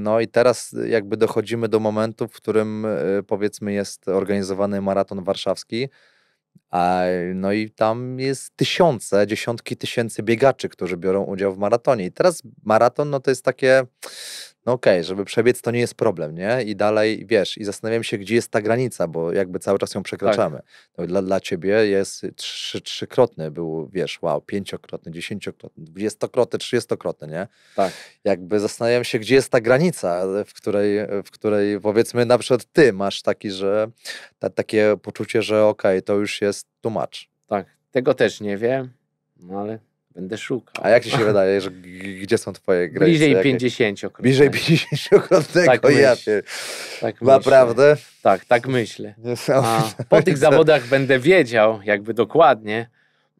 no i teraz jakby dochodzimy do momentu, w którym powiedzmy jest organizowany maraton warszawski, a No i tam jest tysiące, dziesiątki tysięcy biegaczy, którzy biorą udział w maratonie. I teraz maraton no to jest takie no okej, okay, żeby przebiec to nie jest problem, nie? I dalej, wiesz, i zastanawiam się, gdzie jest ta granica, bo jakby cały czas ją przekraczamy. Tak. Dla, dla ciebie jest trzy, trzykrotny był, wiesz, wow, pięciokrotny, dziesięciokrotny, dwudziestokrotny, trzydziestokrotny, nie? Tak. Jakby zastanawiam się, gdzie jest ta granica, w której, w której powiedzmy na przykład ty masz taki, że ta, takie poczucie, że okej, okay, to już jest tłumacz. Tak, tego też nie wiem, no ale Będę szukał. A jak ci się wydaje, że gdzie są twoje granice? Bliżej 50 -krotnego. Bliżej 50 krotnego tak, tak myśl, ja się... Tak Naprawdę? Tak, tak myślę. A po tych zawodach będę wiedział jakby dokładnie,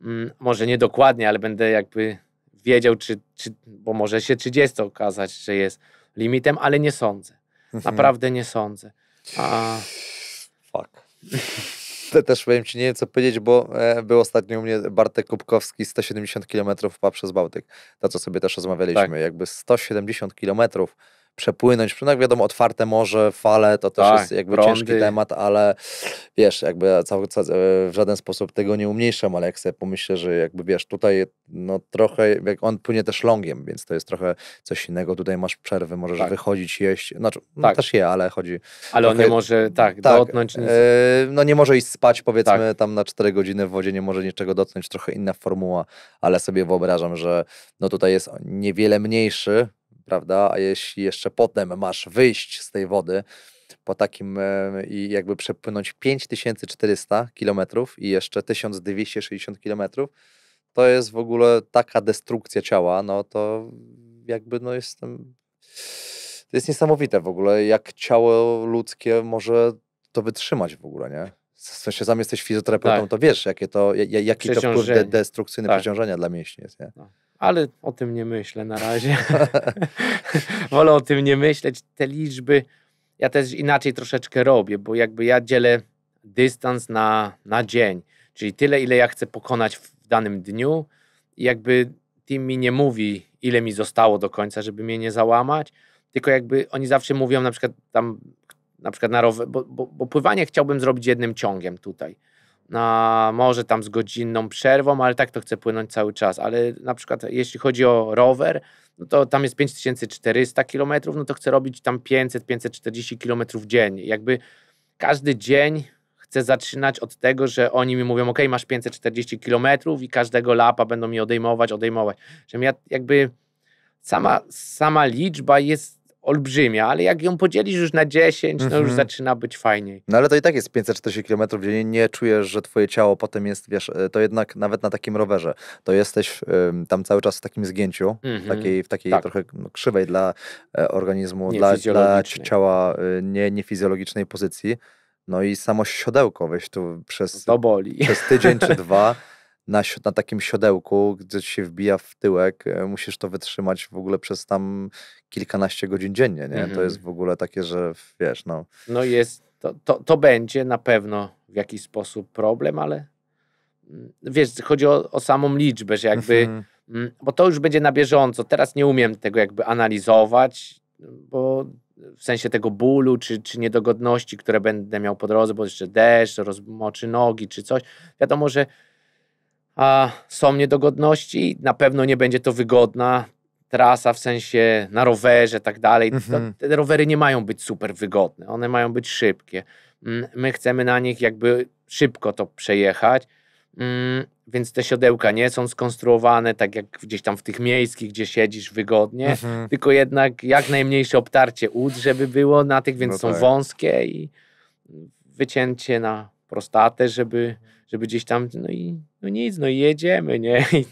mm, może nie dokładnie, ale będę jakby wiedział, czy, czy, bo może się 30 okazać, że jest limitem, ale nie sądzę. Mhm. Naprawdę nie sądzę. A... Fuck też powiem Ci, nie wiem co powiedzieć, bo e, był ostatnio u mnie Bartek Kubkowski 170 km poprzez przez Bałtyk, to co sobie też rozmawialiśmy, tak. jakby 170 kilometrów przepłynąć. przynajmniej wiadomo, otwarte morze, fale, to też tak, jest jakby prądy. ciężki temat, ale wiesz, jakby e, w żaden sposób tego nie umniejszam, ale jak sobie pomyślę, że jakby wiesz, tutaj no trochę, jak on płynie też longiem, więc to jest trochę coś innego, tutaj masz przerwy, możesz tak. wychodzić, jeść, znaczy no, tak. też je, ale chodzi... Ale on nie może, tak, tak dotknąć... Yy, no nie może iść spać, powiedzmy, tak. tam na 4 godziny w wodzie, nie może niczego dotknąć, trochę inna formuła, ale sobie wyobrażam, że no tutaj jest niewiele mniejszy, prawda? A jeśli jeszcze potem masz wyjść z tej wody po takim e, i jakby przepłynąć 5400 km i jeszcze 1260 km, to jest w ogóle taka destrukcja ciała, no to jakby no jestem... To jest niesamowite w ogóle, jak ciało ludzkie może to wytrzymać w ogóle, nie? W sensie sam jesteś fizjoterapeutą, tak. to wiesz, jakie to, jakie to wpływ de destrukcyjny tak. przeciążenia dla mięśni jest, nie? No ale o tym nie myślę na razie. Wolę o tym nie myśleć. Te liczby ja też inaczej troszeczkę robię, bo jakby ja dzielę dystans na, na dzień, czyli tyle, ile ja chcę pokonać w danym dniu. I jakby tym mi nie mówi, ile mi zostało do końca, żeby mnie nie załamać, tylko jakby oni zawsze mówią na przykład tam, na przykład na rower, bo, bo, bo pływanie chciałbym zrobić jednym ciągiem tutaj na no, może tam z godzinną przerwą, ale tak to chcę płynąć cały czas. Ale na przykład jeśli chodzi o rower, no to tam jest 5400 km, no to chcę robić tam 500-540 km dziennie. Jakby każdy dzień chcę zaczynać od tego, że oni mi mówią, ok, masz 540 km i każdego lapa będą mi odejmować, odejmować. Że ja jakby sama, sama liczba jest olbrzymia, ale jak ją podzielisz już na 10, mm -hmm. no już mhm. zaczyna być fajniej. No ale to i tak jest 540 km gdzie nie czujesz, że twoje ciało potem jest, wiesz, e, to jednak nawet na takim rowerze, to jesteś um, tam cały czas w takim zgięciu, mm -hmm. takiej, mhm. w takiej tak. trochę no, krzywej dla e, organizmu, dla, dla ciała e, nie, niefizjologicznej pozycji. No i samo siodełko, weź tu przez, przez tydzień czy dwa na, na takim siodełku, gdzie się wbija w tyłek, e, musisz to wytrzymać w ogóle przez tam kilkanaście godzin dziennie, nie? To mhm. jest w ogóle takie, że wiesz, no... No jest, to, to, to będzie na pewno w jakiś sposób problem, ale mm, wiesz, chodzi o, o samą liczbę, że jakby, mhm. mm, bo to już będzie na bieżąco, teraz nie umiem tego jakby analizować, bo w sensie tego bólu czy, czy niedogodności, które będę miał po drodze, bo jeszcze deszcz, rozmoczy nogi czy coś. Wiadomo, że a są niedogodności. Na pewno nie będzie to wygodna trasa, w sensie na rowerze, tak dalej. Mhm. te rowery nie mają być super wygodne, one mają być szybkie. Mm, my chcemy na nich jakby szybko to przejechać. Mm, więc te siodełka nie są skonstruowane tak jak gdzieś tam w tych miejskich, gdzie siedzisz wygodnie, mhm. tylko jednak jak najmniejsze obtarcie ud, żeby było na tych, więc no są tak. wąskie i wycięcie na prostatę, żeby mhm żeby gdzieś tam, no i no nic, no jedziemy, nie? I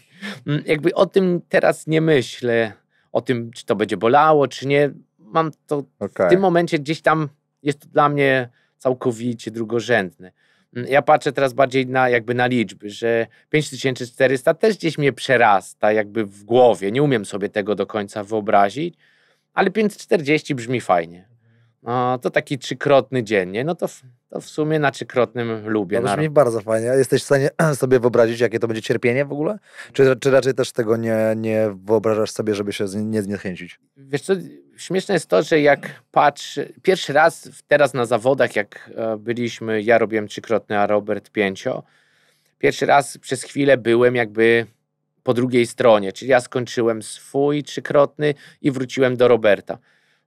mm, jakby o tym teraz nie myślę, o tym, czy to będzie bolało, czy nie. Mam to okay. w tym momencie gdzieś tam, jest to dla mnie całkowicie drugorzędne. Mm, ja patrzę teraz bardziej na, jakby na liczby, że 5400 też gdzieś mnie przerasta jakby w głowie. Nie umiem sobie tego do końca wyobrazić, ale 540 brzmi fajnie. No, to taki trzykrotny dziennie, no to to w sumie na trzykrotnym lubię. To brzmi bardzo fajnie. Jesteś w stanie sobie wyobrazić, jakie to będzie cierpienie w ogóle? Czy, czy raczej też tego nie, nie wyobrażasz sobie, żeby się nie zniechęcić? Wiesz co, śmieszne jest to, że jak patrz, pierwszy raz teraz na zawodach, jak e, byliśmy, ja robiłem trzykrotny, a Robert pięcio, pierwszy raz przez chwilę byłem jakby po drugiej stronie, czyli ja skończyłem swój trzykrotny i wróciłem do Roberta.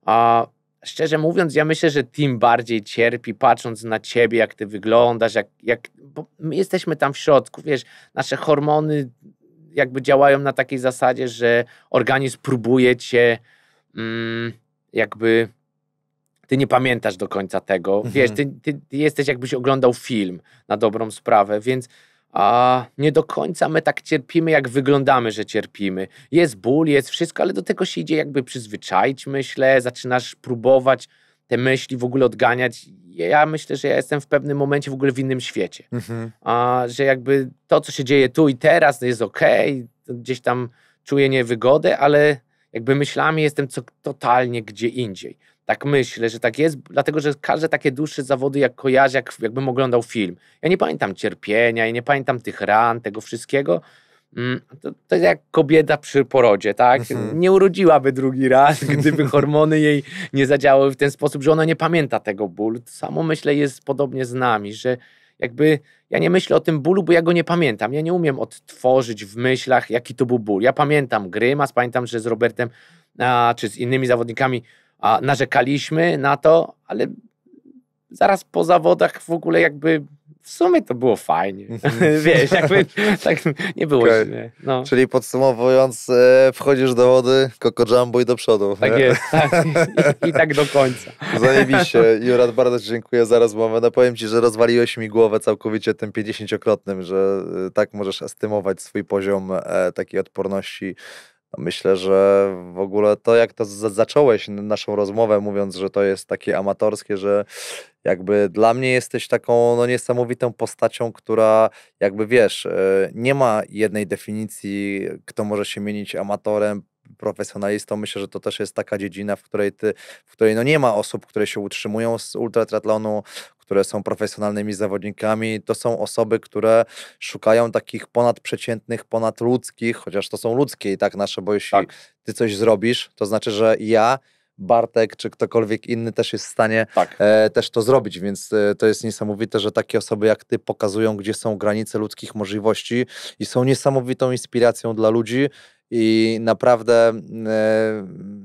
A szczerze mówiąc, ja myślę, że Tim bardziej cierpi, patrząc na ciebie, jak ty wyglądasz, jak, jak, bo my jesteśmy tam w środku, wiesz, nasze hormony jakby działają na takiej zasadzie, że organizm próbuje cię mm, jakby ty nie pamiętasz do końca tego. Wiesz, mhm. ty, ty, ty, jesteś jakbyś oglądał film na dobrą sprawę, więc a nie do końca my tak cierpimy, jak wyglądamy, że cierpimy. Jest ból, jest wszystko, ale do tego się idzie jakby przyzwyczaić, myślę, zaczynasz próbować te myśli w ogóle odganiać. Ja myślę, że ja jestem w pewnym momencie w ogóle w innym świecie. Mhm. A, że jakby to, co się dzieje tu i teraz, jest okej, okay, gdzieś tam czuję niewygodę, ale jakby myślami jestem co, totalnie gdzie indziej. Tak myślę, że tak jest, dlatego że każde takie dłuższe zawody jak kojarzę, jak, jakbym oglądał film. Ja nie pamiętam cierpienia, ja nie pamiętam tych ran, tego wszystkiego. Mm, to, to jest jak kobieta przy porodzie, tak? Mhm. Nie urodziłaby drugi raz, gdyby hormony jej nie zadziałały w ten sposób, że ona nie pamięta tego bólu. To samo myślę jest podobnie z nami, że jakby ja nie myślę o tym bólu, bo ja go nie pamiętam. Ja nie umiem odtworzyć w myślach, jaki to był ból. Ja pamiętam Grymas, pamiętam, że z Robertem a, czy z innymi zawodnikami a narzekaliśmy na to, ale zaraz po zawodach w ogóle jakby w sumie to było fajnie. Wiesz, jakby tak nie było okay. źle. No. Czyli podsumowując, e, wchodzisz do wody, koko jumbo i do przodu. Tak nie? jest, tak. I, I, tak do końca. Zajebiście. Jurat, bardzo Ci dziękuję za rozmowę. No powiem Ci, że rozwaliłeś mi głowę całkowicie tym 50-krotnym, że e, tak możesz estymować swój poziom e, takiej odporności Myślę, że w ogóle to, jak to zacząłeś naszą rozmowę, mówiąc, że to jest takie amatorskie, że jakby dla mnie jesteś taką no, niesamowitą postacią, która jakby wiesz, e, nie ma jednej definicji, kto może się mienić amatorem, profesjonalistą. Myślę, że to też jest taka dziedzina, w której, ty, w której no nie ma osób, które się utrzymują z ultratratlonu, które są profesjonalnymi zawodnikami, to są osoby, które szukają takich ponadprzeciętnych, ponadludzkich, chociaż to są ludzkie i tak nasze, bo jeśli tak. ty coś zrobisz, to znaczy, że ja Bartek czy ktokolwiek inny też jest w stanie tak. e, też to zrobić, więc e, to jest niesamowite, że takie osoby jak ty pokazują, gdzie są granice ludzkich możliwości i są niesamowitą inspiracją dla ludzi, i naprawdę e,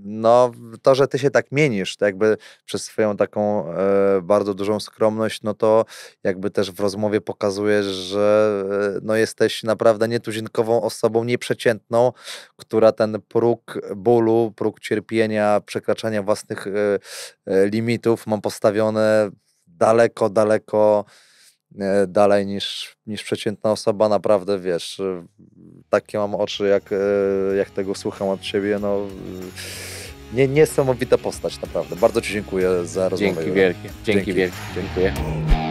no, to, że ty się tak mienisz, to jakby przez swoją taką e, bardzo dużą skromność, no to jakby też w rozmowie pokazujesz, że e, no, jesteś naprawdę nietuzinkową osobą, nieprzeciętną, która ten próg bólu, próg cierpienia, przekraczania własnych limitów mam postawione daleko, daleko E, dalej niż, niż przeciętna osoba, naprawdę wiesz, e, takie mam oczy, jak, e, jak tego słucham od ciebie, no nie, niesamowita postać, naprawdę. Bardzo ci dziękuję za rozmowę. Dzięki wielkie. Dzięki, Dzięki. wielkie. Dziękuję.